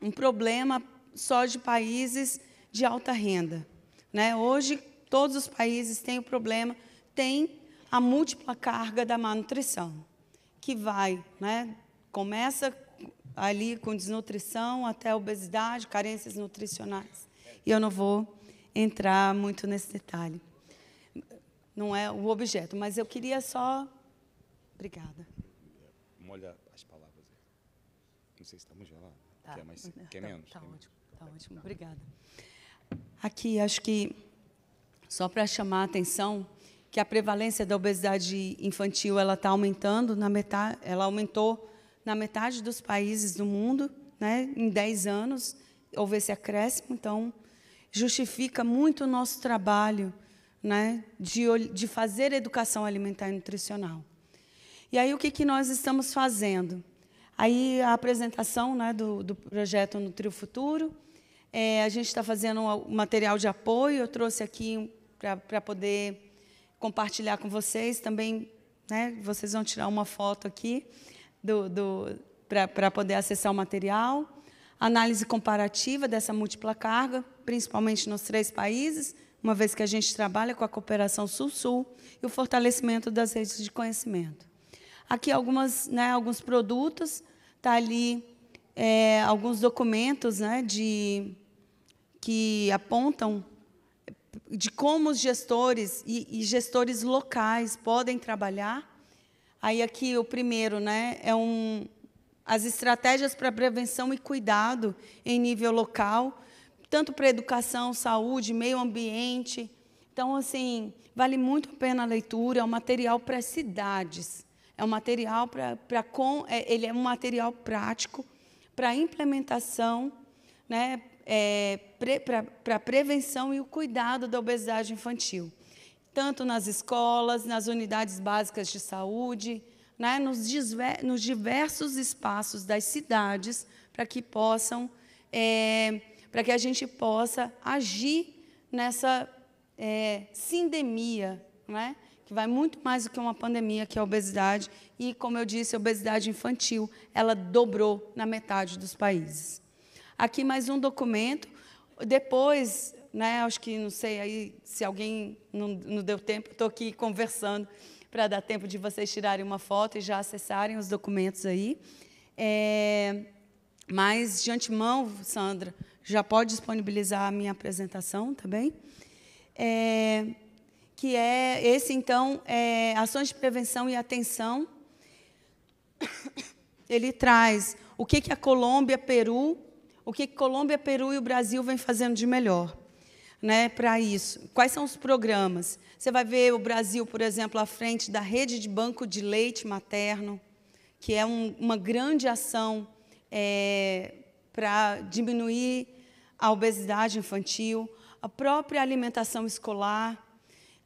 um problema só de países de alta renda. Né? Hoje, todos os países têm o problema, têm a múltipla carga da malnutrição, que vai, né? começa ali com desnutrição até obesidade, carências nutricionais. E eu não vou entrar muito nesse detalhe. Não é o objeto, mas eu queria só Obrigada. Molha as palavras aí. Não sei se estamos já lá. Tá. Quer, mais, quer tá, menos? Tá ótimo, está ótimo. Obrigada. Aqui, acho que só para chamar a atenção que a prevalência da obesidade infantil ela está aumentando na metade, ela aumentou na metade dos países do mundo, né? Em 10 anos houve esse acréscimo, então justifica muito o nosso trabalho, né? De, de fazer educação alimentar e nutricional. E aí o que, que nós estamos fazendo? Aí a apresentação né, do, do projeto No Trio Futuro. É, a gente está fazendo um material de apoio, eu trouxe aqui para poder compartilhar com vocês. Também né, vocês vão tirar uma foto aqui do, do, para poder acessar o material. Análise comparativa dessa múltipla carga, principalmente nos três países, uma vez que a gente trabalha com a cooperação Sul-Sul e o fortalecimento das redes de conhecimento. Aqui algumas, né, alguns produtos, tá ali é, alguns documentos né, de, que apontam de como os gestores e, e, gestores locais podem trabalhar. Aí aqui o primeiro, né, é um as estratégias para prevenção e cuidado em nível local, tanto para educação, saúde, meio ambiente. Então, assim, vale muito a pena a leitura, é um material para cidades. É um material para com, é, ele é um material prático para implementação, né, é, para a prevenção e o cuidado da obesidade infantil, tanto nas escolas, nas unidades básicas de saúde, né, nos, nos diversos espaços das cidades, para que possam, é, para que a gente possa agir nessa é, sindemia, né? que vai muito mais do que uma pandemia, que é a obesidade. E, como eu disse, a obesidade infantil, ela dobrou na metade dos países. Aqui mais um documento. Depois, né, acho que, não sei, aí, se alguém não, não deu tempo, estou aqui conversando para dar tempo de vocês tirarem uma foto e já acessarem os documentos aí. É, mas, de antemão, Sandra, já pode disponibilizar a minha apresentação, tá É, que é esse, então, é, ações de prevenção e atenção. Ele traz o que, que a Colômbia, Peru, o que, que Colômbia, Peru e o Brasil vem fazendo de melhor né, para isso. Quais são os programas? Você vai ver o Brasil, por exemplo, à frente da rede de banco de leite materno, que é um, uma grande ação é, para diminuir a obesidade infantil, a própria alimentação escolar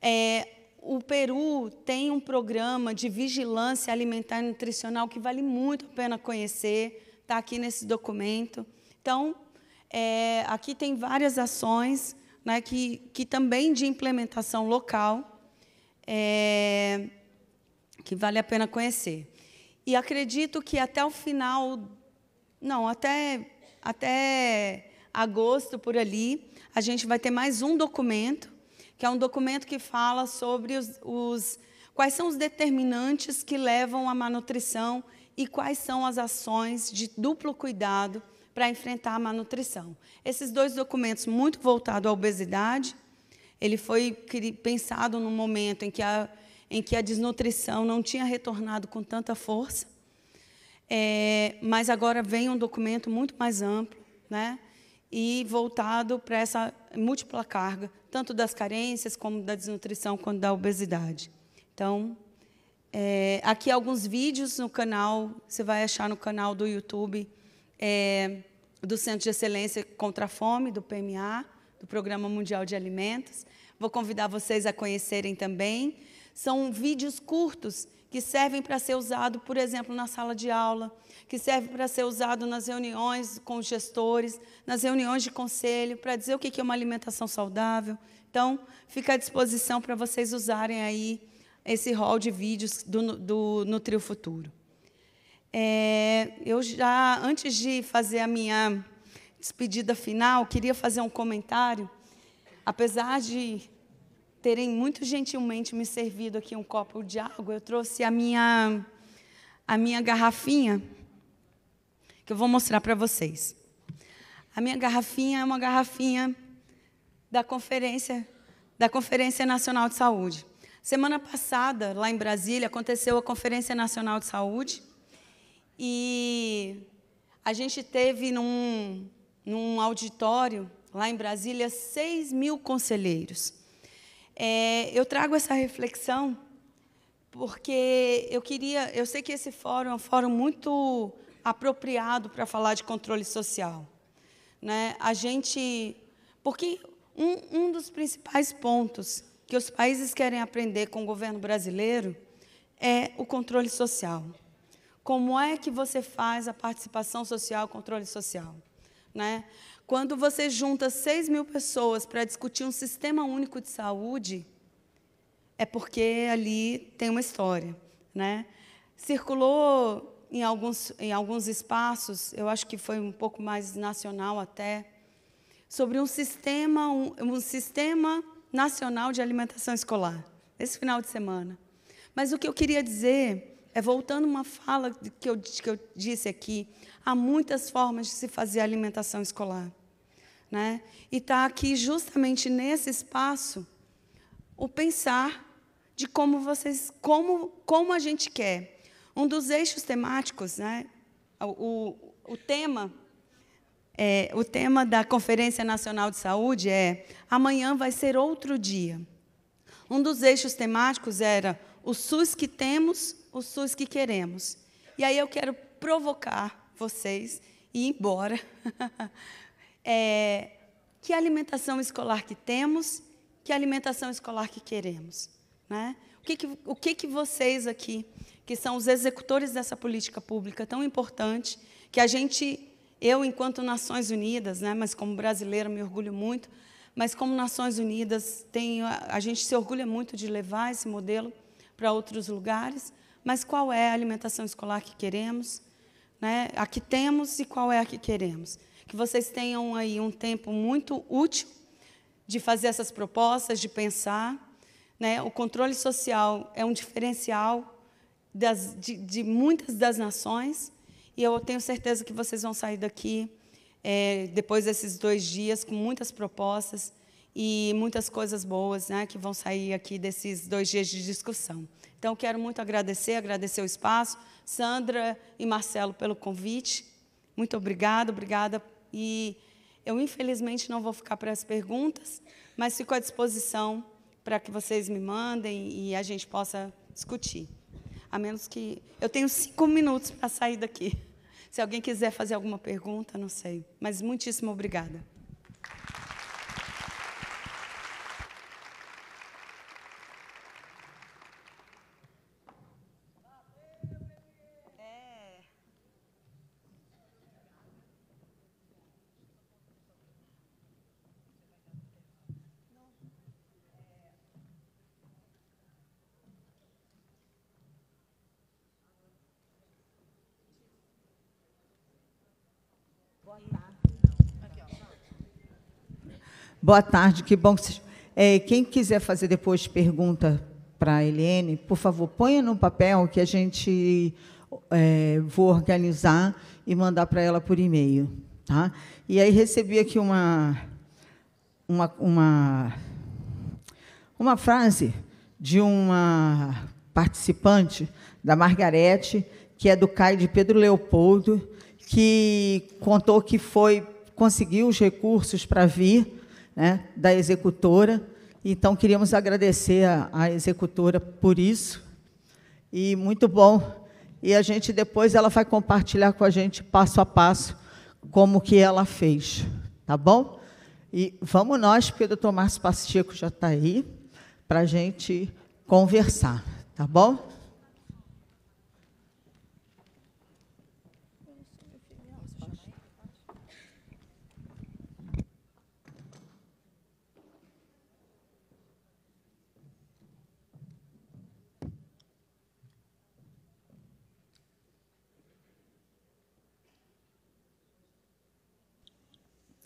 é, o Peru tem um programa de vigilância alimentar e nutricional que vale muito a pena conhecer, está aqui nesse documento. Então, é, aqui tem várias ações né, que, que também de implementação local, é, que vale a pena conhecer. E acredito que até o final, não, até, até agosto, por ali, a gente vai ter mais um documento que é um documento que fala sobre os, os quais são os determinantes que levam à malnutrição e quais são as ações de duplo cuidado para enfrentar a malnutrição. Esses dois documentos muito voltados à obesidade, ele foi pensado num momento em que a, em que a desnutrição não tinha retornado com tanta força, é, mas agora vem um documento muito mais amplo, né? E voltado para essa múltipla carga tanto das carências, como da desnutrição, quanto da obesidade. Então, é, aqui alguns vídeos no canal, você vai achar no canal do YouTube é, do Centro de Excelência contra a Fome, do PMA, do Programa Mundial de Alimentos. Vou convidar vocês a conhecerem também. São vídeos curtos que servem para ser usado, por exemplo, na sala de aula, que serve para ser usado nas reuniões com gestores, nas reuniões de conselho, para dizer o que é uma alimentação saudável. Então, fica à disposição para vocês usarem aí esse rol de vídeos do, do Nutrio Futuro. É, eu já, antes de fazer a minha despedida final, queria fazer um comentário. Apesar de terem muito gentilmente me servido aqui um copo de água. Eu trouxe a minha, a minha garrafinha, que eu vou mostrar para vocês. A minha garrafinha é uma garrafinha da conferência, da Conferência Nacional de Saúde. Semana passada, lá em Brasília, aconteceu a Conferência Nacional de Saúde e a gente teve num, num auditório, lá em Brasília, 6 mil conselheiros. É, eu trago essa reflexão porque eu queria, eu sei que esse fórum é um fórum muito apropriado para falar de controle social, né? A gente, porque um, um dos principais pontos que os países querem aprender com o governo brasileiro é o controle social. Como é que você faz a participação social, o controle social, né? Quando você junta 6 mil pessoas para discutir um sistema único de saúde, é porque ali tem uma história. Né? Circulou em alguns, em alguns espaços, eu acho que foi um pouco mais nacional até, sobre um sistema, um, um sistema nacional de alimentação escolar, esse final de semana. Mas o que eu queria dizer é, voltando uma fala que eu, que eu disse aqui, há muitas formas de se fazer alimentação escolar. Né? E está aqui justamente nesse espaço o pensar de como vocês, como, como a gente quer. Um dos eixos temáticos, né? o, o, o tema é, o tema da Conferência Nacional de Saúde é Amanhã vai ser outro dia. Um dos eixos temáticos era o SUS que temos, o SUS que queremos. E aí eu quero provocar vocês e ir embora é, que alimentação escolar que temos, que alimentação escolar que queremos. Né? O, que, que, o que, que vocês aqui, que são os executores dessa política pública tão importante, que a gente, eu enquanto Nações Unidas, né, mas como brasileira me orgulho muito, mas como Nações Unidas, tem, a gente se orgulha muito de levar esse modelo para outros lugares, mas qual é a alimentação escolar que queremos, né? a que temos e qual é a que queremos que vocês tenham aí um tempo muito útil de fazer essas propostas, de pensar. Né? O controle social é um diferencial das, de, de, muitas das nações e eu tenho certeza que vocês vão sair daqui é, depois desses dois dias com muitas propostas e muitas coisas boas né, que vão sair aqui desses dois dias de discussão. Então, quero muito agradecer, agradecer o espaço, Sandra e Marcelo pelo convite. Muito obrigada, obrigada e eu, infelizmente, não vou ficar para as perguntas, mas fico à disposição para que vocês me mandem e a gente possa discutir. A menos que. Eu tenho cinco minutos para sair daqui. Se alguém quiser fazer alguma pergunta, não sei. Mas muitíssimo obrigada. Boa tarde, que bom que vocês... É, quem quiser fazer depois pergunta para a Helene, por favor, ponha no papel que a gente é, vou organizar e mandar para ela por e-mail. Tá? E aí recebi aqui uma, uma, uma, uma frase de uma participante da Margarete, que é do CAI de Pedro Leopoldo, que contou que foi conseguiu os recursos para vir né, da executora. Então, queríamos agradecer à executora por isso. E muito bom. E a gente depois ela vai compartilhar com a gente passo a passo como que ela fez, tá bom? E vamos nós, porque o doutor Márcio Pastico já está aí, para a gente conversar, tá bom?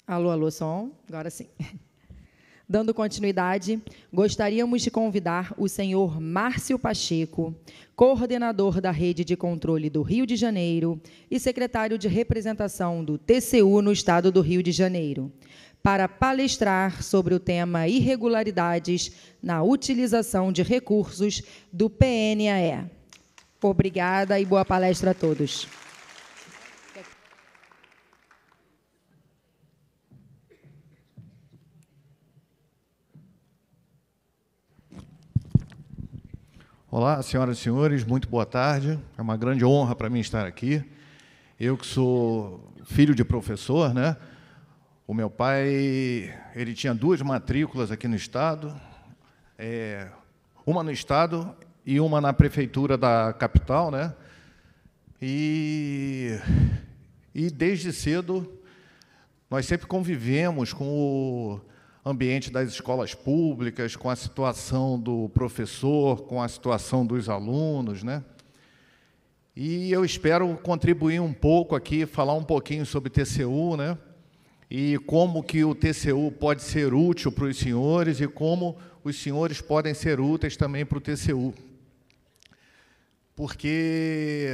Alô, alô, som. Agora sim. Dando continuidade, gostaríamos de convidar o senhor Márcio Pacheco, coordenador da Rede de Controle do Rio de Janeiro e secretário de representação do TCU no estado do Rio de Janeiro, para palestrar sobre o tema irregularidades na utilização de recursos do PNAE. Obrigada e boa palestra a todos. Olá, senhoras e senhores, muito boa tarde. É uma grande honra para mim estar aqui. Eu que sou filho de professor, né? O meu pai, ele tinha duas matrículas aqui no estado, é, uma no estado e uma na prefeitura da capital, né? E, e desde cedo nós sempre convivemos com o ambiente das escolas públicas, com a situação do professor, com a situação dos alunos, né? E eu espero contribuir um pouco aqui, falar um pouquinho sobre TCU, né? E como que o TCU pode ser útil para os senhores e como os senhores podem ser úteis também para o TCU. Porque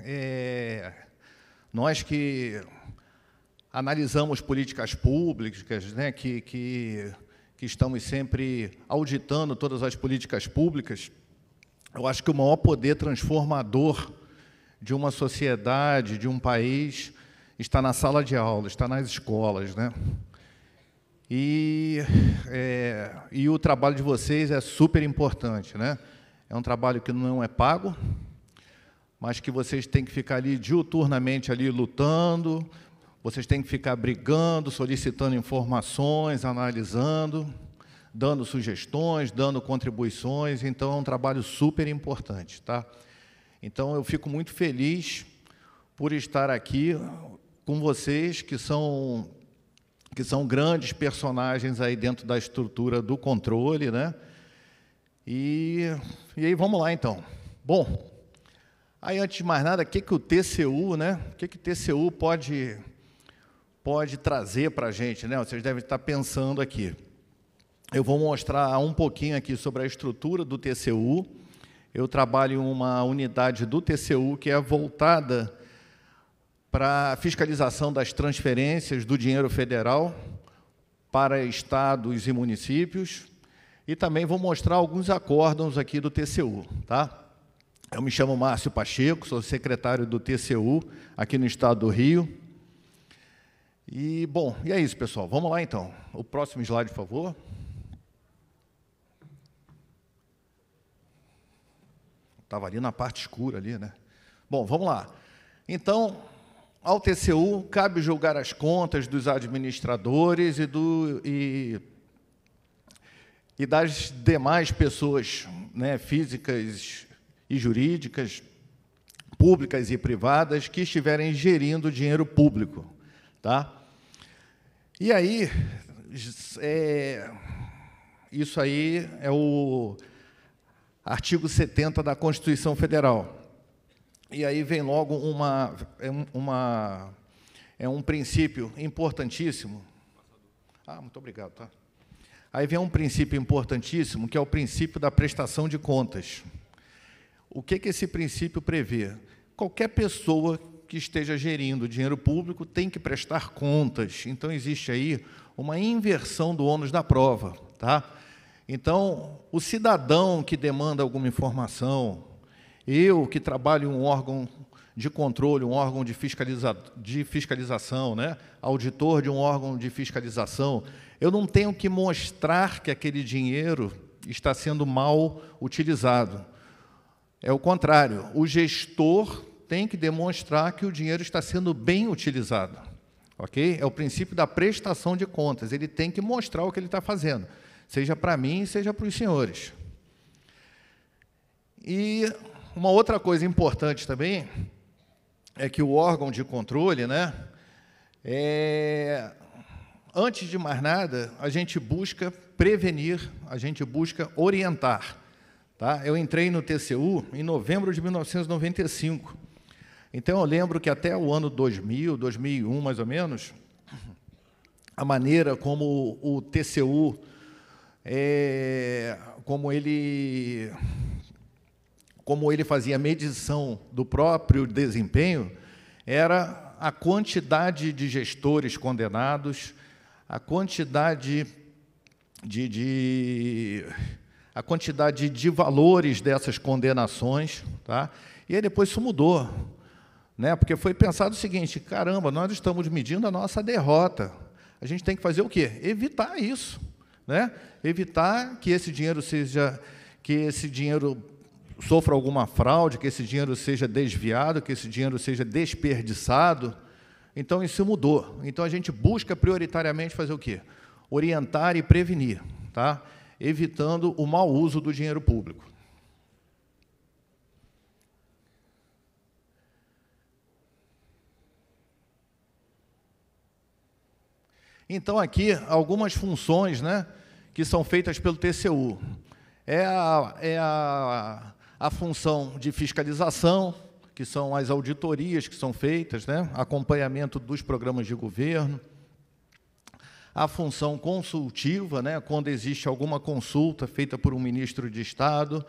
é, nós que analisamos políticas públicas, né, que, que, que estamos sempre auditando todas as políticas públicas. Eu acho que o maior poder transformador de uma sociedade, de um país, está na sala de aula, está nas escolas, né? E, é, e o trabalho de vocês é super importante, né? É um trabalho que não é pago, mas que vocês têm que ficar ali diuturnamente ali lutando, vocês têm que ficar brigando, solicitando informações, analisando, dando sugestões, dando contribuições. Então, é um trabalho super importante, tá? Então, eu fico muito feliz por estar aqui com vocês, que são que são grandes personagens aí dentro da estrutura do controle, né? E, e aí vamos lá então. Bom, aí antes de mais nada, o que, que o TCU, né? O que, que o TCU pode pode trazer para a gente, né? Vocês devem estar pensando aqui. Eu vou mostrar um pouquinho aqui sobre a estrutura do TCU. Eu trabalho em uma unidade do TCU que é voltada para a fiscalização das transferências do dinheiro federal para estados e municípios. E também vou mostrar alguns acórdãos aqui do TCU, tá? Eu me chamo Márcio Pacheco, sou secretário do TCU aqui no estado do Rio. E, bom, e é isso, pessoal. Vamos lá, então. O próximo slide, por favor. Estava ali na parte escura, ali, né? Bom, vamos lá. Então, ao TCU cabe julgar as contas dos administradores e, do, e, e das demais pessoas né, físicas e jurídicas, públicas e privadas, que estiverem gerindo dinheiro público. Tá? E aí, é, isso aí é o artigo 70 da Constituição Federal. E aí vem logo uma, é uma é um princípio importantíssimo. Ah, muito obrigado, tá? Aí vem um princípio importantíssimo, que é o princípio da prestação de contas. O que, que esse princípio prevê? Qualquer pessoa que esteja gerindo dinheiro público tem que prestar contas. Então, existe aí uma inversão do ônus da prova. Tá? Então, o cidadão que demanda alguma informação, eu que trabalho em um órgão de controle, um órgão de, fiscaliza de fiscalização, né? auditor de um órgão de fiscalização, eu não tenho que mostrar que aquele dinheiro está sendo mal utilizado. É o contrário, o gestor tem que demonstrar que o dinheiro está sendo bem utilizado. Ok? É o princípio da prestação de contas. Ele tem que mostrar o que ele está fazendo, seja para mim, seja para os senhores. E uma outra coisa importante também é que o órgão de controle, né? É, antes de mais nada, a gente busca prevenir, a gente busca orientar. Tá? Eu entrei no TCU em novembro de 1995. Então eu lembro que até o ano 2000, 2001 mais ou menos, a maneira como o TCU, é, como ele como ele fazia a medição do próprio desempenho, era a quantidade de gestores condenados, a quantidade de, de a quantidade de valores dessas condenações, tá? E aí depois isso mudou. Né? Porque foi pensado o seguinte: caramba, nós estamos medindo a nossa derrota. A gente tem que fazer o quê? Evitar isso. Né? Evitar que esse dinheiro seja. que esse dinheiro sofra alguma fraude, que esse dinheiro seja desviado, que esse dinheiro seja desperdiçado. Então isso mudou. Então a gente busca prioritariamente fazer o quê? Orientar e prevenir, tá? Evitando o mau uso do dinheiro público. Então, aqui, algumas funções né, que são feitas pelo TCU. É a, é a, a função de fiscalização, que são as auditorias que são feitas, né, acompanhamento dos programas de governo, a função consultiva, né, quando existe alguma consulta feita por um ministro de Estado,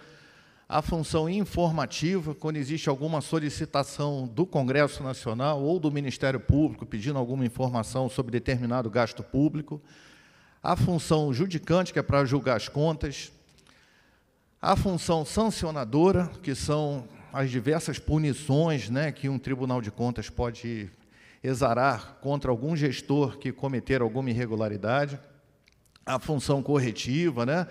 a função informativa, quando existe alguma solicitação do Congresso Nacional ou do Ministério Público pedindo alguma informação sobre determinado gasto público, a função judicante, que é para julgar as contas, a função sancionadora, que são as diversas punições né, que um Tribunal de Contas pode exarar contra algum gestor que cometer alguma irregularidade, a função corretiva, né?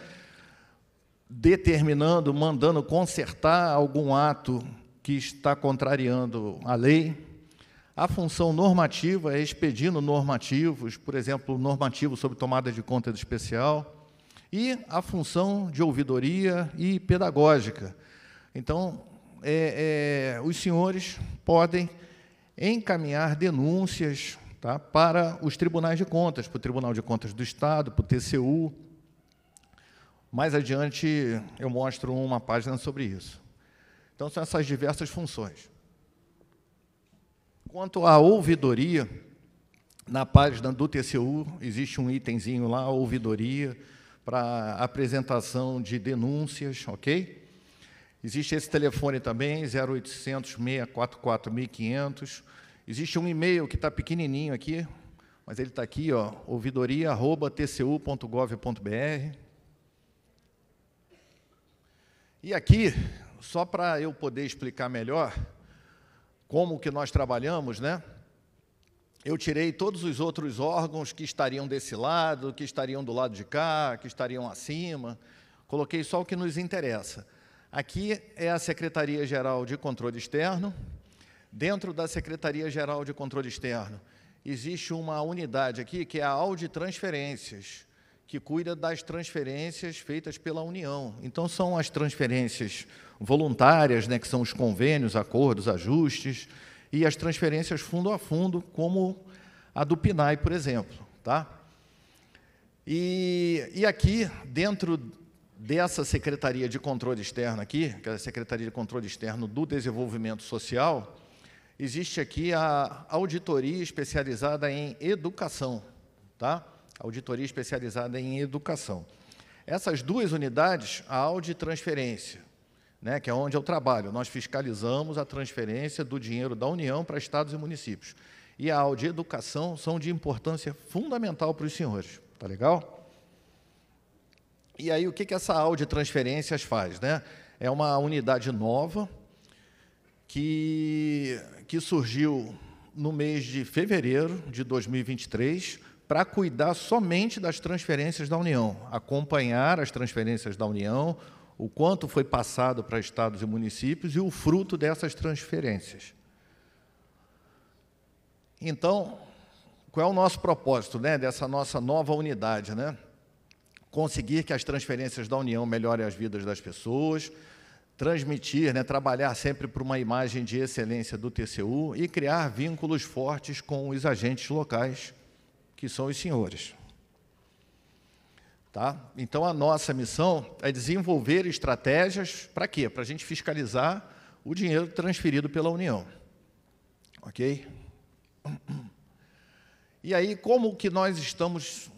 determinando, mandando consertar algum ato que está contrariando a lei. A função normativa é expedindo normativos, por exemplo, normativo sobre tomada de conta de especial, e a função de ouvidoria e pedagógica. Então, é, é, os senhores podem encaminhar denúncias tá, para os tribunais de contas, para o Tribunal de Contas do Estado, para o TCU, mais adiante eu mostro uma página sobre isso. Então são essas diversas funções. Quanto à ouvidoria, na página do TCU existe um itemzinho lá, ouvidoria, para apresentação de denúncias, ok? Existe esse telefone também, 0800 644 1500. Existe um e-mail que está pequenininho aqui, mas ele está aqui, ó, ouvidoria@tcu.gov.br. E aqui, só para eu poder explicar melhor como que nós trabalhamos, né? Eu tirei todos os outros órgãos que estariam desse lado, que estariam do lado de cá, que estariam acima. Coloquei só o que nos interessa. Aqui é a Secretaria Geral de Controle Externo. Dentro da Secretaria Geral de Controle Externo existe uma unidade aqui que é a Audi Transferências que cuida das transferências feitas pela União. Então, são as transferências voluntárias, né, que são os convênios, acordos, ajustes, e as transferências fundo a fundo, como a do PNAE, por exemplo. Tá? E, e aqui, dentro dessa Secretaria de Controle Externo aqui, que é a Secretaria de Controle Externo do Desenvolvimento Social, existe aqui a auditoria especializada em educação, tá? Auditoria Especializada em Educação. Essas duas unidades, a Audi Transferência, né, que é onde eu trabalho, nós fiscalizamos a transferência do dinheiro da União para estados e municípios. E a Audi Educação são de importância fundamental para os senhores. Tá legal? E aí, o que, que essa Audi Transferências faz? Né? É uma unidade nova que, que surgiu no mês de fevereiro de 2023 para cuidar somente das transferências da União, acompanhar as transferências da União, o quanto foi passado para estados e municípios e o fruto dessas transferências. Então, qual é o nosso propósito né, dessa nossa nova unidade? Né? Conseguir que as transferências da União melhorem as vidas das pessoas, transmitir, né, trabalhar sempre para uma imagem de excelência do TCU e criar vínculos fortes com os agentes locais que são os senhores. Tá? Então, a nossa missão é desenvolver estratégias para quê? Para a gente fiscalizar o dinheiro transferido pela União. Ok? E aí, como que nós estamos.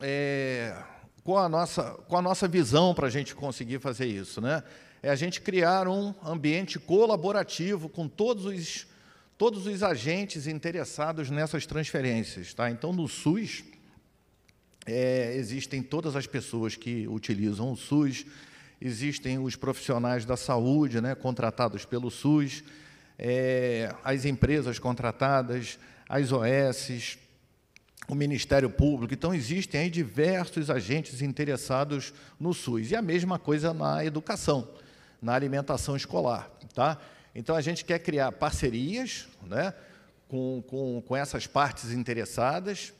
É, qual, a nossa, com a nossa visão para a gente conseguir fazer isso? Né? É a gente criar um ambiente colaborativo com todos os todos os agentes interessados nessas transferências. Tá? Então, no SUS, é, existem todas as pessoas que utilizam o SUS, existem os profissionais da saúde né, contratados pelo SUS, é, as empresas contratadas, as OS, o Ministério Público. Então, existem aí diversos agentes interessados no SUS. E a mesma coisa na educação, na alimentação escolar. Tá? Então, a gente quer criar parcerias né? com, com, com essas partes interessadas,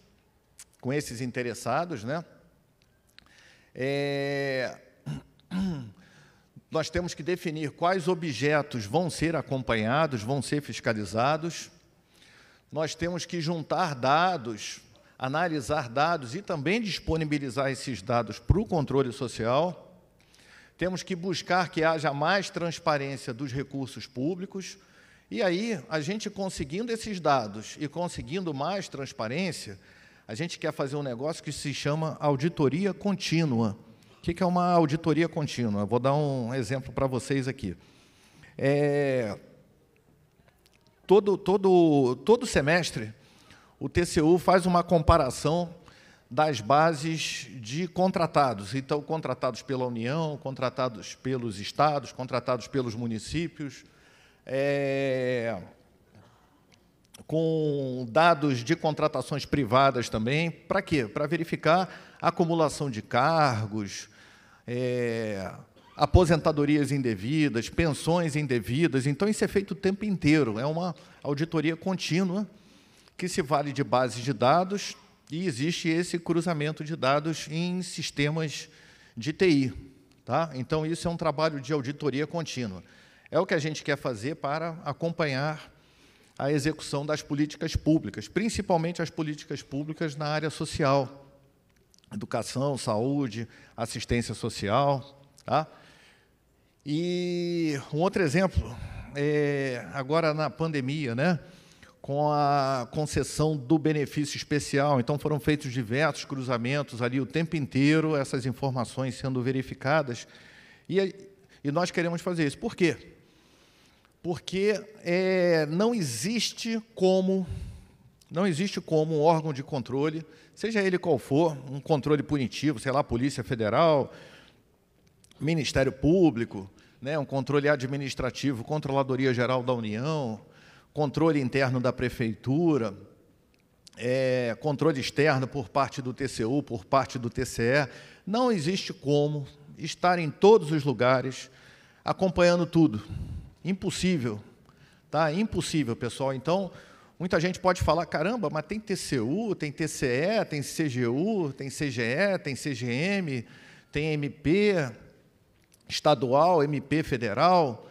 com esses interessados. Né? É, nós temos que definir quais objetos vão ser acompanhados, vão ser fiscalizados. Nós temos que juntar dados, analisar dados e também disponibilizar esses dados para o controle social. Temos que buscar que haja mais transparência dos recursos públicos, e aí, a gente conseguindo esses dados e conseguindo mais transparência, a gente quer fazer um negócio que se chama auditoria contínua. O que é uma auditoria contínua? Vou dar um exemplo para vocês aqui. É, todo, todo, todo semestre, o TCU faz uma comparação das bases de contratados. Então, contratados pela União, contratados pelos estados, contratados pelos municípios, é, com dados de contratações privadas também. Para quê? Para verificar acumulação de cargos, é, aposentadorias indevidas, pensões indevidas. Então, isso é feito o tempo inteiro. É uma auditoria contínua que se vale de bases de dados e existe esse cruzamento de dados em sistemas de TI. Tá? Então, isso é um trabalho de auditoria contínua. É o que a gente quer fazer para acompanhar a execução das políticas públicas, principalmente as políticas públicas na área social, educação, saúde, assistência social. Tá? E um outro exemplo, é, agora na pandemia, né? com a concessão do benefício especial. Então foram feitos diversos cruzamentos ali o tempo inteiro, essas informações sendo verificadas. E, e nós queremos fazer isso. Por quê? porque é, não existe como não existe como um órgão de controle, seja ele qual for, um controle punitivo, sei lá, Polícia Federal, Ministério Público, né, um controle administrativo, Controladoria Geral da União, controle interno da Prefeitura, é, controle externo por parte do TCU, por parte do TCE. Não existe como estar em todos os lugares acompanhando tudo. Impossível. Tá? Impossível, pessoal. Então, muita gente pode falar: caramba, mas tem TCU, tem TCE, tem CGU, tem CGE, tem CGM, tem MP estadual, MP federal.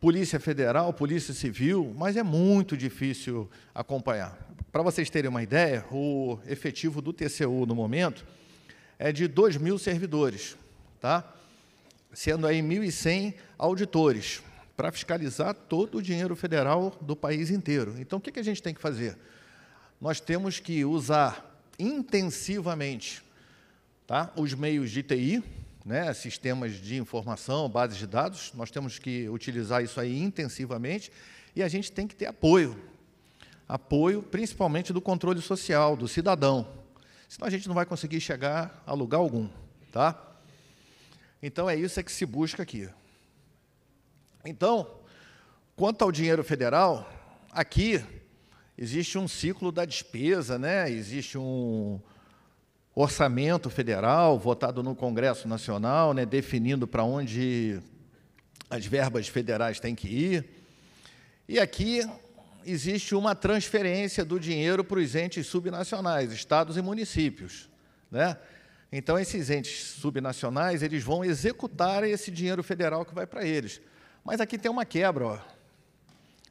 Polícia Federal, Polícia Civil, mas é muito difícil acompanhar. Para vocês terem uma ideia, o efetivo do TCU no momento é de 2 mil servidores, tá? sendo aí 1.100 auditores para fiscalizar todo o dinheiro federal do país inteiro. Então, o que, que a gente tem que fazer? Nós temos que usar intensivamente tá, os meios de TI, né, sistemas de informação, bases de dados, nós temos que utilizar isso aí intensivamente e a gente tem que ter apoio. Apoio principalmente do controle social, do cidadão. Senão a gente não vai conseguir chegar a lugar algum. Tá? Então é isso é que se busca aqui. Então, quanto ao dinheiro federal, aqui existe um ciclo da despesa, né? existe um orçamento federal votado no Congresso Nacional, né? definindo para onde as verbas federais têm que ir. E aqui existe uma transferência do dinheiro para os entes subnacionais, estados e municípios. Né? Então, esses entes subnacionais eles vão executar esse dinheiro federal que vai para eles. Mas aqui tem uma quebra, ó.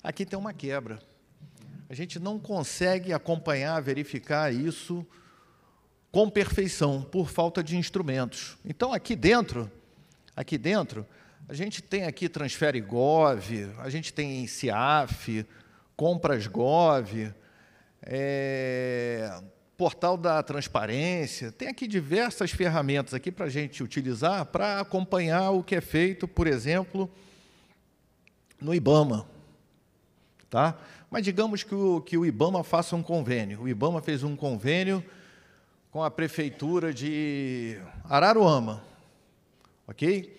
Aqui tem uma quebra. A gente não consegue acompanhar, verificar isso com perfeição por falta de instrumentos. Então aqui dentro, aqui dentro, a gente tem aqui transfere gov, a gente tem CIAF, compras gov, é, portal da transparência, tem aqui diversas ferramentas aqui para a gente utilizar para acompanhar o que é feito, por exemplo, no IBAMA. Tá? Mas digamos que o, que o IBAMA faça um convênio. O IBAMA fez um convênio com a prefeitura de Araruama, ok?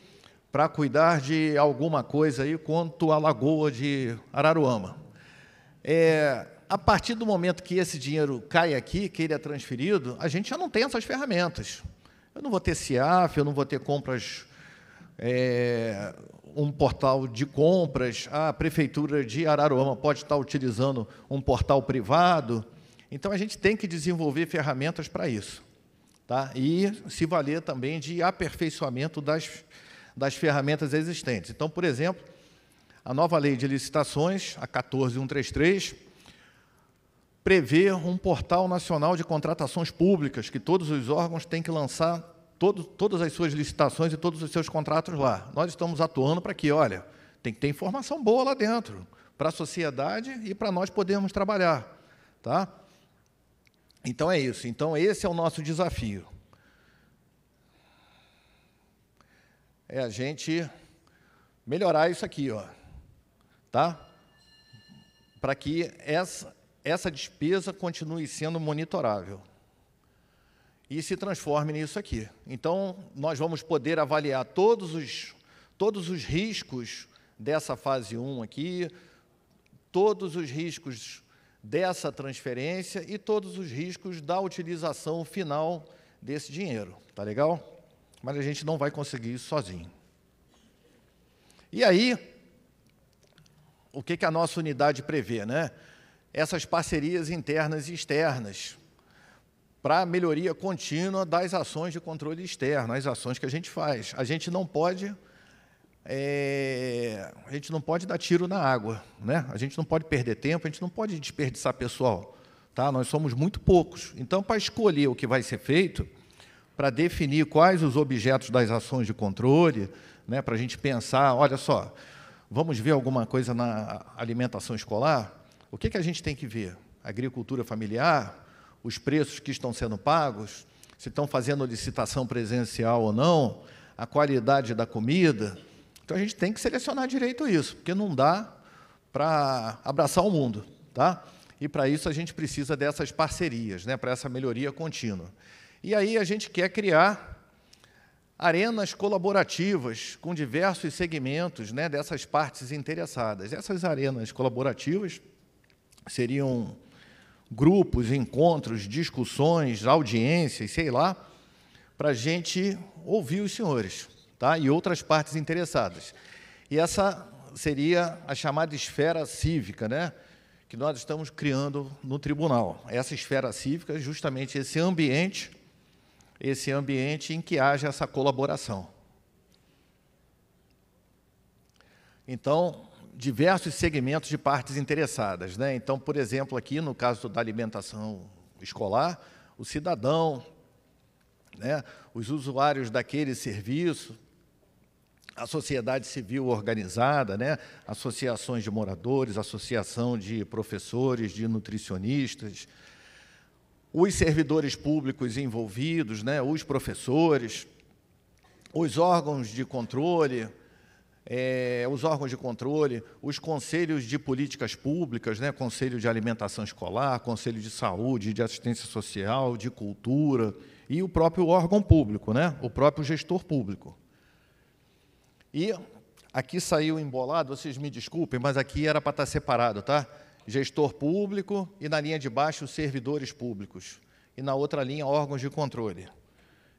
Para cuidar de alguma coisa aí quanto à lagoa de Araruama. É, a partir do momento que esse dinheiro cai aqui, que ele é transferido, a gente já não tem essas ferramentas. Eu não vou ter CIAF, eu não vou ter compras é, um portal de compras, a prefeitura de Araruama pode estar utilizando um portal privado. Então, a gente tem que desenvolver ferramentas para isso. Tá? E se valer também de aperfeiçoamento das, das ferramentas existentes. Então, por exemplo, a nova lei de licitações, a 14133, prevê um portal nacional de contratações públicas que todos os órgãos têm que lançar todo, todas as suas licitações e todos os seus contratos lá. Nós estamos atuando para que, olha, tem que ter informação boa lá dentro, para a sociedade e para nós podermos trabalhar. Tá? Então é isso. Então esse é o nosso desafio. É a gente melhorar isso aqui, ó. Tá? Para que essa, essa despesa continue sendo monitorável e se transforme nisso aqui. Então, nós vamos poder avaliar todos os, todos os riscos dessa fase 1 aqui, todos os riscos dessa transferência e todos os riscos da utilização final desse dinheiro, tá legal? Mas a gente não vai conseguir isso sozinho. E aí, o que, que a nossa unidade prevê, né? Essas parcerias internas e externas para a melhoria contínua das ações de controle externo, as ações que a gente faz. A gente não pode é, a gente não pode dar tiro na água, né? A gente não pode perder tempo, a gente não pode desperdiçar pessoal, tá? Nós somos muito poucos. Então, para escolher o que vai ser feito, para definir quais os objetos das ações de controle, né? Para a gente pensar, olha só, vamos ver alguma coisa na alimentação escolar. O que que a gente tem que ver? Agricultura familiar, os preços que estão sendo pagos, se estão fazendo licitação presencial ou não, a qualidade da comida. Então a gente tem que selecionar direito isso, porque não dá para abraçar o mundo, tá? E para isso a gente precisa dessas parcerias, né, para essa melhoria contínua. E aí a gente quer criar arenas colaborativas com diversos segmentos né, dessas partes interessadas. Essas arenas colaborativas seriam grupos, encontros, discussões, audiências, sei lá, para a gente ouvir os senhores tá? e outras partes interessadas. E essa seria a chamada esfera cívica, né? que nós estamos criando no tribunal. Essa esfera cívica é justamente esse ambiente, esse ambiente em que haja essa colaboração. Então, diversos segmentos de partes interessadas. Né? Então, por exemplo, aqui no caso da alimentação escolar, o cidadão, né, os usuários daquele serviço, a sociedade civil organizada, né, associações de moradores, associação de professores, de nutricionistas, os servidores públicos envolvidos, né, os professores, os órgãos de controle, é, os órgãos de controle, os conselhos de políticas públicas, né, conselho de alimentação escolar, conselho de saúde, de assistência social, de cultura, e o próprio órgão público, né, o próprio gestor público. E aqui saiu embolado, vocês me desculpem, mas aqui era para estar tá separado, tá? Gestor público e na linha de baixo, servidores públicos. E na outra linha, órgãos de controle.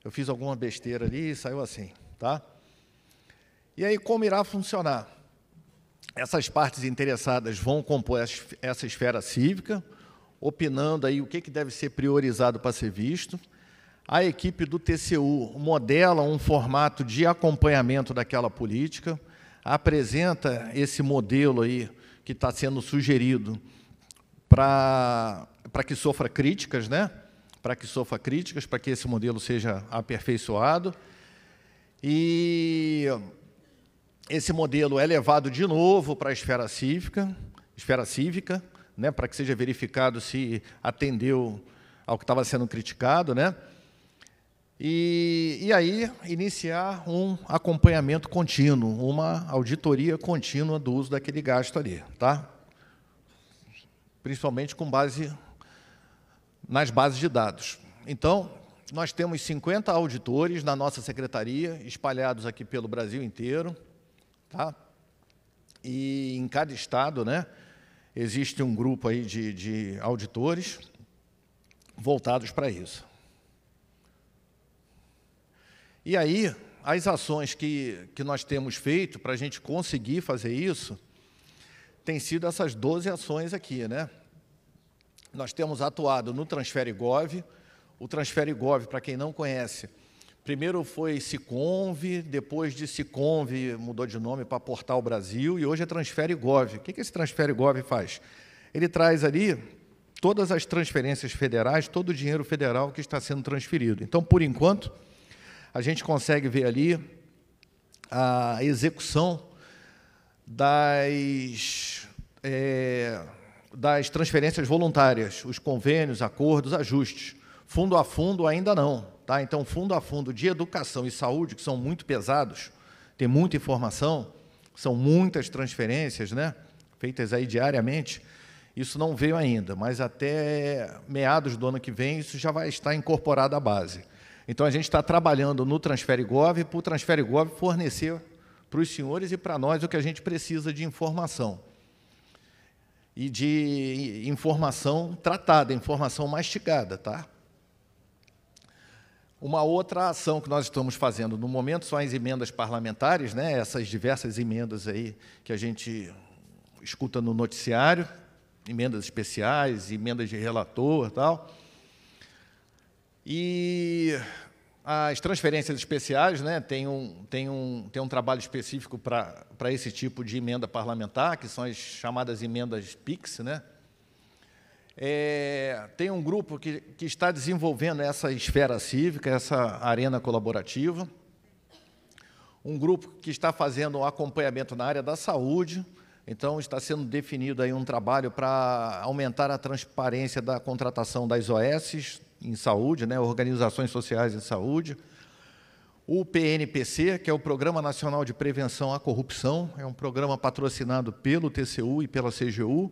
Eu fiz alguma besteira ali e saiu assim, tá? E aí, como irá funcionar? Essas partes interessadas vão compor essa esfera cívica, opinando aí o que, que deve ser priorizado para ser visto. A equipe do TCU modela um formato de acompanhamento daquela política, apresenta esse modelo aí que está sendo sugerido para que sofra críticas, né? para que sofra críticas, para que esse modelo seja aperfeiçoado. E esse modelo é levado de novo para a esfera cívica, esfera cívica, né, para que seja verificado se atendeu ao que estava sendo criticado, né? E, e aí iniciar um acompanhamento contínuo, uma auditoria contínua do uso daquele gasto ali, tá? Principalmente com base nas bases de dados. Então, nós temos 50 auditores na nossa secretaria, espalhados aqui pelo Brasil inteiro. Tá? E em cada estado né, existe um grupo aí de, de auditores voltados para isso. E aí, as ações que, que nós temos feito para a gente conseguir fazer isso, tem sido essas 12 ações aqui. Né? Nós temos atuado no Transfere O Transfere para quem não conhece, Primeiro foi Siconve, depois de Siconve mudou de nome para Portal Brasil e hoje é Transfere Gov. O que, que esse Transfere Gov faz? Ele traz ali todas as transferências federais, todo o dinheiro federal que está sendo transferido. Então, por enquanto, a gente consegue ver ali a execução das, é, das transferências voluntárias, os convênios, acordos, ajustes. Fundo a fundo, ainda não. Tá? Então, fundo a fundo de educação e saúde, que são muito pesados, tem muita informação, são muitas transferências, né? feitas aí diariamente. Isso não veio ainda, mas até meados do ano que vem isso já vai estar incorporado à base. Então a gente está trabalhando no TransfereGov para o TransfereGov fornecer para os senhores e para nós o que a gente precisa de informação. E de informação tratada, informação mastigada, tá? Uma outra ação que nós estamos fazendo no momento são as emendas parlamentares, né? essas diversas emendas aí que a gente escuta no noticiário, emendas especiais, emendas de relator tal. E as transferências especiais, né, tem, um, tem, um, tem um trabalho específico para esse tipo de emenda parlamentar, que são as chamadas emendas PIX, né, é, tem um grupo que, que está desenvolvendo essa esfera cívica, essa arena colaborativa. Um grupo que está fazendo um acompanhamento na área da saúde. Então, está sendo definido aí um trabalho para aumentar a transparência da contratação das OS em saúde, né, organizações sociais em saúde. O PNPC, que é o Programa Nacional de Prevenção à Corrupção, é um programa patrocinado pelo TCU e pela CGU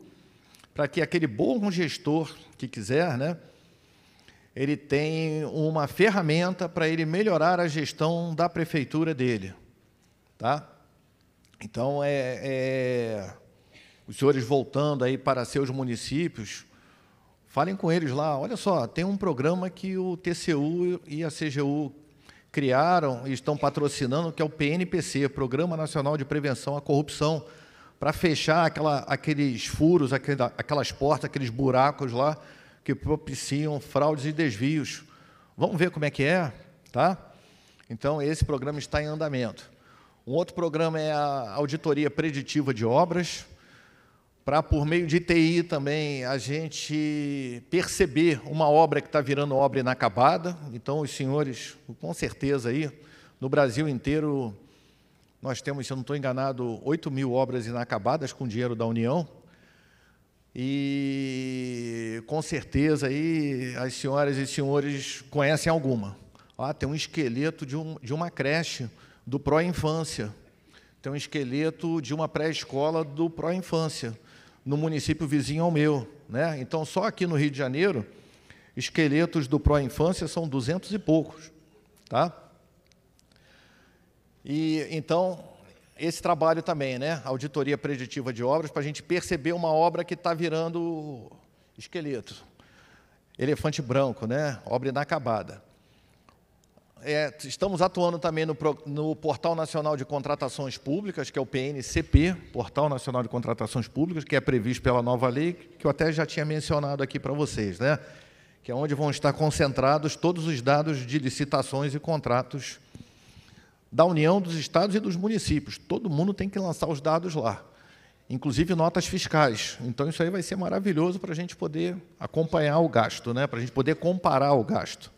para que aquele bom gestor que quiser, né, ele tem uma ferramenta para ele melhorar a gestão da prefeitura dele. Tá? Então, é, é, os senhores voltando aí para seus municípios, falem com eles lá. Olha só, tem um programa que o TCU e a CGU criaram e estão patrocinando, que é o PNPC, Programa Nacional de Prevenção à Corrupção, para fechar aquela, aqueles furos, aquelas portas, aqueles buracos lá que propiciam fraudes e desvios. Vamos ver como é que é, tá? Então, esse programa está em andamento. Um outro programa é a auditoria preditiva de obras, para, por meio de TI também, a gente perceber uma obra que está virando obra inacabada. Então, os senhores, com certeza, aí, no Brasil inteiro, nós temos, se eu não estou enganado, 8 mil obras inacabadas com dinheiro da União. E com certeza aí as senhoras e senhores conhecem alguma. Ah, tem um esqueleto de, um, de uma creche do pró-infância. Tem um esqueleto de uma pré-escola do pró-infância, no município vizinho ao meu. Né? Então, só aqui no Rio de Janeiro, esqueletos do pró-infância são duzentos e poucos. Tá? E então, esse trabalho também, né? Auditoria preditiva de obras, para a gente perceber uma obra que está virando esqueleto. Elefante branco, né? Obra inacabada. É, estamos atuando também no, no, Portal Nacional de Contratações Públicas, que é o PNCP, Portal Nacional de Contratações Públicas, que é previsto pela nova lei, que eu até já tinha mencionado aqui para vocês, né? que é onde vão estar concentrados todos os dados de licitações e contratos da União dos Estados e dos municípios. Todo mundo tem que lançar os dados lá, inclusive notas fiscais. Então, isso aí vai ser maravilhoso para a gente poder acompanhar o gasto, né? para a gente poder comparar o gasto.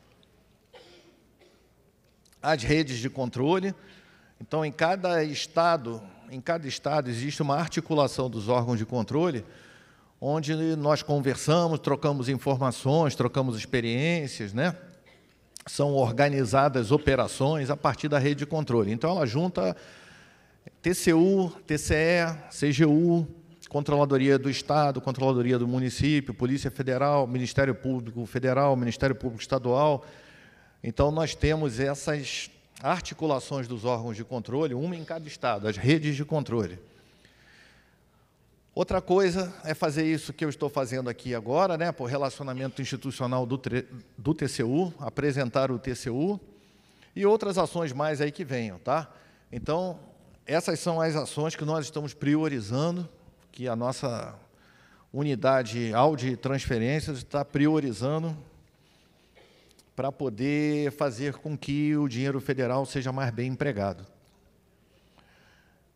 As redes de controle. Então, em cada estado, em cada estado existe uma articulação dos órgãos de controle, onde nós conversamos, trocamos informações, trocamos experiências, né? são organizadas operações a partir da rede de controle. Então, ela junta TCU, TCE, CGU, Controladoria do Estado, Controladoria do Município, Polícia Federal, Ministério Público Federal, Ministério Público Estadual. Então, nós temos essas articulações dos órgãos de controle, uma em cada estado, as redes de controle. Outra coisa é fazer isso que eu estou fazendo aqui agora, né, por relacionamento institucional do, do TCU, apresentar o TCU e outras ações mais aí que venham, tá? Então, essas são as ações que nós estamos priorizando, que a nossa unidade Audi Transferências está priorizando para poder fazer com que o dinheiro federal seja mais bem empregado.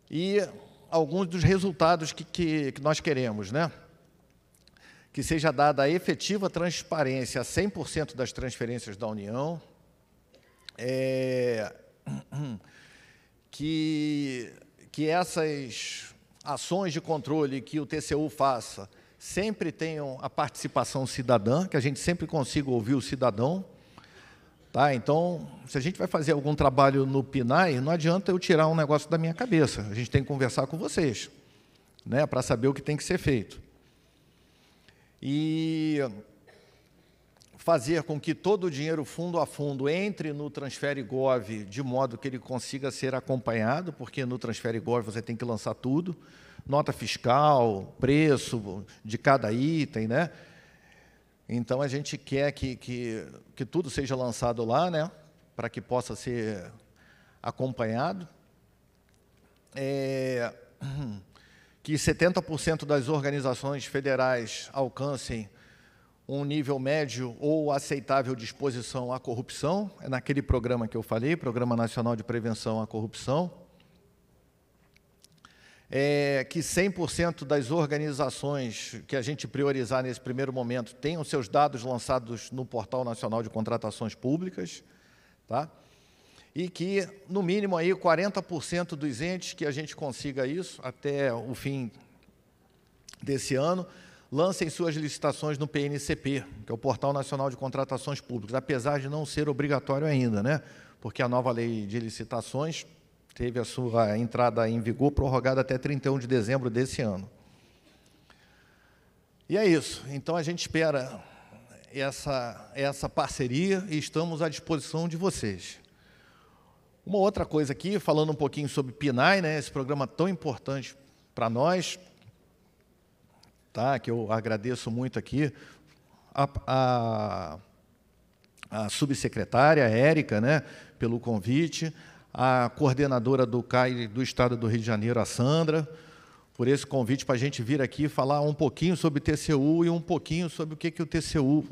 E alguns dos resultados que, que, que nós queremos, né? que seja dada a efetiva transparência a 100% das transferências da União, é, que, que essas ações de controle que o TCU faça sempre tenham a participação cidadã, que a gente sempre consiga ouvir o cidadão, Tá? Então, se a gente vai fazer algum trabalho no PNAE, não adianta eu tirar um negócio da minha cabeça. A gente tem que conversar com vocês né, para saber o que tem que ser feito. E fazer com que todo o dinheiro fundo a fundo entre no TransfereGov de modo que ele consiga ser acompanhado, porque no TransfereGov você tem que lançar tudo, nota fiscal, preço de cada item, né? Então a gente quer que, que, que tudo seja lançado lá, né? Para que possa ser acompanhado. É, que 70% das organizações federais alcancem um nível médio ou aceitável de exposição à corrupção, é naquele programa que eu falei, Programa Nacional de Prevenção à Corrupção é, que 100% das organizações que a gente priorizar nesse primeiro momento tenham seus dados lançados no Portal Nacional de Contratações Públicas, tá? e que, no mínimo, aí 40% dos entes que a gente consiga isso até o fim desse ano, lancem suas licitações no PNCP, que é o Portal Nacional de Contratações Públicas, apesar de não ser obrigatório ainda, né? porque a nova lei de licitações teve a sua entrada em vigor prorrogada até 31 de dezembro desse ano. E é isso. Então a gente espera essa, essa parceria e estamos à disposição de vocês. Uma outra coisa aqui, falando um pouquinho sobre PNAE, né, esse programa tão importante para nós, tá, que eu agradeço muito aqui, a, a, a subsecretária Érica, né, pelo convite, a coordenadora do CAI do Estado do Rio de Janeiro, a Sandra, por esse convite para a gente vir aqui falar um pouquinho sobre TCU e um pouquinho sobre o que, que o TCU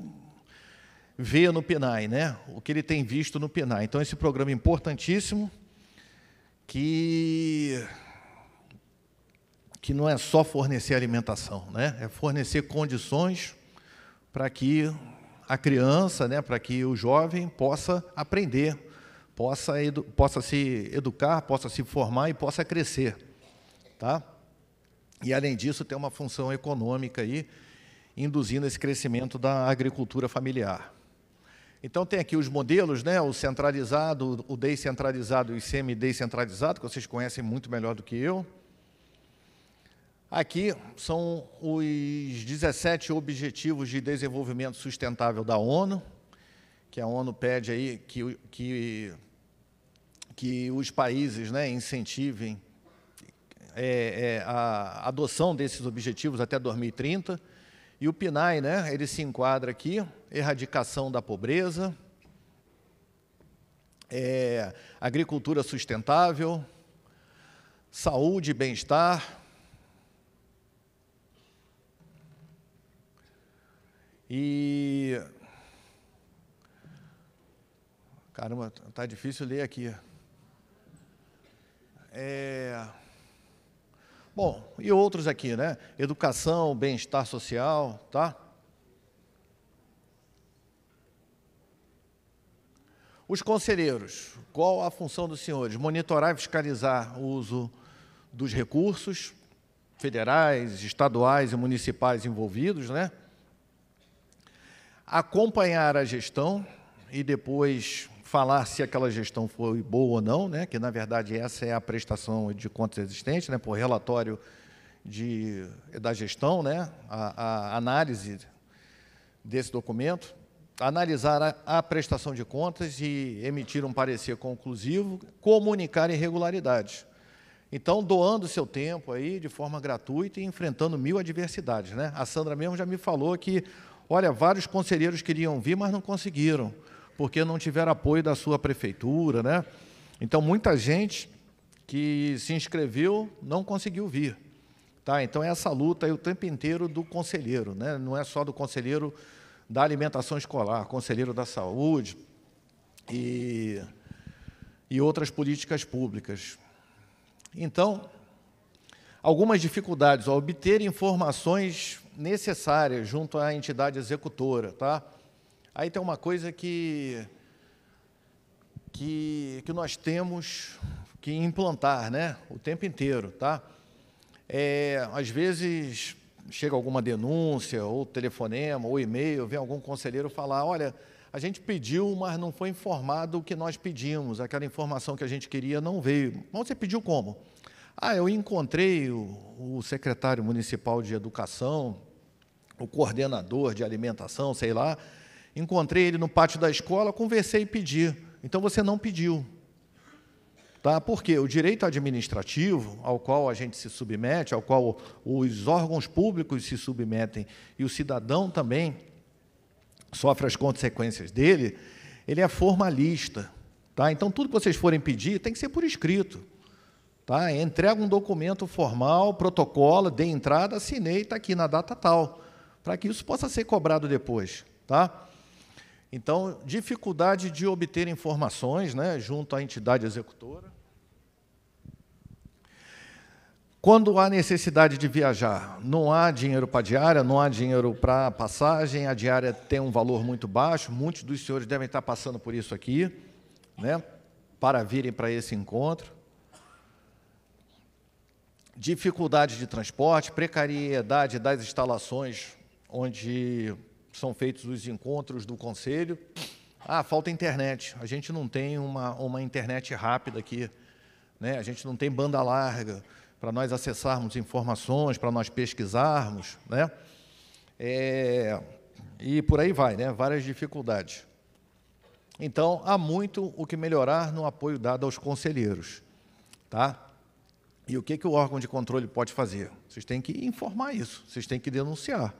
vê no PNAE, né? o que ele tem visto no PNAE. Então, esse programa importantíssimo, que, que não é só fornecer alimentação, né? é fornecer condições para que a criança, né, para que o jovem possa aprender possa, edu, possa se educar, possa se formar e possa crescer. Tá? E, além disso, tem uma função econômica aí, induzindo esse crescimento da agricultura familiar. Então, tem aqui os modelos, né? o centralizado, o descentralizado e o semi-descentralizado, que vocês conhecem muito melhor do que eu. Aqui são os 17 Objetivos de Desenvolvimento Sustentável da ONU, que a ONU pede aí que, que que os países né, incentivem é, é, a adoção desses objetivos até 2030. E o PNAE, né, ele se enquadra aqui, erradicação da pobreza, é, agricultura sustentável, saúde e bem-estar, e... Caramba, está difícil ler aqui. É... Bom, e outros aqui, né? Educação, bem-estar social, tá? Os conselheiros, qual a função dos senhores? Monitorar e fiscalizar o uso dos recursos federais, estaduais e municipais envolvidos, né? Acompanhar a gestão e depois falar se aquela gestão foi boa ou não, né? que na verdade essa é a prestação de contas existente, né? por relatório de, da gestão, né? a, a análise desse documento, analisar a, a prestação de contas e emitir um parecer conclusivo, comunicar irregularidades. Então, doando seu tempo aí de forma gratuita e enfrentando mil adversidades. Né? A Sandra mesmo já me falou que, olha, vários conselheiros queriam vir, mas não conseguiram porque não tiveram apoio da sua prefeitura, né? Então, muita gente que se inscreveu não conseguiu vir. Tá? Então, é essa luta aí é o tempo inteiro do conselheiro, né? não é só do conselheiro da alimentação escolar, conselheiro da saúde e, e outras políticas públicas. Então, algumas dificuldades, ó, obter informações necessárias junto à entidade executora, tá? Aí tem uma coisa que, que, que nós temos que implantar, né? O tempo inteiro, tá? É, às vezes chega alguma denúncia, ou telefonema, ou e-mail, vem algum conselheiro falar, olha, a gente pediu, mas não foi informado o que nós pedimos, aquela informação que a gente queria não veio. Mas você pediu como? Ah, eu encontrei o, o secretário municipal de educação, o coordenador de alimentação, sei lá, Encontrei ele no pátio da escola, conversei e pedi. Então você não pediu. Tá? Porque o direito administrativo, ao qual a gente se submete, ao qual os órgãos públicos se submetem e o cidadão também sofre as consequências dele, ele é formalista. Tá? Então, tudo que vocês forem pedir tem que ser por escrito. Tá? Entrega um documento formal, protocola, dê entrada, assinei, está aqui na data tal, para que isso possa ser cobrado depois. Tá? Então, dificuldade de obter informações né, junto à entidade executora. Quando há necessidade de viajar, não há dinheiro para diária, não há dinheiro para passagem, a diária tem um valor muito baixo, muitos dos senhores devem estar passando por isso aqui, né, para virem para esse encontro. Dificuldade de transporte, precariedade das instalações onde são feitos os encontros do conselho. Ah, falta internet. A gente não tem uma, uma internet rápida aqui. Né? A gente não tem banda larga para nós acessarmos informações, para nós pesquisarmos. Né? É, e por aí vai, né? várias dificuldades. Então, há muito o que melhorar no apoio dado aos conselheiros. Tá? E o que, que o órgão de controle pode fazer? Vocês têm que informar isso, vocês têm que denunciar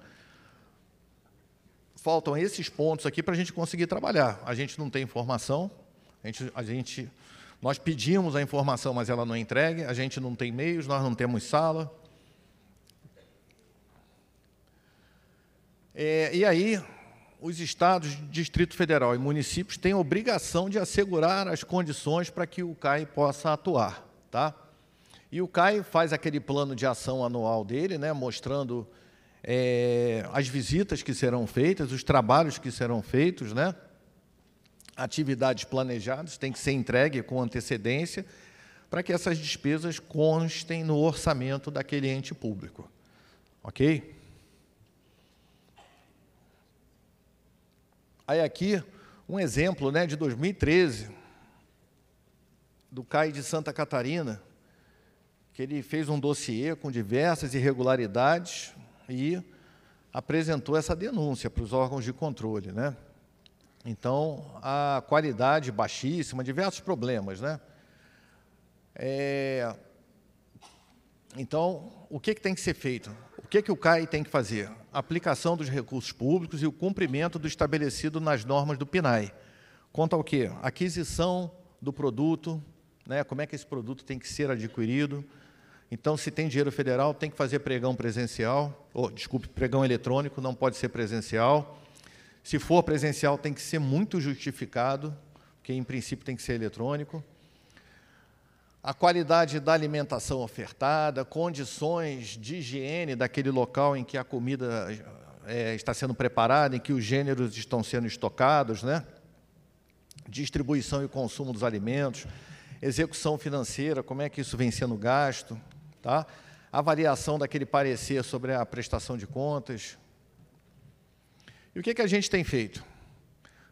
faltam esses pontos aqui para a gente conseguir trabalhar. A gente não tem informação, a gente, a gente, nós pedimos a informação, mas ela não é entregue, a gente não tem meios, nós não temos sala. É, e aí, os estados, Distrito Federal e municípios têm obrigação de assegurar as condições para que o CAI possa atuar. Tá? E o CAI faz aquele plano de ação anual dele, né, mostrando é, as visitas que serão feitas, os trabalhos que serão feitos, né? atividades planejadas, tem que ser entregue com antecedência, para que essas despesas constem no orçamento daquele ente público. Ok? Aí aqui um exemplo né, de 2013, do CAI de Santa Catarina, que ele fez um dossiê com diversas irregularidades, e apresentou essa denúncia para os órgãos de controle. Né? Então, a qualidade baixíssima, diversos problemas. Né? É... Então, o que, que tem que ser feito? O que, que o CAI tem que fazer? Aplicação dos recursos públicos e o cumprimento do estabelecido nas normas do PNAE. Quanto ao quê? Aquisição do produto, né? como é que esse produto tem que ser adquirido, então, se tem dinheiro federal, tem que fazer pregão presencial, ou desculpe, pregão eletrônico, não pode ser presencial. Se for presencial, tem que ser muito justificado, porque em princípio tem que ser eletrônico. A qualidade da alimentação ofertada, condições de higiene daquele local em que a comida é, está sendo preparada, em que os gêneros estão sendo estocados, né? distribuição e consumo dos alimentos, execução financeira, como é que isso vem sendo gasto, Tá? Avaliação daquele parecer sobre a prestação de contas. E o que, que a gente tem feito?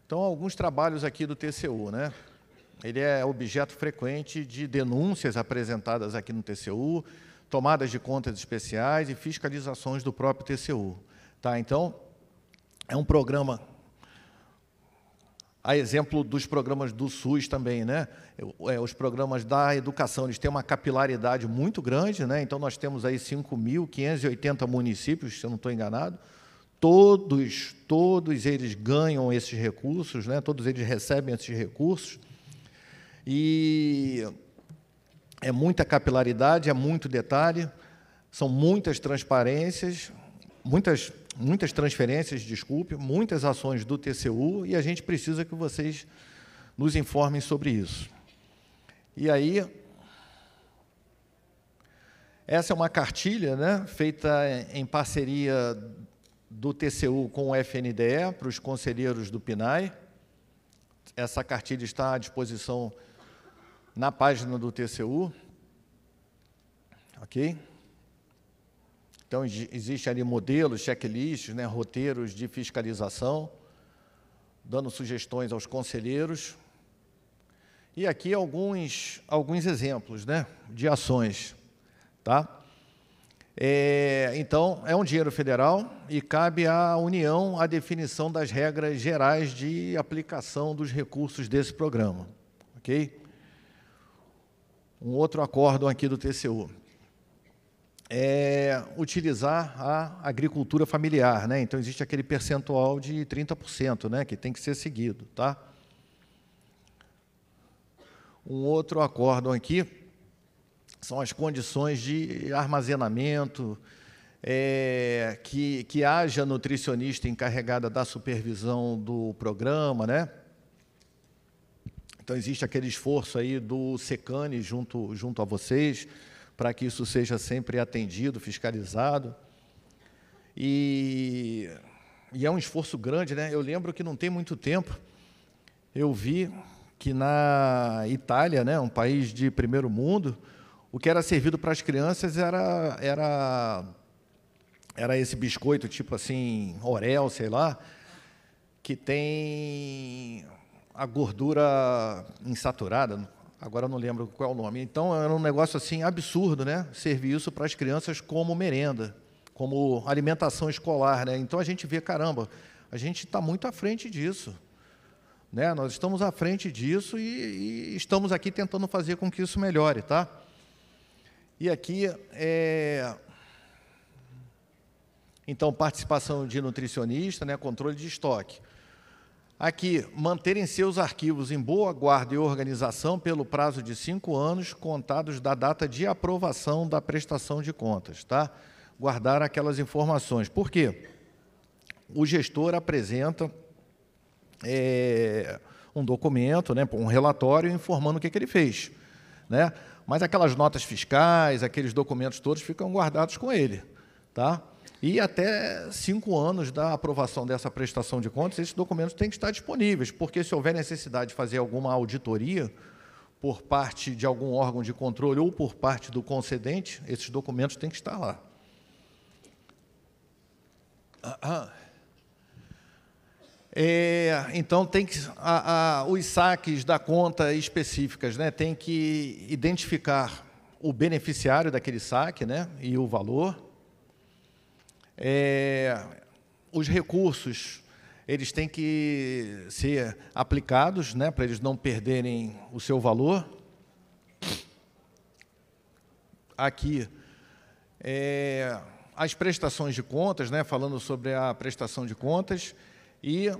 Então, alguns trabalhos aqui do TCU. Né? Ele é objeto frequente de denúncias apresentadas aqui no TCU, tomadas de contas especiais e fiscalizações do próprio TCU. Tá? Então, é um programa a exemplo dos programas do SUS também, né? É, os programas da educação, eles têm uma capilaridade muito grande, né? então nós temos aí 5.580 municípios, se eu não estou enganado, todos, todos eles ganham esses recursos, né? todos eles recebem esses recursos, e é muita capilaridade, é muito detalhe, são muitas transparências, muitas muitas transferências, desculpe, muitas ações do TCU e a gente precisa que vocês nos informem sobre isso. E aí, essa é uma cartilha né, feita em parceria do TCU com o FNDE para os conselheiros do PNAE. Essa cartilha está à disposição na página do TCU. Ok? Então, existe ali modelos, checklists, né, roteiros de fiscalização, dando sugestões aos conselheiros. E aqui alguns, alguns exemplos né, de ações. Tá? É, então, é um dinheiro federal e cabe à União a definição das regras gerais de aplicação dos recursos desse programa. Ok? Um outro acórdão aqui do TCU é utilizar a agricultura familiar. Né? Então, existe aquele percentual de 30% né, que tem que ser seguido. Tá? Um outro acórdão aqui são as condições de armazenamento, é, que, que haja nutricionista encarregada da supervisão do programa. Né? Então, existe aquele esforço aí do SECANE junto, junto a vocês, para que isso seja sempre atendido, fiscalizado. E, e, é um esforço grande, né? Eu lembro que não tem muito tempo eu vi que na Itália, né, um país de primeiro mundo, o que era servido para as crianças era, era, era esse biscoito tipo assim, Orel, sei lá, que tem a gordura insaturada, Agora não lembro qual é o nome. Então era um negócio assim absurdo, né? Servir isso para as crianças como merenda, como alimentação escolar, né? Então a gente vê, caramba, a gente está muito à frente disso. Né? Nós estamos à frente disso e, e, estamos aqui tentando fazer com que isso melhore, tá? E aqui é... então participação de nutricionista, né? Controle de estoque. Aqui, manterem seus arquivos em boa guarda e organização pelo prazo de cinco anos contados da data de aprovação da prestação de contas, tá? Guardar aquelas informações. Por quê? O gestor apresenta é, um documento, né, um relatório informando o que, que ele fez, né? Mas aquelas notas fiscais, aqueles documentos todos ficam guardados com ele, tá? E até cinco anos da aprovação dessa prestação de contas, esses documentos têm que estar disponíveis, porque se houver necessidade de fazer alguma auditoria por parte de algum órgão de controle ou por parte do concedente, esses documentos têm que estar lá. Ah, ah. é, então tem que a, a, os saques da conta específicas, né, tem que identificar o beneficiário daquele saque, né, e o valor é, os recursos eles têm que ser aplicados, né, para eles não perderem o seu valor. Aqui, é, as prestações de contas, né, falando sobre a prestação de contas e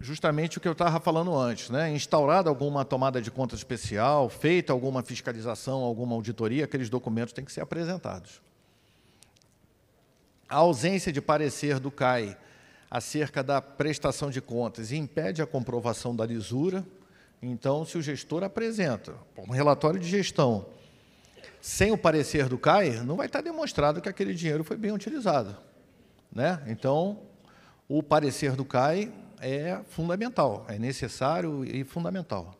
justamente o que eu estava falando antes, né, instaurada alguma tomada de conta especial, feita alguma fiscalização, alguma auditoria, aqueles documentos têm que ser apresentados. A ausência de parecer do CAI acerca da prestação de contas impede a comprovação da lisura. Então, se o gestor apresenta um relatório de gestão sem o parecer do CAI, não vai estar demonstrado que aquele dinheiro foi bem utilizado. Né? Então, o parecer do CAI é fundamental, é necessário e fundamental.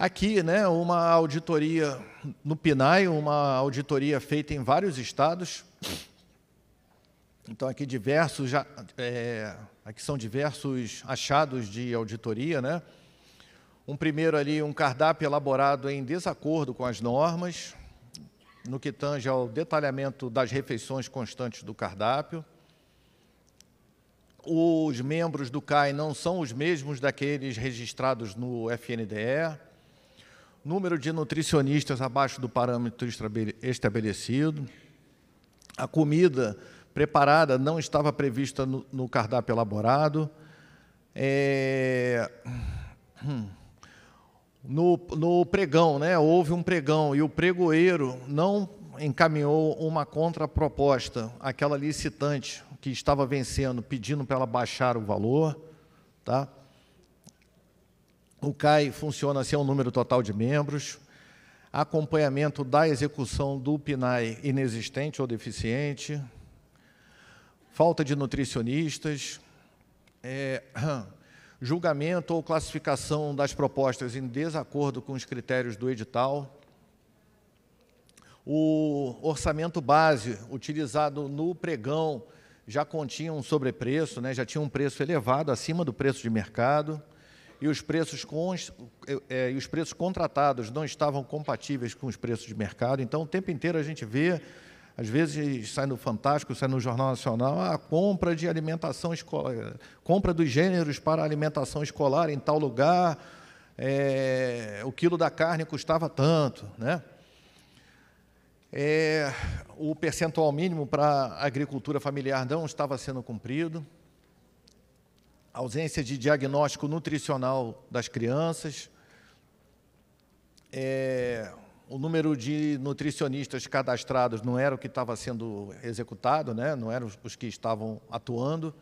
Aqui, né, uma auditoria no PNAE, uma auditoria feita em vários estados. Então, aqui diversos, já, é, aqui são diversos achados de auditoria, né? Um primeiro ali, um cardápio elaborado em desacordo com as normas, no que tange ao detalhamento das refeições constantes do cardápio. Os membros do CAI não são os mesmos daqueles registrados no FNDE número de nutricionistas abaixo do parâmetro estabelecido, a comida preparada não estava prevista no, cardápio elaborado, é, hum, no, no, pregão, né, houve um pregão e o pregoeiro não encaminhou uma contraproposta, aquela licitante que estava vencendo, pedindo para ela baixar o valor, tá? O CAI funciona assim: é um número total de membros, acompanhamento da execução do PNAE inexistente ou deficiente, falta de nutricionistas, é, julgamento ou classificação das propostas em desacordo com os critérios do edital, o orçamento base utilizado no pregão já continha um sobrepreço, né, já tinha um preço elevado, acima do preço de mercado, e os preços, cons, é, e os preços contratados não estavam compatíveis com os preços de mercado. Então, o tempo inteiro a gente vê, às vezes sai no Fantástico, sai no Jornal Nacional, a compra de alimentação escolar, compra dos gêneros para alimentação escolar em tal lugar, é, o quilo da carne custava tanto, né? É, o percentual mínimo para a agricultura familiar não estava sendo cumprido ausência de diagnóstico nutricional das crianças, é, o número de nutricionistas cadastrados não era o que estava sendo executado, né? não eram os que estavam atuando,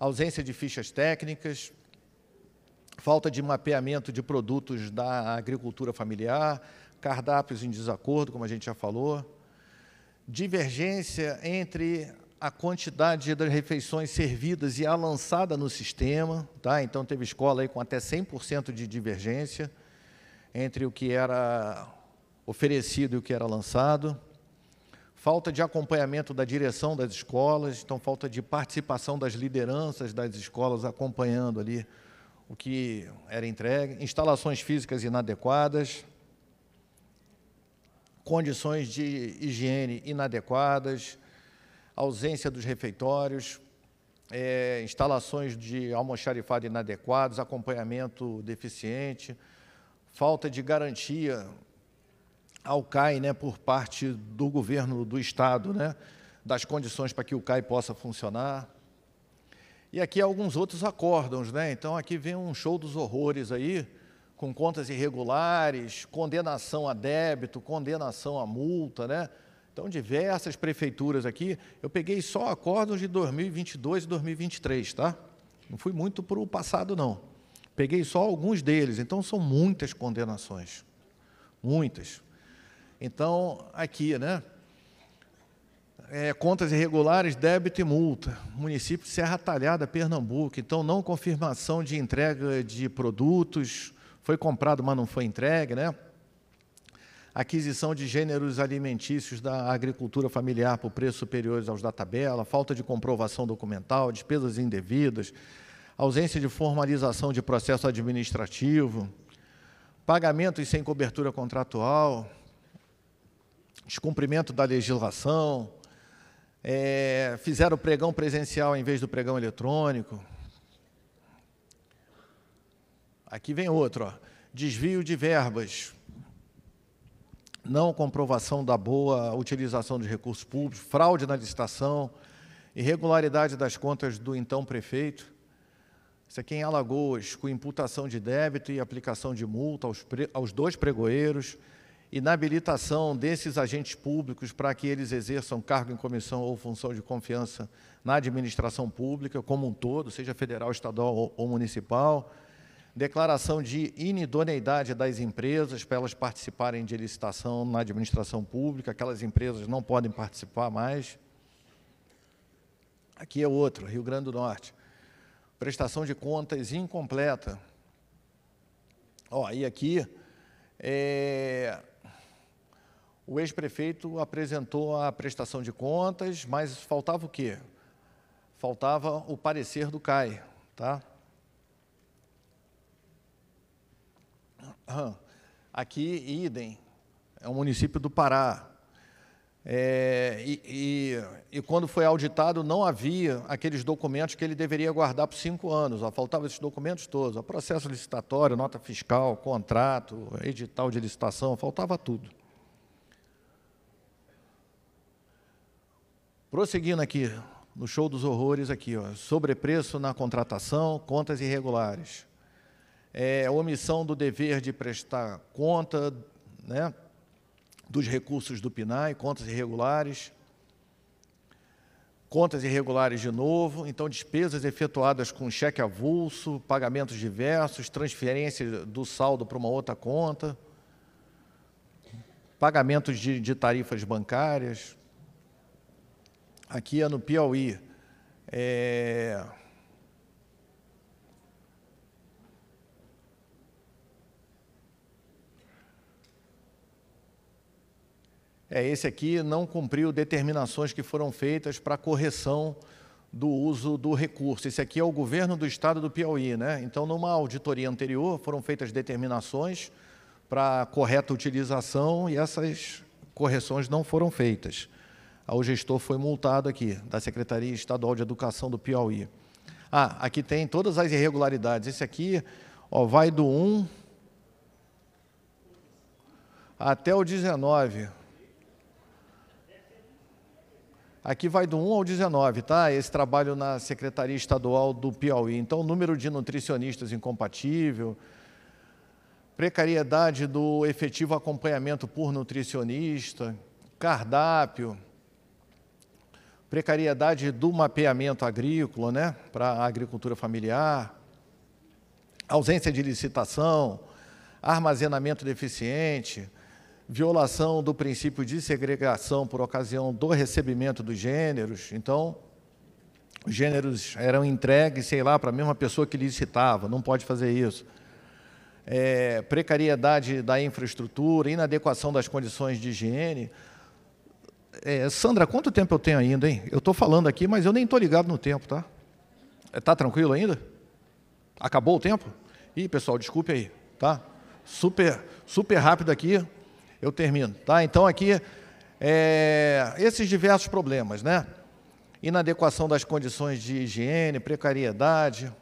ausência de fichas técnicas, falta de mapeamento de produtos da agricultura familiar, cardápios em desacordo, como a gente já falou, divergência entre a quantidade das refeições servidas e a lançada no sistema, tá? Então teve escola aí com até 100% de divergência entre o que era oferecido e o que era lançado. Falta de acompanhamento da direção das escolas, então falta de participação das lideranças das escolas acompanhando ali o que era entregue, instalações físicas inadequadas, condições de higiene inadequadas, ausência dos refeitórios, é, instalações de almoxarifado inadequados, acompanhamento deficiente, falta de garantia ao CAI né, por parte do governo do Estado, né, das condições para que o CAI possa funcionar. E aqui alguns outros acórdãos, né? Então aqui vem um show dos horrores aí, com contas irregulares, condenação a débito, condenação a multa, né? Então, diversas prefeituras aqui, eu peguei só acordos de 2022 e 2023, tá? Não fui muito para o passado, não. Peguei só alguns deles, então são muitas condenações. Muitas. Então, aqui, né? É, contas irregulares, débito e multa. Município de Serra Talhada, Pernambuco. Então, não confirmação de entrega de produtos. Foi comprado, mas não foi entregue, né? aquisição de gêneros alimentícios da agricultura familiar por preços superiores aos da tabela, falta de comprovação documental, despesas indevidas, ausência de formalização de processo administrativo, pagamentos sem cobertura contratual, descumprimento da legislação, é, fizeram pregão presencial em vez do pregão eletrônico. Aqui vem outro, ó, desvio de verbas não comprovação da boa utilização de recursos públicos, fraude na licitação, irregularidade das contas do então prefeito. Isso aqui é em Alagoas, com imputação de débito e aplicação de multa aos, aos dois pregoeiros, inabilitação desses agentes públicos para que eles exerçam cargo em comissão ou função de confiança na administração pública como um todo, seja federal, estadual ou municipal declaração de inidoneidade das empresas para elas participarem de licitação na administração pública, aquelas empresas não podem participar mais. Aqui é outro, Rio Grande do Norte. Prestação de contas incompleta. Ó, e aqui, é, o ex-prefeito apresentou a prestação de contas, mas faltava o quê? Faltava o parecer do CAI, tá? Aqui, idem, é um município do Pará. É, e, e, e, quando foi auditado, não havia aqueles documentos que ele deveria guardar por cinco anos. Ó, faltavam esses documentos todos: ó, processo licitatório, nota fiscal, contrato, edital de licitação, faltava tudo. Prosseguindo aqui, no show dos horrores aqui, ó, sobrepreço na contratação, contas irregulares é, omissão do dever de prestar conta né, dos recursos do PNAE, contas irregulares, contas irregulares de novo, então despesas efetuadas com cheque avulso, pagamentos diversos, transferência do saldo para uma outra conta, pagamentos de, de tarifas bancárias. Aqui é no Piauí. É, é esse aqui não cumpriu determinações que foram feitas para correção do uso do recurso. Esse aqui é o governo do estado do Piauí, né? Então, numa auditoria anterior, foram feitas determinações para correta utilização e essas correções não foram feitas. O gestor foi multado aqui, da Secretaria Estadual de Educação do Piauí. Ah, aqui tem todas as irregularidades. Esse aqui ó, vai do 1 até o 19. Aqui vai do 1 ao 19, tá? Esse trabalho na Secretaria Estadual do Piauí. Então, o número de nutricionistas incompatível, precariedade do efetivo acompanhamento por nutricionista, cardápio, precariedade do mapeamento agrícola, né? Para a agricultura familiar, ausência de licitação, armazenamento deficiente violação do princípio de segregação por ocasião do recebimento dos gêneros. Então, os gêneros eram entregues, sei lá, para a mesma pessoa que licitava, não pode fazer isso. É, precariedade da infraestrutura, inadequação das condições de higiene. É, Sandra, quanto tempo eu tenho ainda, hein? Eu estou falando aqui, mas eu nem estou ligado no tempo, tá? Está é, tranquilo ainda? Acabou o tempo? Ih, pessoal, desculpe aí, tá? Super, super rápido aqui, eu termino. Tá? Então, aqui, é, esses diversos problemas, né? Inadequação das condições de higiene, precariedade.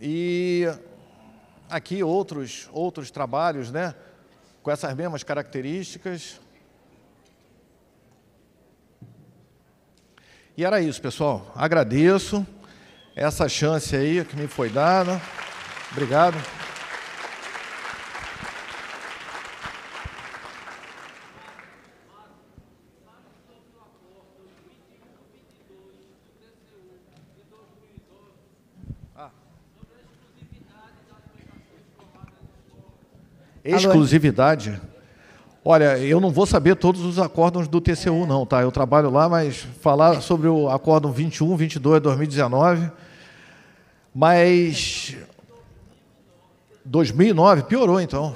E aqui outros, outros trabalhos, né? Com essas mesmas características. E era isso, pessoal. Agradeço essa chance aí que me foi dada. Obrigado. Exclusividade? Olha, eu não vou saber todos os acórdons do TCU, não, tá? Eu trabalho lá, mas falar sobre o acórdão 21, 22, 2019, mas 2009 piorou, então.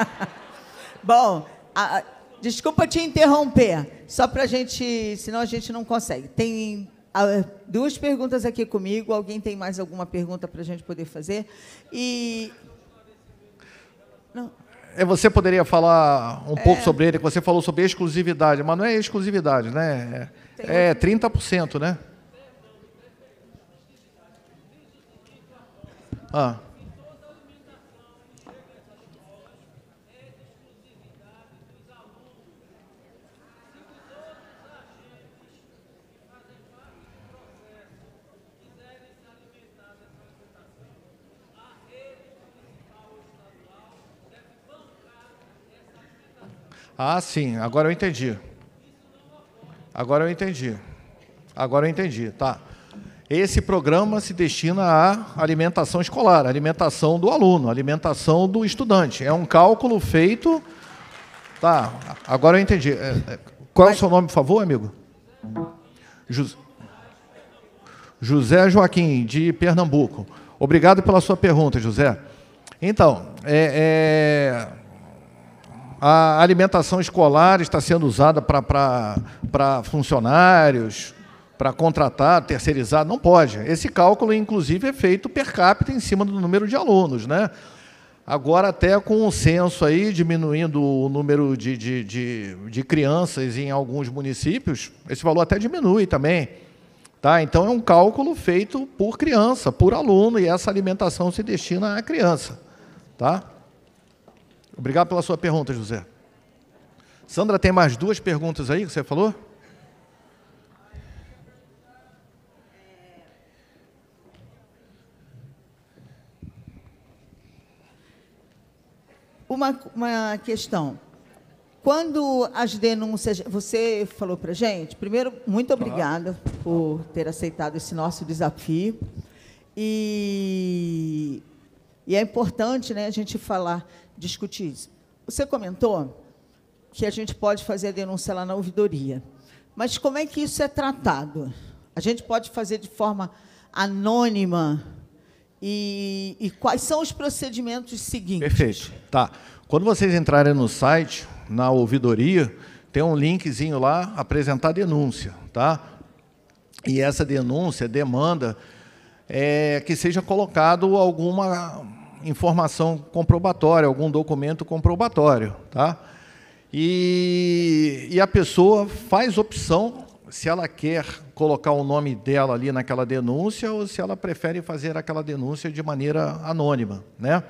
Bom, a, desculpa te interromper, só para a gente, senão a gente não consegue. Tem duas perguntas aqui comigo. Alguém tem mais alguma pergunta para a gente poder fazer? E não. É, você poderia falar um é. pouco sobre ele, que você falou sobre exclusividade, mas não é exclusividade, né? É, é 30%, né? Ah. Ah, sim, agora eu entendi. Agora eu entendi. Agora eu entendi, tá. Esse programa se destina à alimentação escolar, alimentação do aluno, alimentação do estudante. É um cálculo feito. Tá, agora eu entendi. É, é, qual é o seu nome, por favor, amigo? José. Joaquim, de Pernambuco. Obrigado pela sua pergunta, José. Então, é, é, a alimentação escolar está sendo usada para funcionários, para contratar, terceirizar, não pode. Esse cálculo, inclusive, é feito per capita em cima do número de alunos. Né? Agora, até com o censo aí, diminuindo o número de, de, de, de crianças em alguns municípios, esse valor até diminui também. Tá? Então, é um cálculo feito por criança, por aluno, e essa alimentação se destina à criança. Tá? Obrigado pela sua pergunta, José. Sandra, tem mais duas perguntas aí que você falou? Uma, uma questão. Quando as denúncias, você falou para gente. Primeiro, muito obrigada por ter aceitado esse nosso desafio. E, e é importante, né, a gente falar discutir isso. Você comentou que a gente pode fazer a denúncia lá na ouvidoria, mas como é que isso é tratado? A gente pode fazer de forma anônima e, e quais são os procedimentos seguintes? Perfeito. Tá. Quando vocês entrarem no site, na ouvidoria, tem um linkzinho lá, apresentar denúncia, tá? E essa denúncia demanda é, que seja colocado alguma informação comprobatória, algum documento comprobatório, tá? E, e a pessoa faz opção se ela quer colocar o nome dela ali naquela denúncia ou se ela prefere fazer aquela denúncia de maneira anônima, né?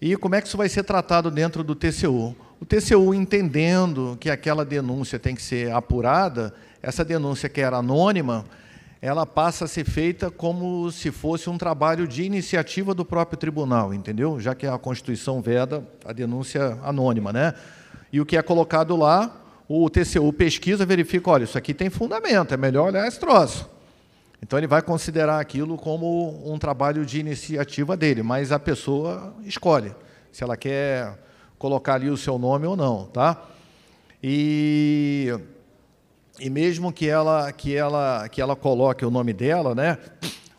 E como é que isso vai ser tratado dentro do TCU? O TCU entendendo que aquela denúncia tem que ser apurada, essa denúncia que era anônima, ela passa a ser feita como se fosse um trabalho de iniciativa do próprio tribunal, entendeu? Já que a Constituição veda a denúncia anônima, né? E o que é colocado lá, o TCU pesquisa, verifica, olha, isso aqui tem fundamento, é melhor olhar esse troço. Então ele vai considerar aquilo como um trabalho de iniciativa dele, mas a pessoa escolhe se ela quer colocar ali o seu nome ou não, tá? E e mesmo que ela, que ela, que ela coloque o nome dela, né?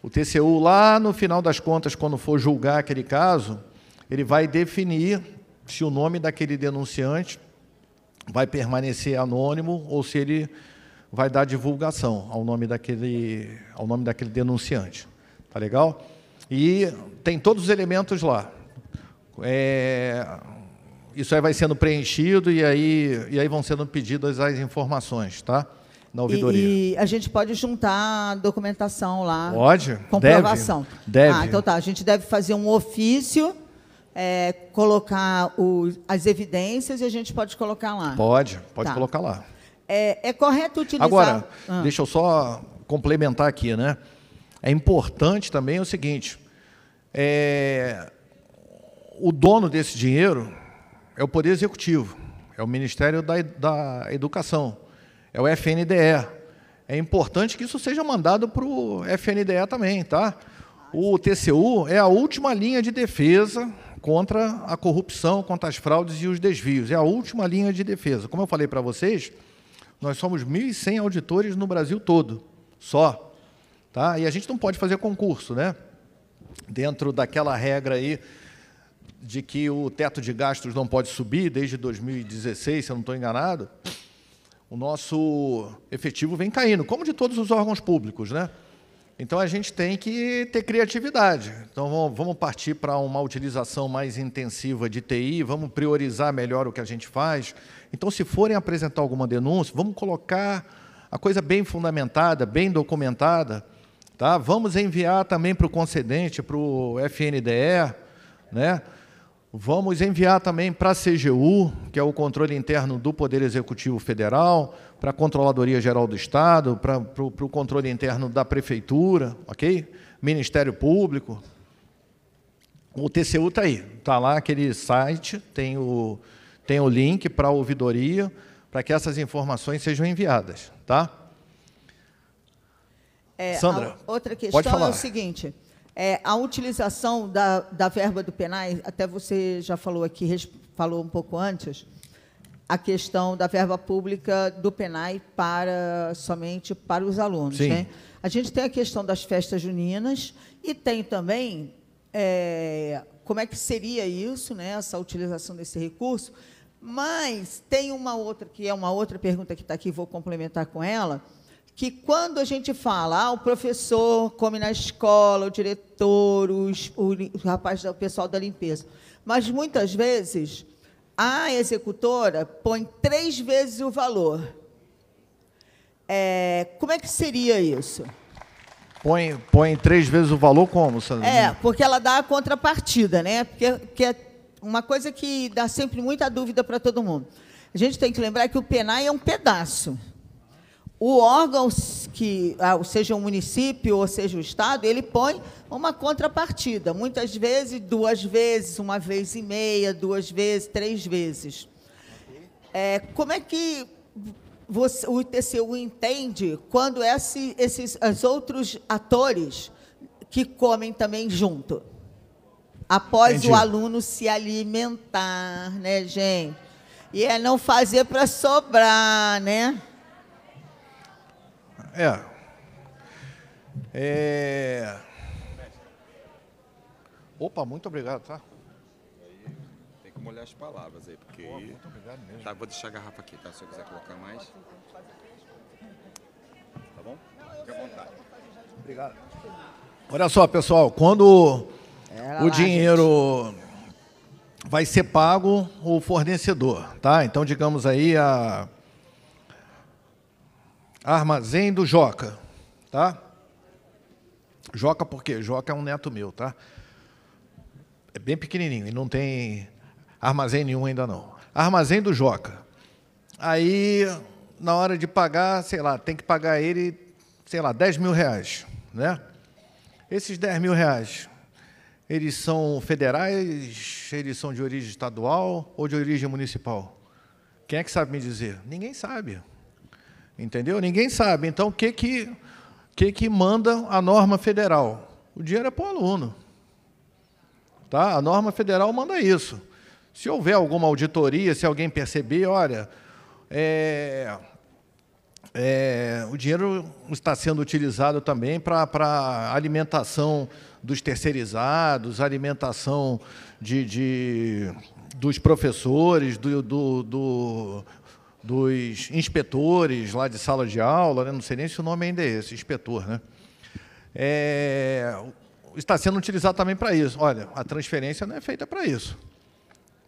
O TCU lá no final das contas, quando for julgar aquele caso, ele vai definir se o nome daquele denunciante vai permanecer anônimo ou se ele vai dar divulgação ao nome daquele, ao nome daquele denunciante. Tá legal? E tem todos os elementos lá. É, isso aí vai sendo preenchido e aí, e aí vão sendo pedidas as informações, tá? Na ouvidoria. E, e a gente pode juntar documentação lá. Pode? Comprovação. Deve. deve. Ah, então tá. A gente deve fazer um ofício, é, colocar as evidências e a gente pode colocar lá. Pode, pode tá. colocar lá. É, é, correto utilizar. Agora, ah. deixa eu só complementar aqui, né? É importante também o seguinte: é, o dono desse dinheiro é o Poder Executivo, é o Ministério da, da Educação, é o FNDE. É importante que isso seja mandado para o FNDE também, tá? O TCU é a última linha de defesa contra a corrupção, contra as fraudes e os desvios. É a última linha de defesa. Como eu falei para vocês, nós somos 1.100 auditores no Brasil todo, só. Tá? E a gente não pode fazer concurso, né? Dentro daquela regra aí de que o teto de gastos não pode subir desde 2016, se eu não estou enganado, o nosso efetivo vem caindo, como de todos os órgãos públicos, né? Então a gente tem que ter criatividade. Então vamos partir para uma utilização mais intensiva de TI, vamos priorizar melhor o que a gente faz. Então, se forem apresentar alguma denúncia, vamos colocar a coisa bem fundamentada, bem documentada. Tá? Vamos enviar também para o concedente, para o FNDE, né? Vamos enviar também para a CGU, que é o controle interno do Poder Executivo Federal, para a Controladoria Geral do Estado, para, para, o, para o controle interno da Prefeitura, ok? Ministério Público. O TCU está aí, está lá aquele site, tem o, tem o link para a ouvidoria, para que essas informações sejam enviadas, tá? É, Sandra, outra questão pode falar. é o seguinte... É, a utilização da, da verba do Penai, até você já falou aqui, falou um pouco antes, a questão da verba pública do Penai para somente para os alunos. Né? A gente tem a questão das festas juninas e tem também é, como é que seria isso, né, essa utilização desse recurso. Mas tem uma outra, que é uma outra pergunta que está aqui, vou complementar com ela que quando a gente fala, ah, o professor come na escola, o diretor, os, o, o rapaz, o pessoal da limpeza. Mas muitas vezes a executora põe três vezes o valor. É, como é que seria isso? Põe, põe três vezes o valor como, Sandrinha? É, porque ela dá a contrapartida, né? Porque que é uma coisa que dá sempre muita dúvida para todo mundo. A gente tem que lembrar que o PENAI é um pedaço o órgão, que, ah, seja o município ou seja o Estado, ele põe uma contrapartida, muitas vezes, duas vezes, uma vez e meia, duas vezes, três vezes. É, como é que você, o ITCU entende quando esse, esses as outros atores que comem também junto? Após Entendi. o aluno se alimentar, né, gente? E é não fazer para sobrar, né? É. é. Opa, muito obrigado, tá? Tem que molhar as palavras aí, porque. Pô, muito obrigado mesmo. Tá, vou deixar a garrafa aqui, tá? Se eu quiser colocar mais. Tá bom? Fique à vontade. Obrigado. Olha só, pessoal, quando o lá, dinheiro gente. vai ser pago o fornecedor, tá? Então, digamos aí, a Armazém do Joca, tá? Joca por quê? Joca é um neto meu, tá? É bem pequenininho e não tem armazém nenhum ainda não. Armazém do Joca. Aí, na hora de pagar, sei lá, tem que pagar ele, sei lá, 10 mil reais, né? Esses 10 mil reais, eles são federais, eles são de origem estadual ou de origem municipal? Quem é que sabe me dizer? Ninguém sabe. Entendeu? Ninguém sabe. Então, o que que, que, que manda a norma federal? O dinheiro é para o aluno. Tá? A norma federal manda isso. Se houver alguma auditoria, se alguém perceber, olha, é, é, o dinheiro está sendo utilizado também para alimentação dos terceirizados, alimentação de, de dos professores, do, do, do dos inspetores lá de sala de aula, né? não sei nem se o nome ainda é esse, inspetor, né? É, está sendo utilizado também para isso. Olha, a transferência não é feita para isso.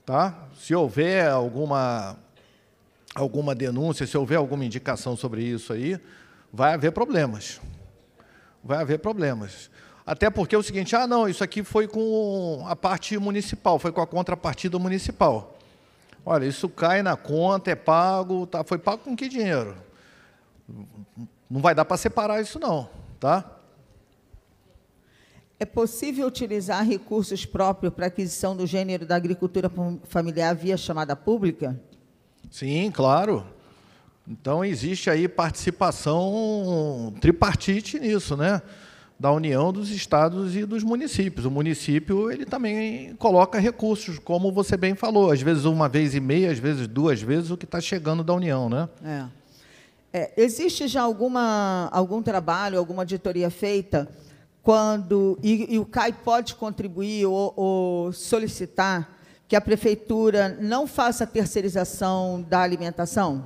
Tá? Se houver alguma, alguma denúncia, se houver alguma indicação sobre isso aí, vai haver problemas. Vai haver problemas. Até porque é o seguinte, ah, não, isso aqui foi com a parte municipal, foi com a contrapartida municipal. Olha, isso cai na conta, é pago, tá? Foi pago com que dinheiro? Não vai dar para separar isso não, tá? É possível utilizar recursos próprios para aquisição do gênero da agricultura familiar via chamada pública? Sim, claro. Então existe aí participação tripartite nisso, né? da união dos estados e dos municípios. O município ele também coloca recursos, como você bem falou, às vezes uma vez e meia, às vezes duas vezes o que está chegando da união, né? É. É, existe já alguma algum trabalho, alguma auditoria feita quando e, e o CAI pode contribuir ou, ou solicitar que a prefeitura não faça terceirização da alimentação?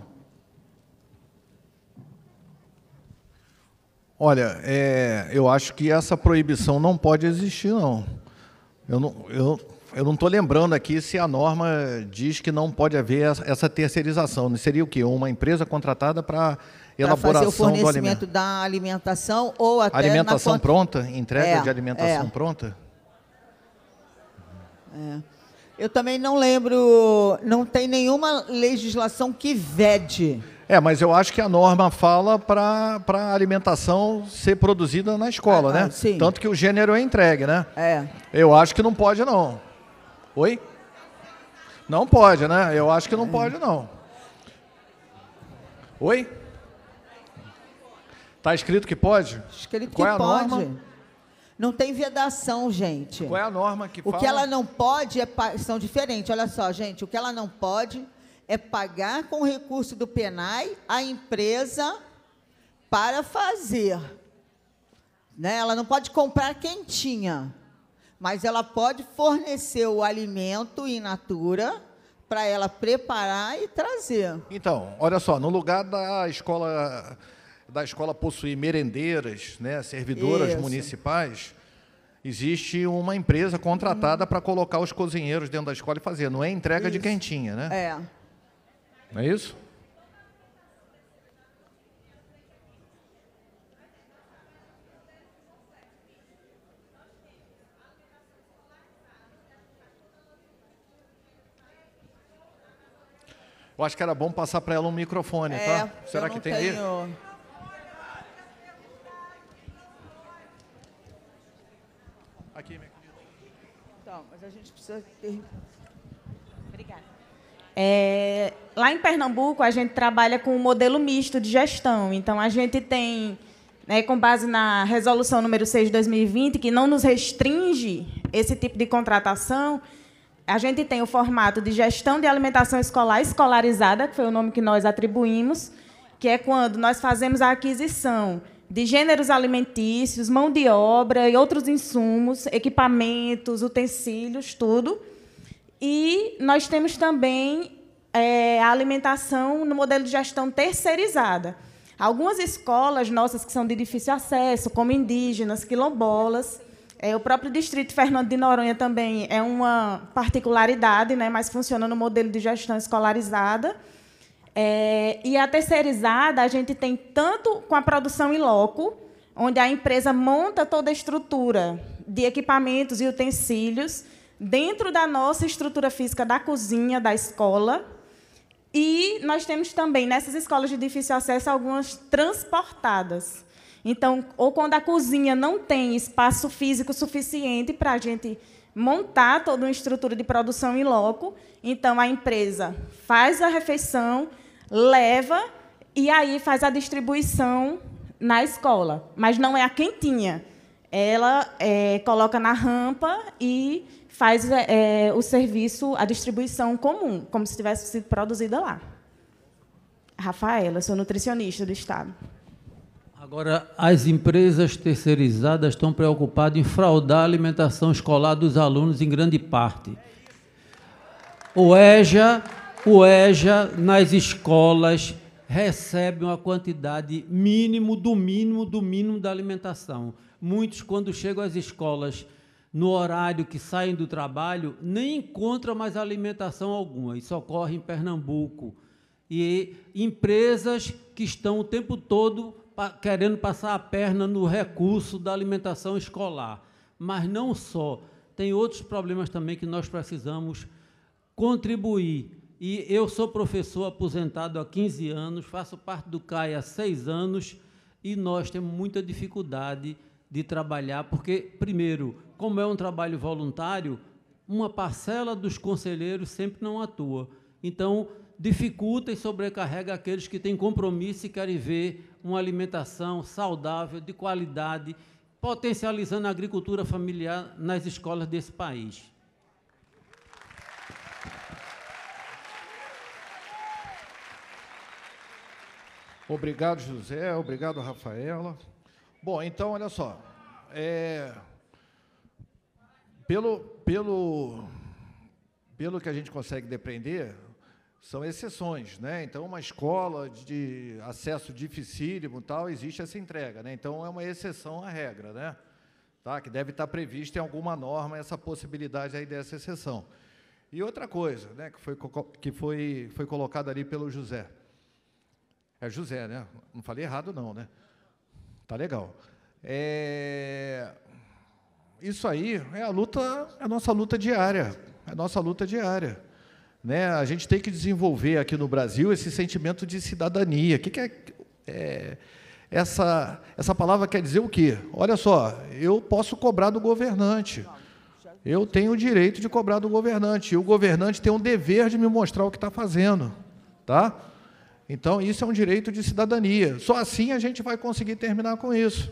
Olha, é, eu acho que essa proibição não pode existir, não. Eu não eu, eu não estou lembrando aqui se a norma diz que não pode haver essa terceirização. seria o quê? Uma empresa contratada para elaboração fazer o fornecimento do alimento. da alimentação ou até alimentação pronta, entrega é, de alimentação é. pronta. É. Eu também não lembro, não tem nenhuma legislação que vede é, mas eu acho que a norma fala para a alimentação ser produzida na escola, ah, né? Ah, sim. Tanto que o gênero é entregue, né? É. Eu acho que não pode, não. Oi? Não pode, né? Eu acho que não é. pode, não. Oi? Tá escrito que pode? Escrito Qual que é a pode. Norma? Não tem vedação, gente. Qual é a norma que o fala? O que ela não pode é são diferentes. Olha só, gente, o que ela não pode é pagar com recurso do PENAI a empresa para fazer. Né? Ela não pode comprar quentinha, mas ela pode fornecer o alimento in natura para ela preparar e trazer. Então, olha só, no lugar da escola da escola possuir merendeiras, né, servidoras Isso. municipais, existe uma empresa contratada uhum. para colocar os cozinheiros dentro da escola e fazer. Não é entrega Isso. de quentinha, né? É. Não é isso? Eu acho que era bom passar para ela um microfone, tá? é, tá? Será que tem tenho... aí? Aqui, minha querida. Então, mas a gente precisa ter... É, lá em Pernambuco, a gente trabalha com um modelo misto de gestão. Então, a gente tem, né, com base na resolução número 6 de 2020, que não nos restringe esse tipo de contratação, a gente tem o formato de gestão de alimentação escolar escolarizada, que foi o nome que nós atribuímos, que é quando nós fazemos a aquisição de gêneros alimentícios, mão de obra e outros insumos, equipamentos, utensílios, tudo e nós temos também é, a alimentação no modelo de gestão terceirizada. Algumas escolas nossas que são de difícil acesso, como indígenas, quilombolas, é, o próprio distrito Fernando de Noronha também é uma particularidade, né, mas funciona no modelo de gestão escolarizada. É, e a terceirizada, a gente tem tanto com a produção in loco, onde a empresa monta toda a estrutura de equipamentos e utensílios, dentro da nossa estrutura física da cozinha, da escola. E nós temos também, nessas escolas de difícil acesso, algumas transportadas. Então, ou quando a cozinha não tem espaço físico suficiente para a gente montar toda uma estrutura de produção em loco, então a empresa faz a refeição, leva e aí faz a distribuição na escola. Mas não é a quentinha. Ela é, coloca na rampa e faz é, é, o serviço, a distribuição comum, como se tivesse sido produzida lá. Rafaela, sou nutricionista do Estado. Agora, as empresas terceirizadas estão preocupadas em fraudar a alimentação escolar dos alunos em grande parte. O EJA, o EJA nas escolas recebe uma quantidade mínimo do mínimo do mínimo da alimentação. Muitos, quando chegam às escolas, no horário que saem do trabalho, nem encontram mais alimentação alguma. Isso ocorre em Pernambuco. E empresas que estão o tempo todo querendo passar a perna no recurso da alimentação escolar. Mas não só, tem outros problemas também que nós precisamos contribuir. E eu sou professor aposentado há 15 anos, faço parte do CAI há seis anos, e nós temos muita dificuldade de trabalhar, porque, primeiro, como é um trabalho voluntário, uma parcela dos conselheiros sempre não atua. Então, dificulta e sobrecarrega aqueles que têm compromisso e querem ver uma alimentação saudável, de qualidade, potencializando a agricultura familiar nas escolas desse país. Obrigado, José. Obrigado, Rafaela. Bom, então, olha só. É, pelo, pelo, pelo que a gente consegue depreender, são exceções, né? Então, uma escola de acesso dificílimo, tal, existe essa entrega, né? Então, é uma exceção à regra, né? Tá? Que deve estar prevista em alguma norma essa possibilidade aí dessa exceção. E outra coisa, né? Que foi que foi foi colocada ali pelo José. É José, né? Não falei errado, não, né? Tá legal. É, isso aí é a luta, é a nossa luta diária, é a nossa luta diária. Né? A gente tem que desenvolver aqui no Brasil esse sentimento de cidadania. O que, que é, é, essa essa palavra quer dizer o quê? Olha só, eu posso cobrar do governante. Eu tenho o direito de cobrar do governante. E o governante tem um dever de me mostrar o que está fazendo, tá? Então isso é um direito de cidadania. Só assim a gente vai conseguir terminar com isso.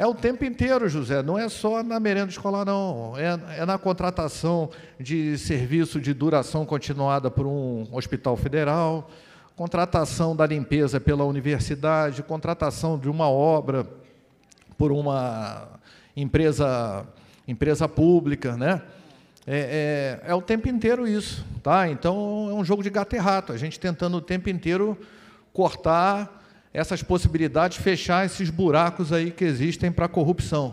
É o tempo inteiro, José, não é só na merenda escolar, não. É, é na contratação de serviço de duração continuada por um hospital federal, contratação da limpeza pela universidade, contratação de uma obra por uma empresa, empresa pública, né? É, é, é, o tempo inteiro isso, tá? Então é um jogo de gato e rato, a gente tentando o tempo inteiro cortar essas possibilidades, fechar esses buracos aí que existem para a corrupção.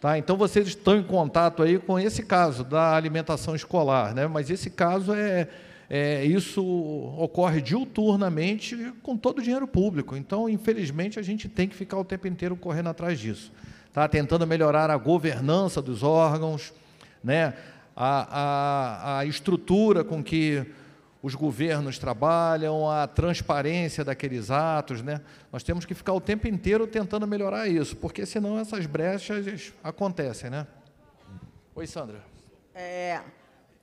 Tá? Então, vocês estão em contato aí com esse caso da alimentação escolar, né? mas esse caso é, é, isso ocorre diuturnamente com todo o dinheiro público. Então, infelizmente, a gente tem que ficar o tempo inteiro correndo atrás disso. Tá? Tentando melhorar a governança dos órgãos, né? a, a, a estrutura com que os governos trabalham, a transparência daqueles atos, né? Nós temos que ficar o tempo inteiro tentando melhorar isso, porque senão essas brechas acontecem, né? Oi, Sandra. É,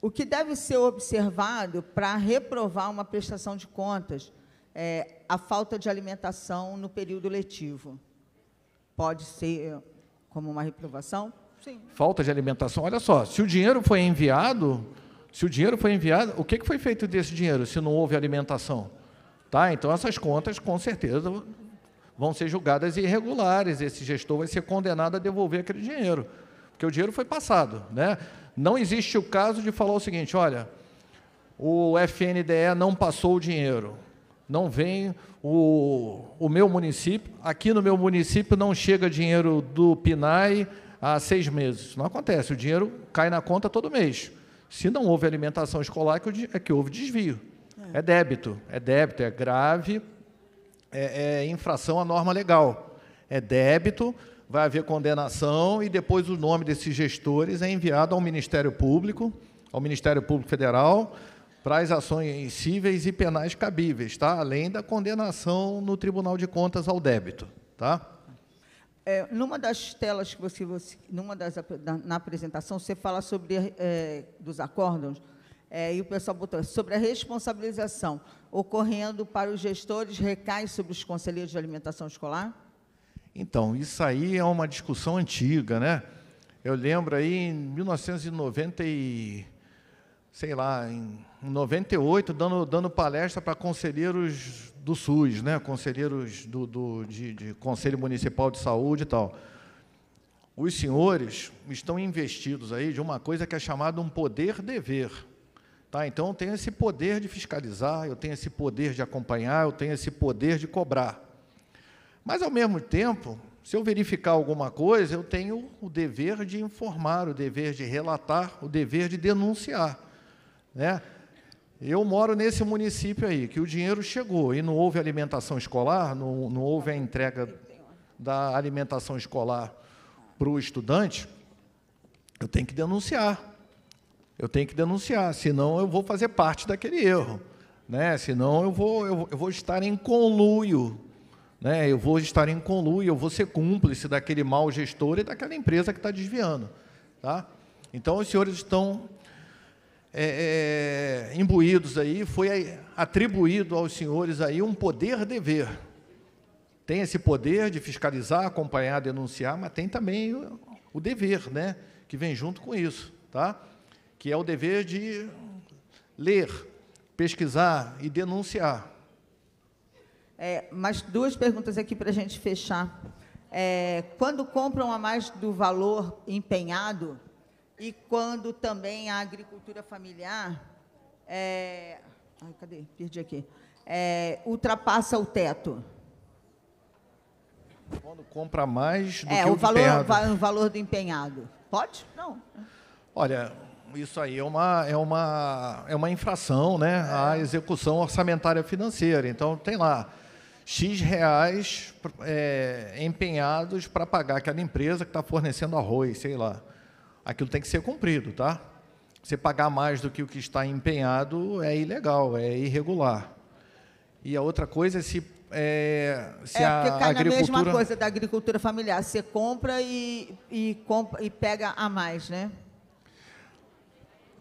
o que deve ser observado para reprovar uma prestação de contas é a falta de alimentação no período letivo. Pode ser como uma reprovação? Sim. Falta de alimentação. Olha só, se o dinheiro foi enviado, se o dinheiro foi enviado, o que foi feito desse dinheiro se não houve alimentação? Tá? Então, essas contas, com certeza, vão ser julgadas irregulares. Esse gestor vai ser condenado a devolver aquele dinheiro, porque o dinheiro foi passado. Né? Não existe o caso de falar o seguinte: olha, o FNDE não passou o dinheiro, não vem o, o meu município, aqui no meu município não chega dinheiro do PINAI há seis meses. Não acontece, o dinheiro cai na conta todo mês. Se não houve alimentação escolar, é, é que houve desvio. É, é débito, é débito, é grave, é, é infração à norma legal. É débito, vai haver condenação e depois o nome desses gestores é enviado ao Ministério Público, ao Ministério Público Federal, para as ações cíveis e penais cabíveis, tá? além da condenação no Tribunal de Contas ao débito. Tá? É, numa das telas que você, você numa das na, na apresentação, você fala sobre é, dos acordos é, e o pessoal botou sobre a responsabilização ocorrendo para os gestores recai sobre os conselheiros de alimentação escolar. Então isso aí é uma discussão antiga, né? Eu lembro aí em 1990 e sei lá, em 98, dando, dando palestra para conselheiros do SUS, né? conselheiros do, do de, de Conselho Municipal de Saúde e tal. Os senhores estão investidos aí de uma coisa que é chamada um poder-dever. Tá? Então, eu tenho esse poder de fiscalizar, eu tenho esse poder de acompanhar, eu tenho esse poder de cobrar. Mas, ao mesmo tempo, se eu verificar alguma coisa, eu tenho o dever de informar, o dever de relatar, o dever de denunciar né? Eu moro nesse município aí, que o dinheiro chegou e não houve alimentação escolar, não, não houve a entrega da alimentação escolar para o estudante, eu tenho que denunciar. Eu tenho que denunciar, senão eu vou fazer parte daquele erro. Né? Senão eu vou, eu, eu vou estar em conluio. Né? Eu vou estar em conluio, eu vou ser cúmplice daquele mau gestor e daquela empresa que está desviando. Tá? Então, os senhores estão é, é, imbuídos aí, foi atribuído aos senhores aí um poder-dever. Tem esse poder de fiscalizar, acompanhar, denunciar, mas tem também o, o dever, né, que vem junto com isso, tá? Que é o dever de ler, pesquisar e denunciar. É, mais duas perguntas aqui para a gente fechar. É, quando compram a mais do valor empenhado, e quando também a agricultura familiar é, ai, cadê? Perdi aqui. É, ultrapassa o teto. Quando compra mais do é, que o, o valor, o valor do empenhado. Pode? Não. Olha, isso aí é uma, é uma, é uma infração né, à é. execução orçamentária financeira. Então, tem lá X reais é, empenhados para pagar aquela empresa que está fornecendo arroz, sei lá aquilo tem que ser cumprido, tá? Você pagar mais do que o que está empenhado é ilegal, é irregular. E a outra coisa é se é, se é, a porque cai agricultura... na mesma coisa da agricultura familiar. Você compra e, e, compra, e pega a mais, né?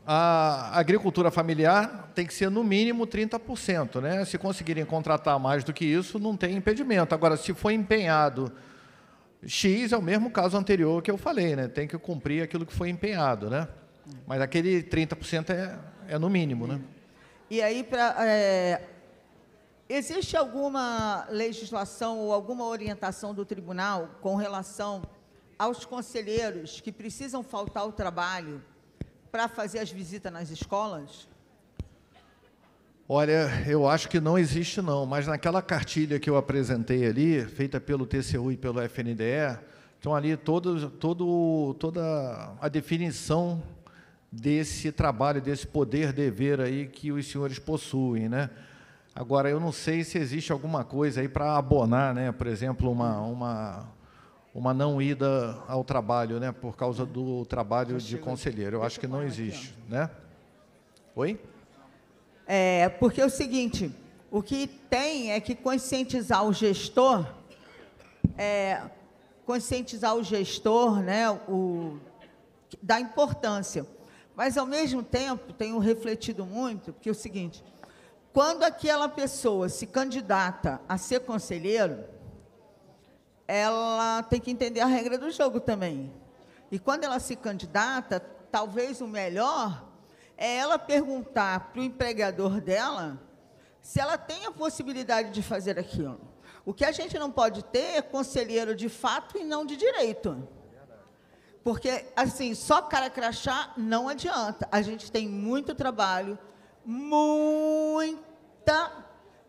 A agricultura familiar tem que ser no mínimo 30%. Né? Se conseguirem contratar mais do que isso, não tem impedimento. Agora, se for empenhado X é o mesmo caso anterior que eu falei, né? Tem que cumprir aquilo que foi empenhado, né? Mas aquele 30% é, é no mínimo, né? E aí, pra, é, existe alguma legislação ou alguma orientação do tribunal com relação aos conselheiros que precisam faltar ao trabalho para fazer as visitas nas escolas? Olha, eu acho que não existe não, mas naquela cartilha que eu apresentei ali, feita pelo TCU e pelo FNDE, estão ali todo, todo, toda a definição desse trabalho, desse poder dever aí que os senhores possuem, né? Agora, eu não sei se existe alguma coisa aí para abonar, né? Por exemplo, uma, uma, uma não ida ao trabalho, né? Por causa do trabalho de conselheiro. Eu acho que não existe, né? Oi? É, porque é o seguinte, o que tem é que conscientizar o gestor, é, conscientizar o gestor né, o, da importância. Mas, ao mesmo tempo, tenho refletido muito, porque é o seguinte, quando aquela pessoa se candidata a ser conselheiro, ela tem que entender a regra do jogo também. E quando ela se candidata, talvez o melhor é ela perguntar para o empregador dela se ela tem a possibilidade de fazer aquilo. O que a gente não pode ter é conselheiro de fato e não de direito. Porque, assim, só cara crachar não adianta. A gente tem muito trabalho, muita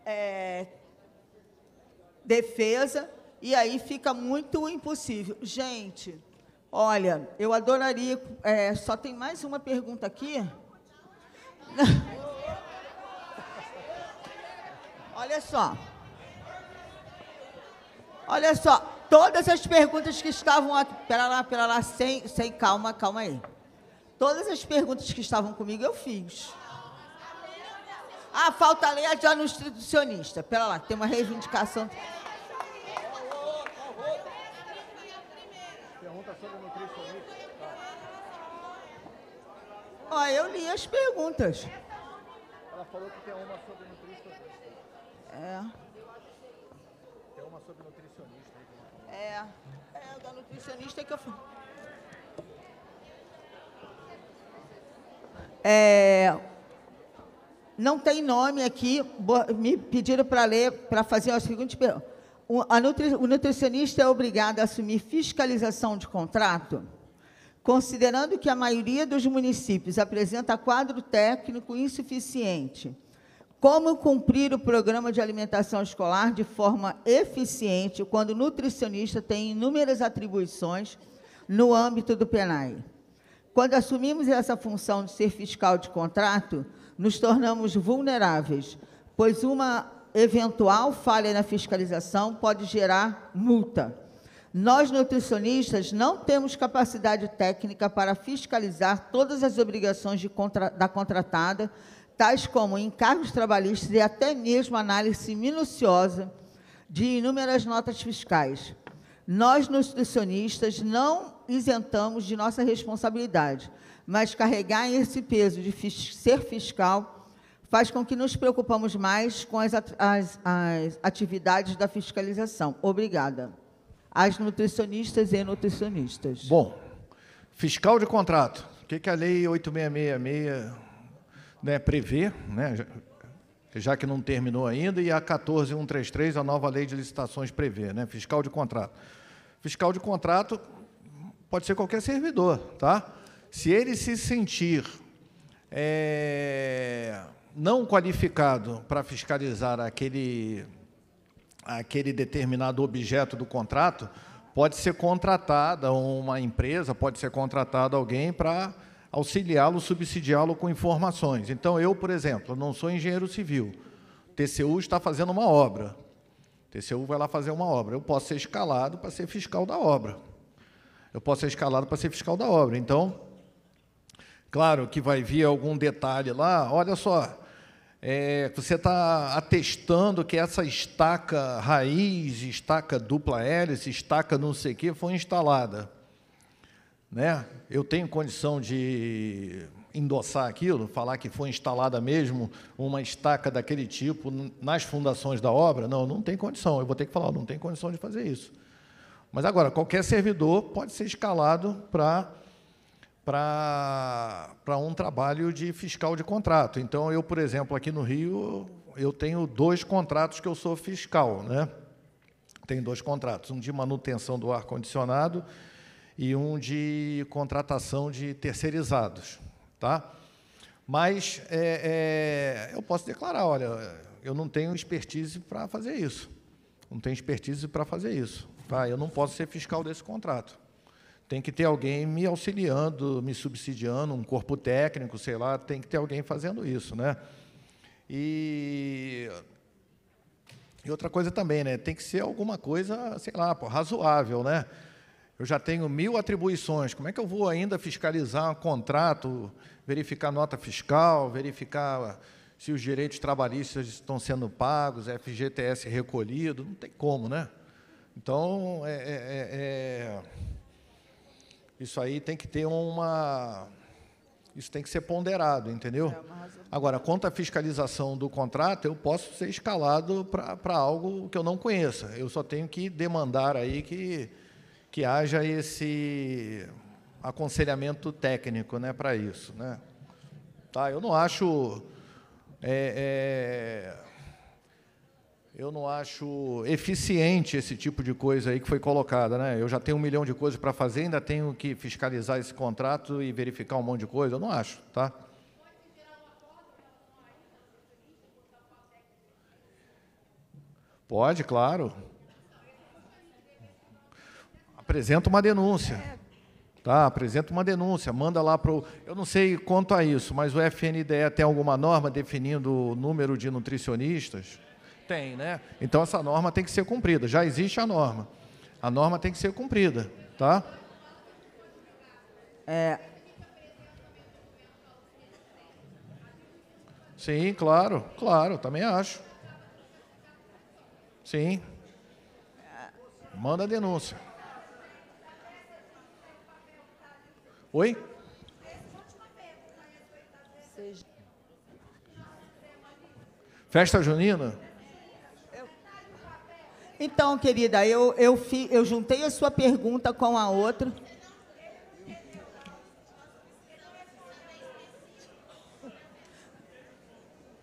é, defesa, e aí fica muito impossível. Gente, olha, eu adoraria. É, só tem mais uma pergunta aqui. Olha só. Olha só, todas as perguntas que estavam. aqui. Pera lá, pera lá, sem, sem calma, calma aí. Todas as perguntas que estavam comigo eu fiz. Ah, falta lei a de nutricionista. Pera lá, tem uma reivindicação. Ó, eu li as perguntas. Ela falou que tem uma sobre nutricionista. É. Tem uma sobre nutricionista. É. É, da nutricionista que eu falo. É, não tem nome aqui. Me pediram para ler, para fazer a seguinte pergunta. O, nutri, o nutricionista é obrigado a assumir fiscalização de contrato? Considerando que a maioria dos municípios apresenta quadro técnico insuficiente, como cumprir o programa de alimentação escolar de forma eficiente quando o nutricionista tem inúmeras atribuições no âmbito do PENAI? Quando assumimos essa função de ser fiscal de contrato, nos tornamos vulneráveis, pois uma eventual falha na fiscalização pode gerar multa. Nós, nutricionistas, não temos capacidade técnica para fiscalizar todas as obrigações contra, da contratada, tais como encargos trabalhistas e até mesmo análise minuciosa de inúmeras notas fiscais. Nós, nutricionistas, não isentamos de nossa responsabilidade, mas carregar esse peso de fis ser fiscal faz com que nos preocupamos mais com as, at as, as atividades da fiscalização. Obrigada. As nutricionistas e nutricionistas. Bom, fiscal de contrato. O que, que a lei 8666 né, prevê, né, já que não terminou ainda, e a 14133, a nova lei de licitações prevê, né, fiscal de contrato. Fiscal de contrato pode ser qualquer servidor, tá? Se ele se sentir é, não qualificado para fiscalizar aquele aquele determinado objeto do contrato, pode ser contratada uma empresa, pode ser contratado alguém para auxiliá-lo, subsidiá-lo com informações. Então, eu, por exemplo, não sou engenheiro civil. O TCU está fazendo uma obra. O TCU vai lá fazer uma obra. Eu posso ser escalado para ser fiscal da obra. Eu posso ser escalado para ser fiscal da obra. Então, claro que vai vir algum detalhe lá. Olha só, é, você está atestando que essa estaca raiz, estaca dupla hélice, estaca não sei o que, foi instalada. Né? Eu tenho condição de endossar aquilo, falar que foi instalada mesmo uma estaca daquele tipo nas fundações da obra? Não, não tem condição. Eu vou ter que falar, não tem condição de fazer isso. Mas agora, qualquer servidor pode ser escalado para para um trabalho de fiscal de contrato. Então, eu, por exemplo, aqui no Rio, eu tenho dois contratos que eu sou fiscal, né? Tenho dois contratos, um de manutenção do ar-condicionado e um de contratação de terceirizados, tá? Mas é, é, eu posso declarar, olha, eu não tenho expertise para fazer isso, não tenho expertise para fazer isso, tá? Eu não posso ser fiscal desse contrato. Tem que ter alguém me auxiliando, me subsidiando, um corpo técnico, sei lá, tem que ter alguém fazendo isso, né? E, e outra coisa também, né? Tem que ser alguma coisa, sei lá, pô, razoável, né? Eu já tenho mil atribuições. Como é que eu vou ainda fiscalizar um contrato, verificar nota fiscal, verificar se os direitos trabalhistas estão sendo pagos, FGTS recolhido? Não tem como, né? Então, é, é, é, é isso aí tem que ter uma. Isso tem que ser ponderado, entendeu? É Agora, quanto à fiscalização do contrato, eu posso ser escalado para algo que eu não conheça. Eu só tenho que demandar aí que, que haja esse aconselhamento técnico né, para isso. Né? Tá, eu não acho. É, é, eu não acho eficiente esse tipo de coisa aí que foi colocada. Né? Eu já tenho um milhão de coisas para fazer, ainda tenho que fiscalizar esse contrato e verificar um monte de coisa. Eu não acho, tá? Pode, claro. Apresenta uma denúncia. Tá, apresenta uma denúncia, manda lá para o. Eu não sei quanto a isso, mas o FNDE tem alguma norma definindo o número de nutricionistas? Tem, né? Então essa norma tem que ser cumprida. Já existe a norma. A norma tem que ser cumprida, tá? É... Sim, claro, claro, também acho. Sim. Manda a denúncia. Oi? Festa junina? Então, querida, eu, eu, fi, eu juntei a sua pergunta com a outra.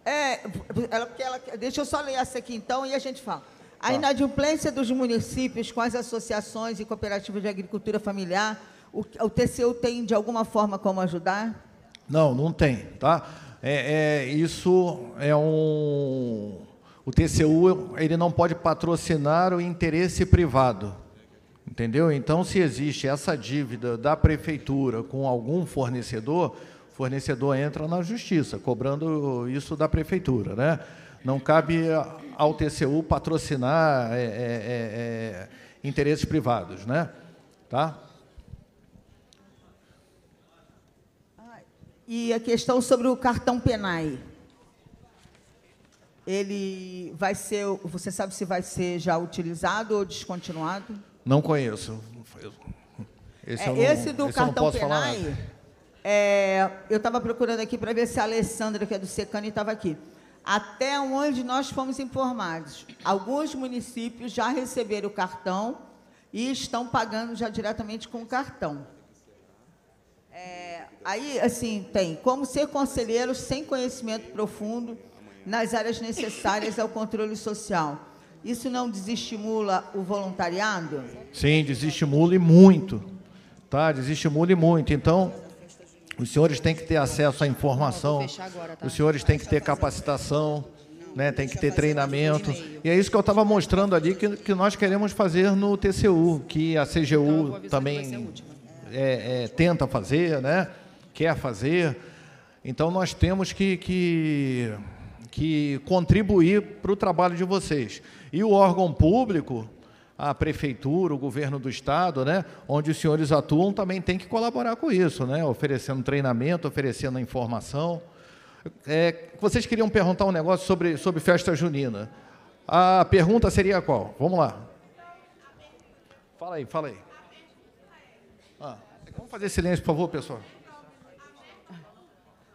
É, ela, ela, deixa eu só ler essa aqui então e a gente fala. A tá. inadimplência dos municípios com as associações e cooperativas de agricultura familiar, o, o TCU tem de alguma forma como ajudar? Não, não tem, tá? É, é isso é um o TCU ele não pode patrocinar o interesse privado. Entendeu? Então, se existe essa dívida da prefeitura com algum fornecedor, o fornecedor entra na justiça, cobrando isso da prefeitura. Né? Não cabe ao TCU patrocinar é, é, é, é, interesses privados. Né? Tá? E a questão sobre o cartão penai ele vai ser, você sabe se vai ser já utilizado ou descontinuado? Não conheço. Esse, é, não, esse do esse cartão Penai, é, eu estava procurando aqui para ver se a Alessandra, que é do Secani, estava aqui. Até onde nós fomos informados, alguns municípios já receberam o cartão e estão pagando já diretamente com o cartão. É, aí, assim, tem como ser conselheiro sem conhecimento profundo nas áreas necessárias ao controle social. Isso não desestimula o voluntariado? Sim, desestimula e muito. Tá? Desestimula e muito. Então, os senhores têm que ter acesso à informação, tá? os senhores têm que ter capacitação, né? tem que ter treinamento. E é isso que eu estava mostrando ali que, que nós queremos fazer no TCU, que a CGU então, também é, é, tenta fazer, né? quer fazer. Então, nós temos que, que que contribuir para o trabalho de vocês. E o órgão público, a prefeitura, o governo do estado, né, onde os senhores atuam, também tem que colaborar com isso, né, oferecendo treinamento, oferecendo informação. É, vocês queriam perguntar um negócio sobre, sobre festa junina. A pergunta seria qual? Vamos lá. Fala aí, fala aí. Ah, vamos fazer silêncio, por favor, pessoal.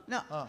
Não. Ah.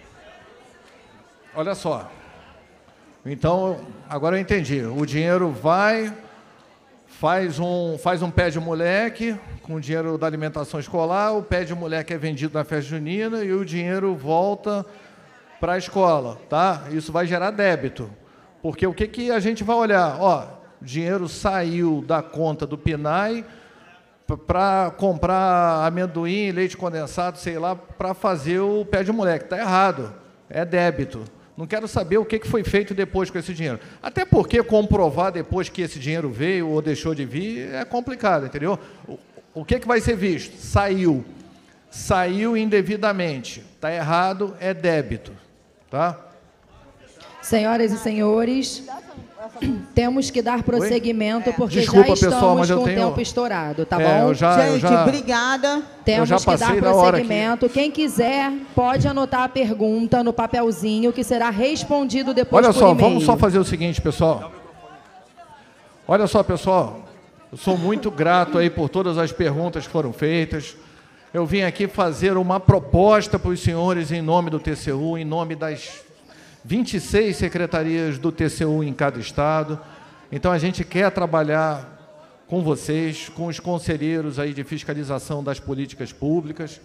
Olha só. Então, agora eu entendi. O dinheiro vai, faz um, faz um pé de moleque com o dinheiro da alimentação escolar, o pé de moleque é vendido na festa junina e o dinheiro volta para a escola, tá? Isso vai gerar débito. Porque o que, que a gente vai olhar? Ó, o dinheiro saiu da conta do PNAE para comprar amendoim, leite condensado, sei lá, para fazer o pé de moleque. Está errado. É débito. Não quero saber o que foi feito depois com esse dinheiro. Até porque comprovar depois que esse dinheiro veio ou deixou de vir é complicado, entendeu? O que vai ser visto? Saiu. Saiu indevidamente. Está errado, é débito. Tá? Senhoras e senhores. Temos que dar prosseguimento Oi? É. porque Desculpa, já estamos pessoal, com o tenho... tempo estourado, tá é, bom? Já, Gente, já... obrigada. Temos que dar prosseguimento. Quem quiser pode anotar a pergunta no papelzinho que será respondido depois Olha só, vamos só fazer o seguinte, pessoal. Olha só, pessoal. Eu sou muito grato aí por todas as perguntas que foram feitas. Eu vim aqui fazer uma proposta para os senhores em nome do TCU, em nome das 26 secretarias do TCU em cada estado. Então a gente quer trabalhar com vocês, com os conselheiros aí de fiscalização das políticas públicas.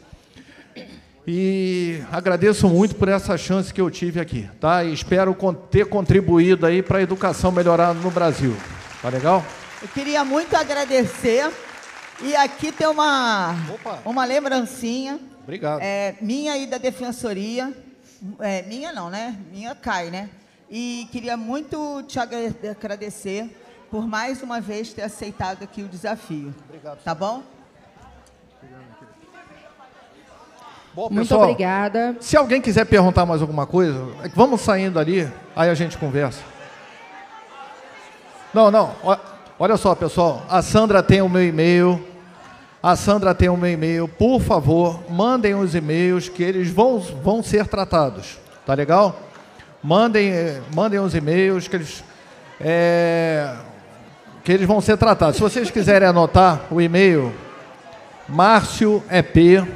E agradeço muito por essa chance que eu tive aqui, tá? E espero ter contribuído aí para a educação melhorar no Brasil. Tá legal? Eu queria muito agradecer. E aqui tem uma uma lembrancinha. Obrigado. É, minha e da defensoria é, minha não, né? Minha cai, né? E queria muito te agradecer por mais uma vez ter aceitado aqui o desafio. Obrigado. Tá bom? Bom, Muito obrigada. Se alguém quiser perguntar mais alguma coisa, é vamos saindo ali, aí a gente conversa. Não, não. Olha só, pessoal. A Sandra tem o meu e-mail. A Sandra tem um e-mail. Por favor, mandem os e-mails que eles vão, vão ser tratados. Tá legal? Mandem, eh, mandem os e-mails que eles. É, que eles vão ser tratados. Se vocês quiserem anotar o e-mail, Márcio EP,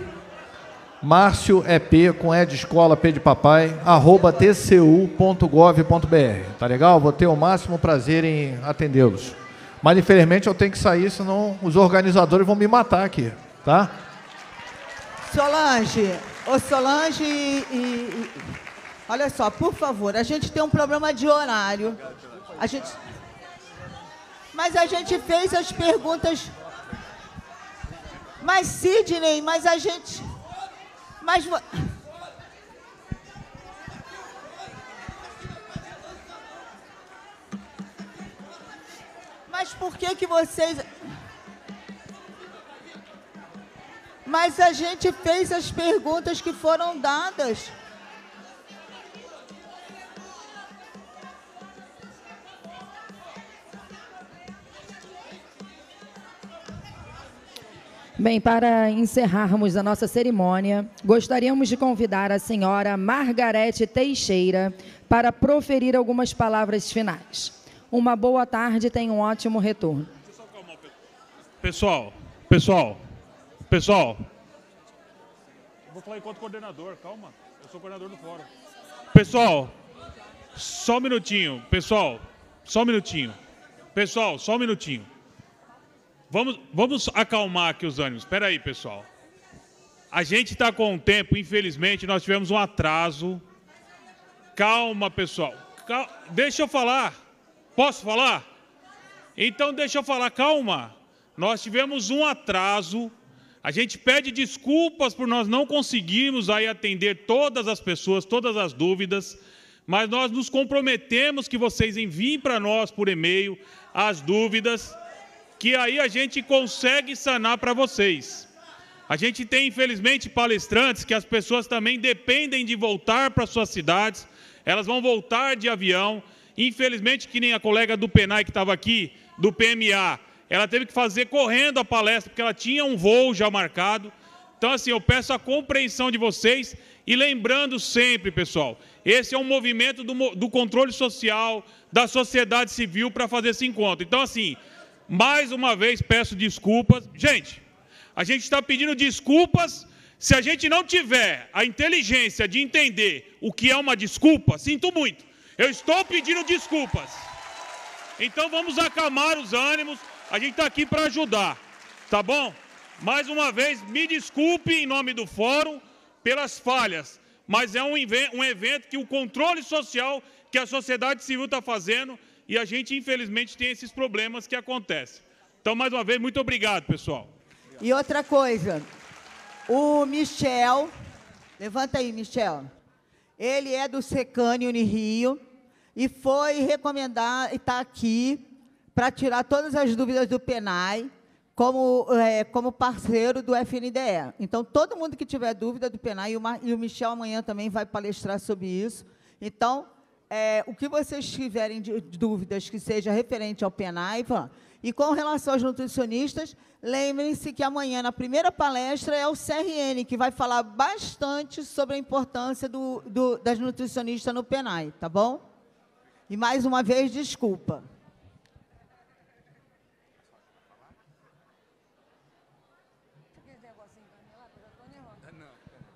Márcio EP com E de escola, P de papai, arroba tcu.gov.br. Tá legal? Vou ter o máximo prazer em atendê-los. Mas infelizmente eu tenho que sair, senão os organizadores vão me matar aqui, tá? Solange, ô Solange e, e, Olha só, por favor, a gente tem um problema de horário. A gente. Mas a gente fez as perguntas. Mas Sidney, mas a gente. Mas. Mas por que que vocês... Mas a gente fez as perguntas que foram dadas. Bem, para encerrarmos a nossa cerimônia, gostaríamos de convidar a senhora Margarete Teixeira para proferir algumas palavras finais uma boa tarde e tenha um ótimo retorno. Pessoal, pessoal, pessoal. Eu vou falar enquanto coordenador, calma. Eu sou coordenador do fórum. Pessoal, só um minutinho. Pessoal, só um minutinho. Pessoal, só um minutinho. Vamos, vamos acalmar aqui os ânimos. Espera aí, pessoal. A gente está com um tempo, infelizmente, nós tivemos um atraso. Calma, pessoal. Deixa eu falar. Posso falar? Então deixa eu falar, calma. Nós tivemos um atraso. A gente pede desculpas por nós não conseguirmos aí atender todas as pessoas, todas as dúvidas, mas nós nos comprometemos que vocês enviem para nós por e-mail as dúvidas, que aí a gente consegue sanar para vocês. A gente tem, infelizmente, palestrantes que as pessoas também dependem de voltar para suas cidades, elas vão voltar de avião, Infelizmente, que nem a colega do PENAI que estava aqui, do PMA, ela teve que fazer correndo a palestra, porque ela tinha um voo já marcado. Então, assim, eu peço a compreensão de vocês e lembrando sempre, pessoal, esse é um movimento do, do controle social, da sociedade civil para fazer esse encontro. Então, assim, mais uma vez peço desculpas. Gente, a gente está pedindo desculpas. Se a gente não tiver a inteligência de entender o que é uma desculpa, sinto muito. Eu estou pedindo desculpas. Então vamos acalmar os ânimos. A gente está aqui para ajudar, tá bom? Mais uma vez, me desculpe em nome do fórum pelas falhas, mas é um, um evento que o controle social que a sociedade civil está fazendo e a gente, infelizmente, tem esses problemas que acontecem. Então, mais uma vez, muito obrigado, pessoal. E outra coisa, o Michel, levanta aí, Michel. Ele é do Secane no Rio e foi recomendar e está aqui para tirar todas as dúvidas do PENAI como, é, como parceiro do FNDE. Então, todo mundo que tiver dúvida do PENAI, e o, e o Michel amanhã também vai palestrar sobre isso. Então, é, o que vocês tiverem de dúvidas que seja referente ao PENAI, e com relação aos nutricionistas, lembrem-se que amanhã, na primeira palestra, é o CRN, que vai falar bastante sobre a importância do, do, das nutricionistas no PENAI, tá bom? E mais uma vez, desculpa.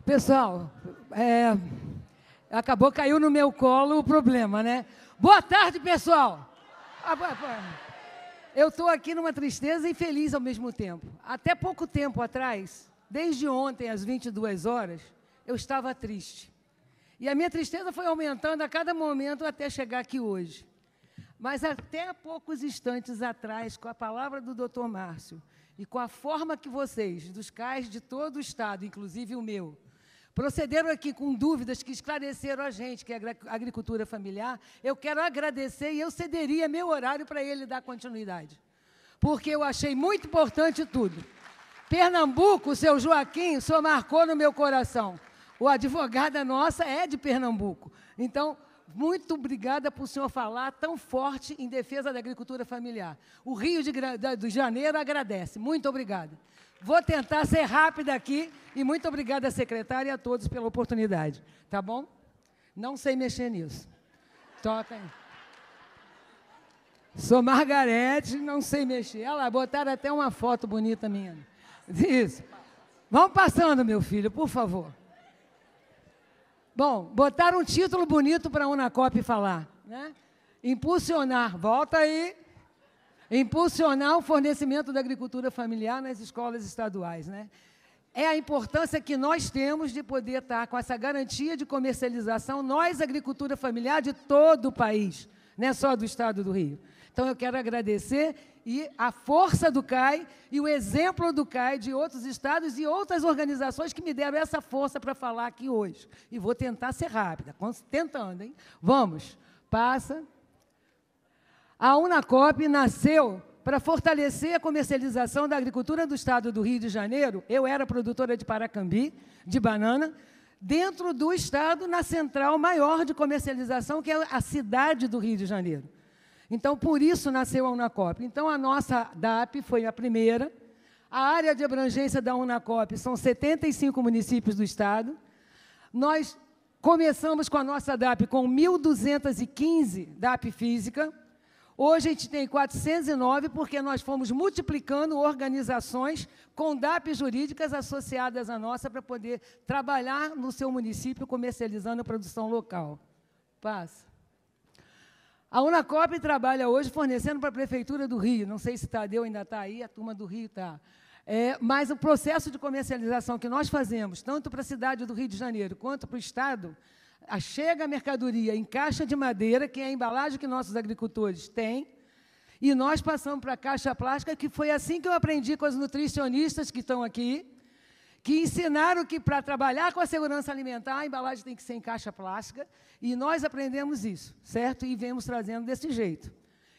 Pessoal, é, acabou, caiu no meu colo o problema, né? Boa tarde, pessoal! Ah, eu estou aqui numa tristeza e feliz ao mesmo tempo. Até pouco tempo atrás, desde ontem às 22 horas, eu estava triste. E a minha tristeza foi aumentando a cada momento até chegar aqui hoje. Mas até poucos instantes atrás, com a palavra do Dr. Márcio e com a forma que vocês, dos cais de todo o Estado, inclusive o meu, procederam aqui com dúvidas que esclareceram a gente, que é agricultura familiar, eu quero agradecer e eu cederia meu horário para ele dar continuidade. Porque eu achei muito importante tudo. Pernambuco, seu Joaquim, só marcou no meu coração. O advogada nossa é de Pernambuco. Então, muito obrigada por o senhor falar tão forte em defesa da agricultura familiar. O Rio de, de Janeiro agradece. Muito obrigada. Vou tentar ser rápida aqui e muito obrigada, secretária, e a todos pela oportunidade. Tá bom? Não sei mexer nisso. Toca aí. Sou Margarete, não sei mexer. Olha lá, botaram até uma foto bonita minha. Isso. Vamos passando, meu filho, por favor. Bom, botar um título bonito para a Unacop falar, né? Impulsionar, volta aí. Impulsionar o fornecimento da agricultura familiar nas escolas estaduais, né? É a importância que nós temos de poder estar tá com essa garantia de comercialização, nós, agricultura familiar de todo o país, não é só do estado do Rio. Então, eu quero agradecer e a força do CAI e o exemplo do CAI de outros estados e outras organizações que me deram essa força para falar aqui hoje. E vou tentar ser rápida, tentando, hein? Vamos, passa. A Unacop nasceu para fortalecer a comercialização da agricultura do estado do Rio de Janeiro. Eu era produtora de paracambi, de banana, dentro do estado, na central maior de comercialização, que é a cidade do Rio de Janeiro. Então, por isso nasceu a Unacop. Então, a nossa DAP foi a primeira. A área de abrangência da Unacop são 75 municípios do Estado. Nós começamos com a nossa DAP com 1.215 DAP física. Hoje a gente tem 409, porque nós fomos multiplicando organizações com DAP jurídicas associadas à nossa para poder trabalhar no seu município comercializando a produção local. Passa. A Unacop trabalha hoje fornecendo para a Prefeitura do Rio, não sei se Tadeu tá, ainda está aí, a turma do Rio está. É, mas o processo de comercialização que nós fazemos, tanto para a cidade do Rio de Janeiro quanto para o Estado, chega a mercadoria em caixa de madeira, que é a embalagem que nossos agricultores têm, e nós passamos para a caixa plástica, que foi assim que eu aprendi com as nutricionistas que estão aqui, que ensinaram que para trabalhar com a segurança alimentar, a embalagem tem que ser em caixa plástica, e nós aprendemos isso, certo? E vemos trazendo desse jeito.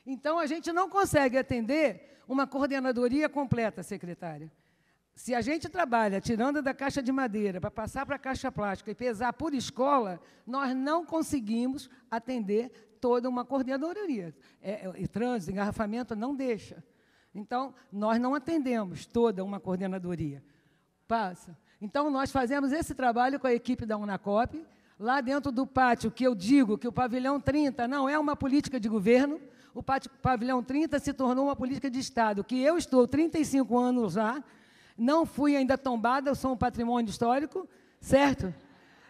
Então, a gente não consegue atender uma coordenadoria completa, secretária. Se a gente trabalha tirando da caixa de madeira para passar para a caixa plástica e pesar por escola, nós não conseguimos atender toda uma coordenadoria. É, é trânsito, engarrafamento, não deixa. Então, nós não atendemos toda uma coordenadoria. Passa. Então, nós fazemos esse trabalho com a equipe da Unacop, lá dentro do pátio, que eu digo que o pavilhão 30 não é uma política de governo, o pátio, pavilhão 30 se tornou uma política de Estado, que eu estou 35 anos lá, não fui ainda tombada, eu sou um patrimônio histórico, certo?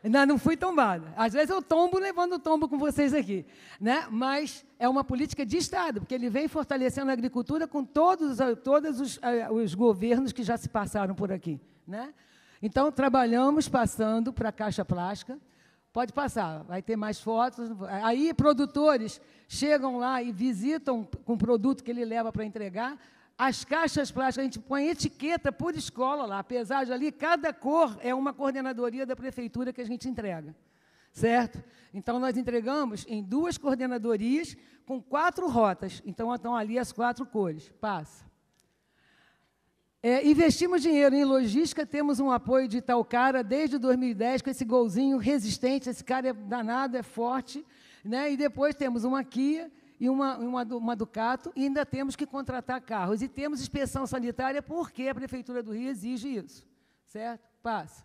Não, não fui tombada. Às vezes eu tombo levando tombo com vocês aqui. Né? Mas é uma política de Estado, porque ele vem fortalecendo a agricultura com todos, todos os, eh, os governos que já se passaram por aqui. Né? Então, trabalhamos passando para a caixa plástica. Pode passar, vai ter mais fotos. Aí, produtores chegam lá e visitam com o produto que ele leva para entregar. As caixas plásticas, a gente põe etiqueta por escola lá, apesar de ali, cada cor é uma coordenadoria da prefeitura que a gente entrega certo? Então, nós entregamos em duas coordenadorias com quatro rotas. Então, estão ali as quatro cores. Passa. É, investimos dinheiro em logística, temos um apoio de tal cara desde 2010 com esse golzinho resistente, esse cara é danado, é forte, né? E depois temos uma Kia e uma, uma, uma Ducato e ainda temos que contratar carros e temos inspeção sanitária porque a prefeitura do Rio exige isso, certo? Passa.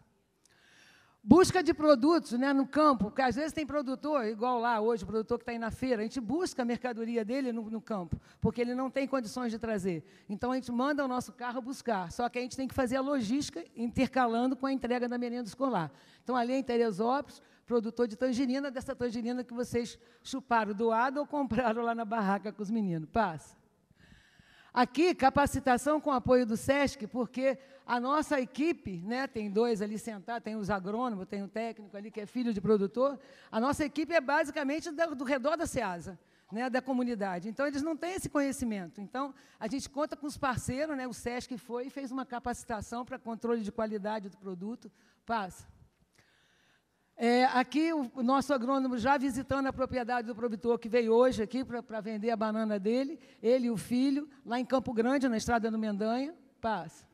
Busca de produtos né, no campo, porque às vezes tem produtor, igual lá hoje, o produtor que está aí na feira, a gente busca a mercadoria dele no, no, campo, porque ele não tem condições de trazer. Então a gente manda o nosso carro buscar, só que a gente tem que fazer a logística intercalando com a entrega da merenda escolar. Então ali é em Teresópolis, produtor de tangerina, dessa tangerina que vocês chuparam doado ou compraram lá na barraca com os meninos. Passa. Aqui, capacitação com apoio do SESC, porque a nossa equipe, né, tem dois ali sentados, tem os agrônomos, tem o técnico ali que é filho de produtor. A nossa equipe é basicamente do, do redor da SEASA. Né, da comunidade. Então, eles não têm esse conhecimento. Então, a gente conta com os parceiros, né, o SESC foi e fez uma capacitação para controle de qualidade do produto. Passa. É, aqui, o, o nosso agrônomo já visitando a propriedade do produtor que veio hoje aqui para vender a banana dele, ele e o filho, lá em Campo Grande, na estrada do Mendanha. Passa.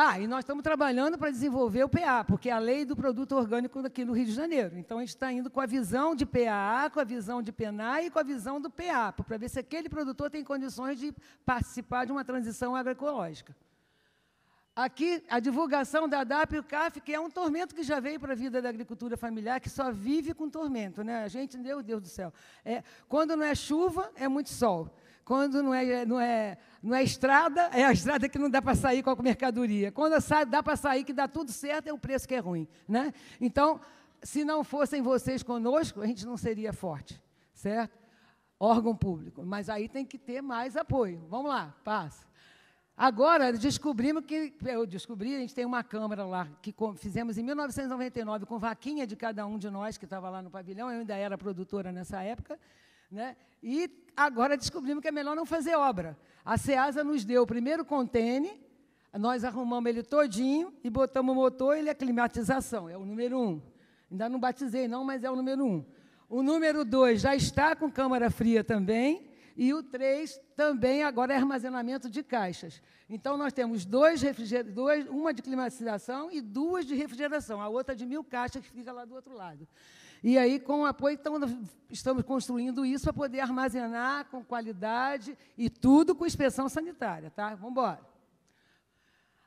Ah, e nós estamos trabalhando para desenvolver o PA, porque é a lei do produto orgânico aqui no Rio de Janeiro. Então, a gente está indo com a visão de PAA, com a visão de PENA e com a visão do PA, para ver se aquele produtor tem condições de participar de uma transição agroecológica. Aqui, a divulgação da DAP e o CAF, que é um tormento que já veio para a vida da agricultura familiar, que só vive com tormento. Né? A gente, meu Deus do céu. É, quando não é chuva, é muito sol. Quando não é, não é, não é estrada, é a estrada que não dá para sair com a mercadoria. Quando sai, dá para sair, que dá tudo certo, é o preço que é ruim. Né? Então, se não fossem vocês conosco, a gente não seria forte, certo? Órgão público. Mas aí tem que ter mais apoio. Vamos lá, passa. Agora, descobrimos que, eu descobri, a gente tem uma câmara lá, que fizemos em 1999, com vaquinha de cada um de nós que estava lá no pavilhão, eu ainda era produtora nessa época, né? E agora descobrimos que é melhor não fazer obra. A SEASA nos deu o primeiro contêiner, nós arrumamos ele todinho e botamos o motor, ele é climatização, é o número um. Ainda não batizei, não, mas é o número um. O número dois já está com câmara fria também, e o 3 também agora é armazenamento de caixas. Então, nós temos dois uma de climatização e duas de refrigeração. A outra de mil caixas que fica lá do outro lado. E aí, com o apoio, então, estamos construindo isso para poder armazenar com qualidade e tudo com inspeção sanitária, tá? Vamos embora.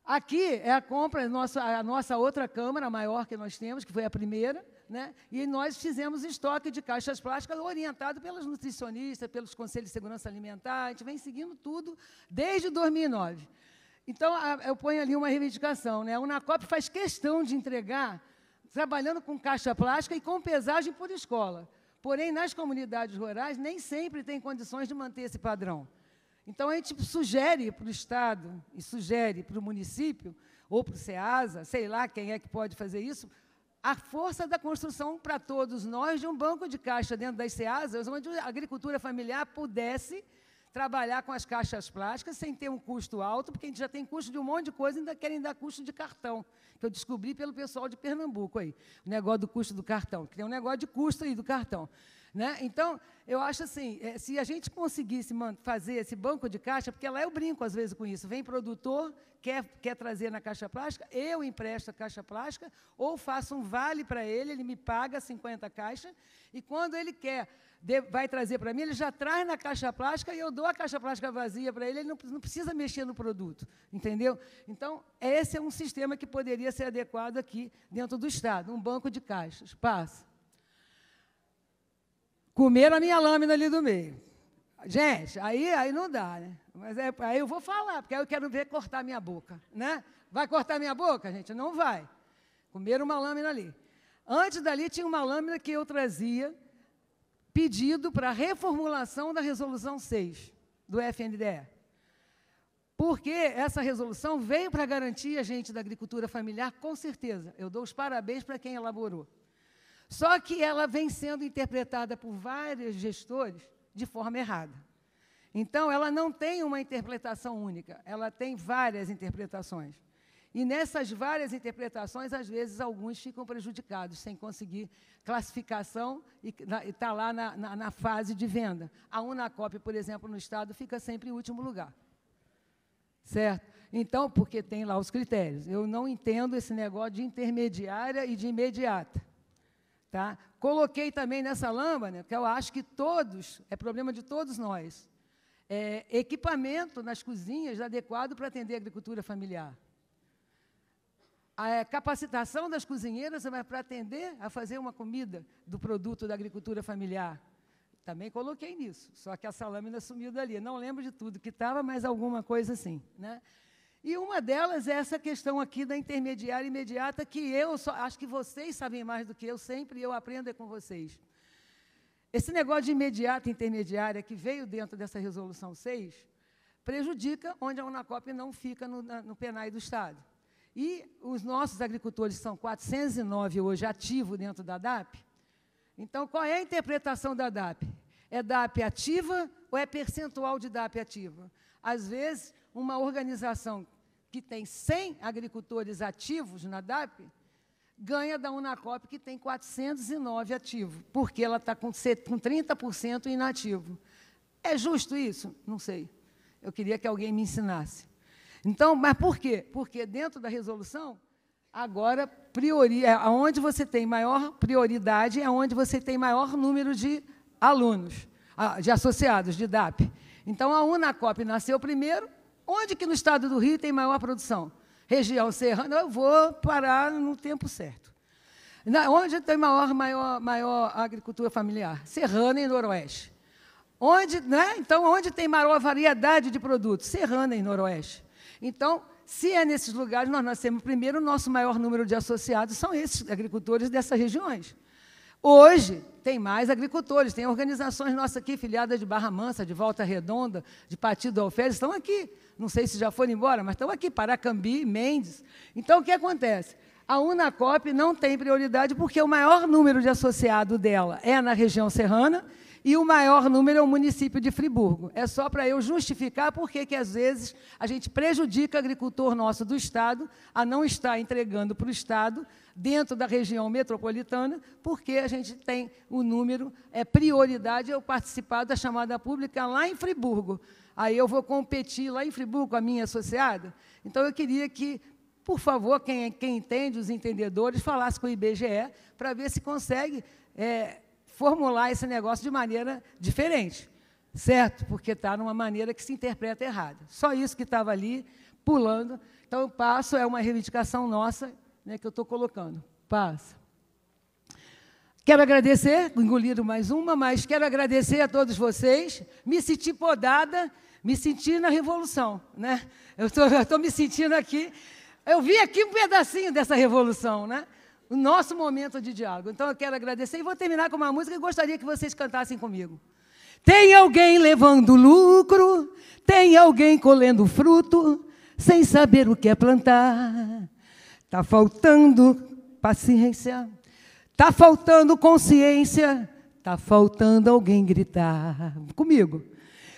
Aqui é a compra, a nossa, a nossa outra câmara maior que nós temos, que foi a primeira, né? e nós fizemos estoque de caixas plásticas orientado pelas nutricionistas, pelos conselhos de segurança alimentar, a gente vem seguindo tudo desde 2009. Então, eu ponho ali uma reivindicação. Né? O NACOP faz questão de entregar trabalhando com caixa plástica e com pesagem por escola. Porém, nas comunidades rurais, nem sempre tem condições de manter esse padrão. Então, a gente sugere para o Estado e sugere para o município, ou para o SEASA, sei lá quem é que pode fazer isso, a força da construção para todos nós de um banco de caixa dentro das SEASAs, onde a agricultura familiar pudesse trabalhar com as caixas plásticas sem ter um custo alto, porque a gente já tem custo de um monte de coisa e ainda querem dar custo de cartão, que eu descobri pelo pessoal de Pernambuco aí, o negócio do custo do cartão, que tem um negócio de custo aí do cartão. Né? Então, eu acho assim, é, se a gente conseguisse fazer esse banco de caixa, porque lá eu brinco às vezes com isso, vem produtor, quer, quer trazer na caixa plástica, eu empresto a caixa plástica, ou faço um vale para ele, ele me paga 50 caixas, e quando ele quer vai trazer para mim, ele já traz na caixa plástica e eu dou a caixa plástica vazia para ele, ele não, não, precisa mexer no produto, entendeu? Então, esse é um sistema que poderia ser adequado aqui dentro do Estado, um banco de caixas. Passa. Comeram a minha lâmina ali do meio. Gente, aí, aí não dá, né? Mas é, aí eu vou falar, porque aí eu quero ver cortar minha boca, né? Vai cortar minha boca, gente? Não vai. Comeram uma lâmina ali. Antes dali tinha uma lâmina que eu trazia, pedido para reformulação da resolução 6 do FNDE. Porque essa resolução veio para garantir a gente da agricultura familiar, com certeza. Eu dou os parabéns para quem elaborou. Só que ela vem sendo interpretada por vários gestores de forma errada. Então, ela não tem uma interpretação única, ela tem várias interpretações. E nessas várias interpretações, às vezes, alguns ficam prejudicados, sem conseguir classificação e está lá na, na, na, fase de venda. A Unacop, por exemplo, no Estado, fica sempre em último lugar. Certo? Então, porque tem lá os critérios. Eu não entendo esse negócio de intermediária e de imediata. Tá? Coloquei também nessa lâmina, né, que eu acho que todos, é problema de todos nós, é, equipamento nas cozinhas adequado para atender a agricultura familiar a capacitação das cozinheiras é para atender a fazer uma comida do produto da agricultura familiar. Também coloquei nisso, só que essa lâmina sumiu dali. Não lembro de tudo que estava, mas alguma coisa assim. Né? E uma delas é essa questão aqui da intermediária imediata, que eu só, acho que vocês sabem mais do que eu sempre, e eu aprendo é com vocês. Esse negócio de imediata intermediária que veio dentro dessa resolução 6 prejudica onde a Unacop não fica no, no penai do Estado. E os nossos agricultores são 409 hoje ativos dentro da DAP. Então, qual é a interpretação da DAP? É DAP ativa ou é percentual de DAP ativa? Às vezes, uma organização que tem 100 agricultores ativos na DAP ganha da Unacop, que tem 409 ativos, porque ela está com 30% inativo. É justo isso? Não sei. Eu queria que alguém me ensinasse. Então, mas por quê? Porque dentro da resolução, agora, priori, é onde você tem maior prioridade é onde você tem maior número de alunos, ah, de associados, de DAP. Então, a Unacop nasceu primeiro. Onde que no estado do Rio tem maior produção? Região serrana, eu vou parar no tempo certo. Na, onde tem maior, maior, maior agricultura familiar? Serrana e Noroeste. Onde, né? Então, onde tem maior variedade de produtos? Serrana e Noroeste. Então, se é nesses lugares, nós nascemos primeiro, o nosso maior número de associados são esses agricultores dessas regiões. Hoje, tem mais agricultores, tem organizações nossas aqui, filiadas de Barra Mansa, de Volta Redonda, de Partido Alferes, estão aqui. Não sei se já foram embora, mas estão aqui, Paracambi, Mendes. Então, o que acontece? A Unacop não tem prioridade porque o maior número de associado dela é na região serrana, e o maior número é o município de Friburgo. É só para eu justificar por que, às vezes, a gente prejudica o agricultor nosso do Estado a não estar entregando para o Estado, dentro da região metropolitana, porque a gente tem o número, é prioridade eu participar da chamada pública lá em Friburgo. Aí eu vou competir lá em Friburgo com a minha associada. Então, eu queria que por favor, quem, quem entende, os entendedores, falasse com o IBGE para ver se consegue é, formular esse negócio de maneira diferente, certo? Porque está numa maneira que se interpreta errada. Só isso que estava ali, pulando. Então, passo é uma reivindicação nossa né, que eu estou colocando. Passa. Quero agradecer, engolido mais uma, mas quero agradecer a todos vocês. Me senti podada, me senti na revolução, né? Eu estou me sentindo aqui. Eu vi aqui um pedacinho dessa revolução, né? o nosso momento de diálogo. Então eu quero agradecer e vou terminar com uma música e gostaria que vocês cantassem comigo. Tem alguém levando lucro, tem alguém colhendo fruto, sem saber o que é plantar. Tá faltando paciência, tá faltando consciência, tá faltando alguém gritar comigo.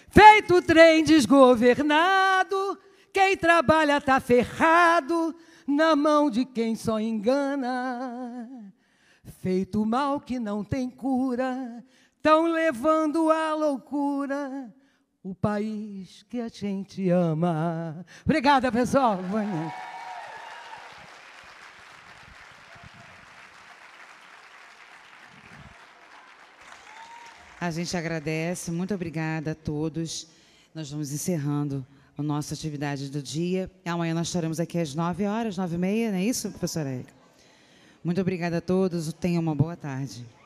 Feito o trem desgovernado, quem trabalha tá ferrado na mão de quem só engana. Feito mal que não tem cura, tão levando à loucura o país que a gente ama. Obrigada, pessoal. A gente agradece, muito obrigada a todos. Nós vamos encerrando a nossa atividade do dia. Amanhã nós estaremos aqui às 9 horas, 9 e meia, não é isso, professora Erika? Muito obrigada a todos, tenham uma boa tarde.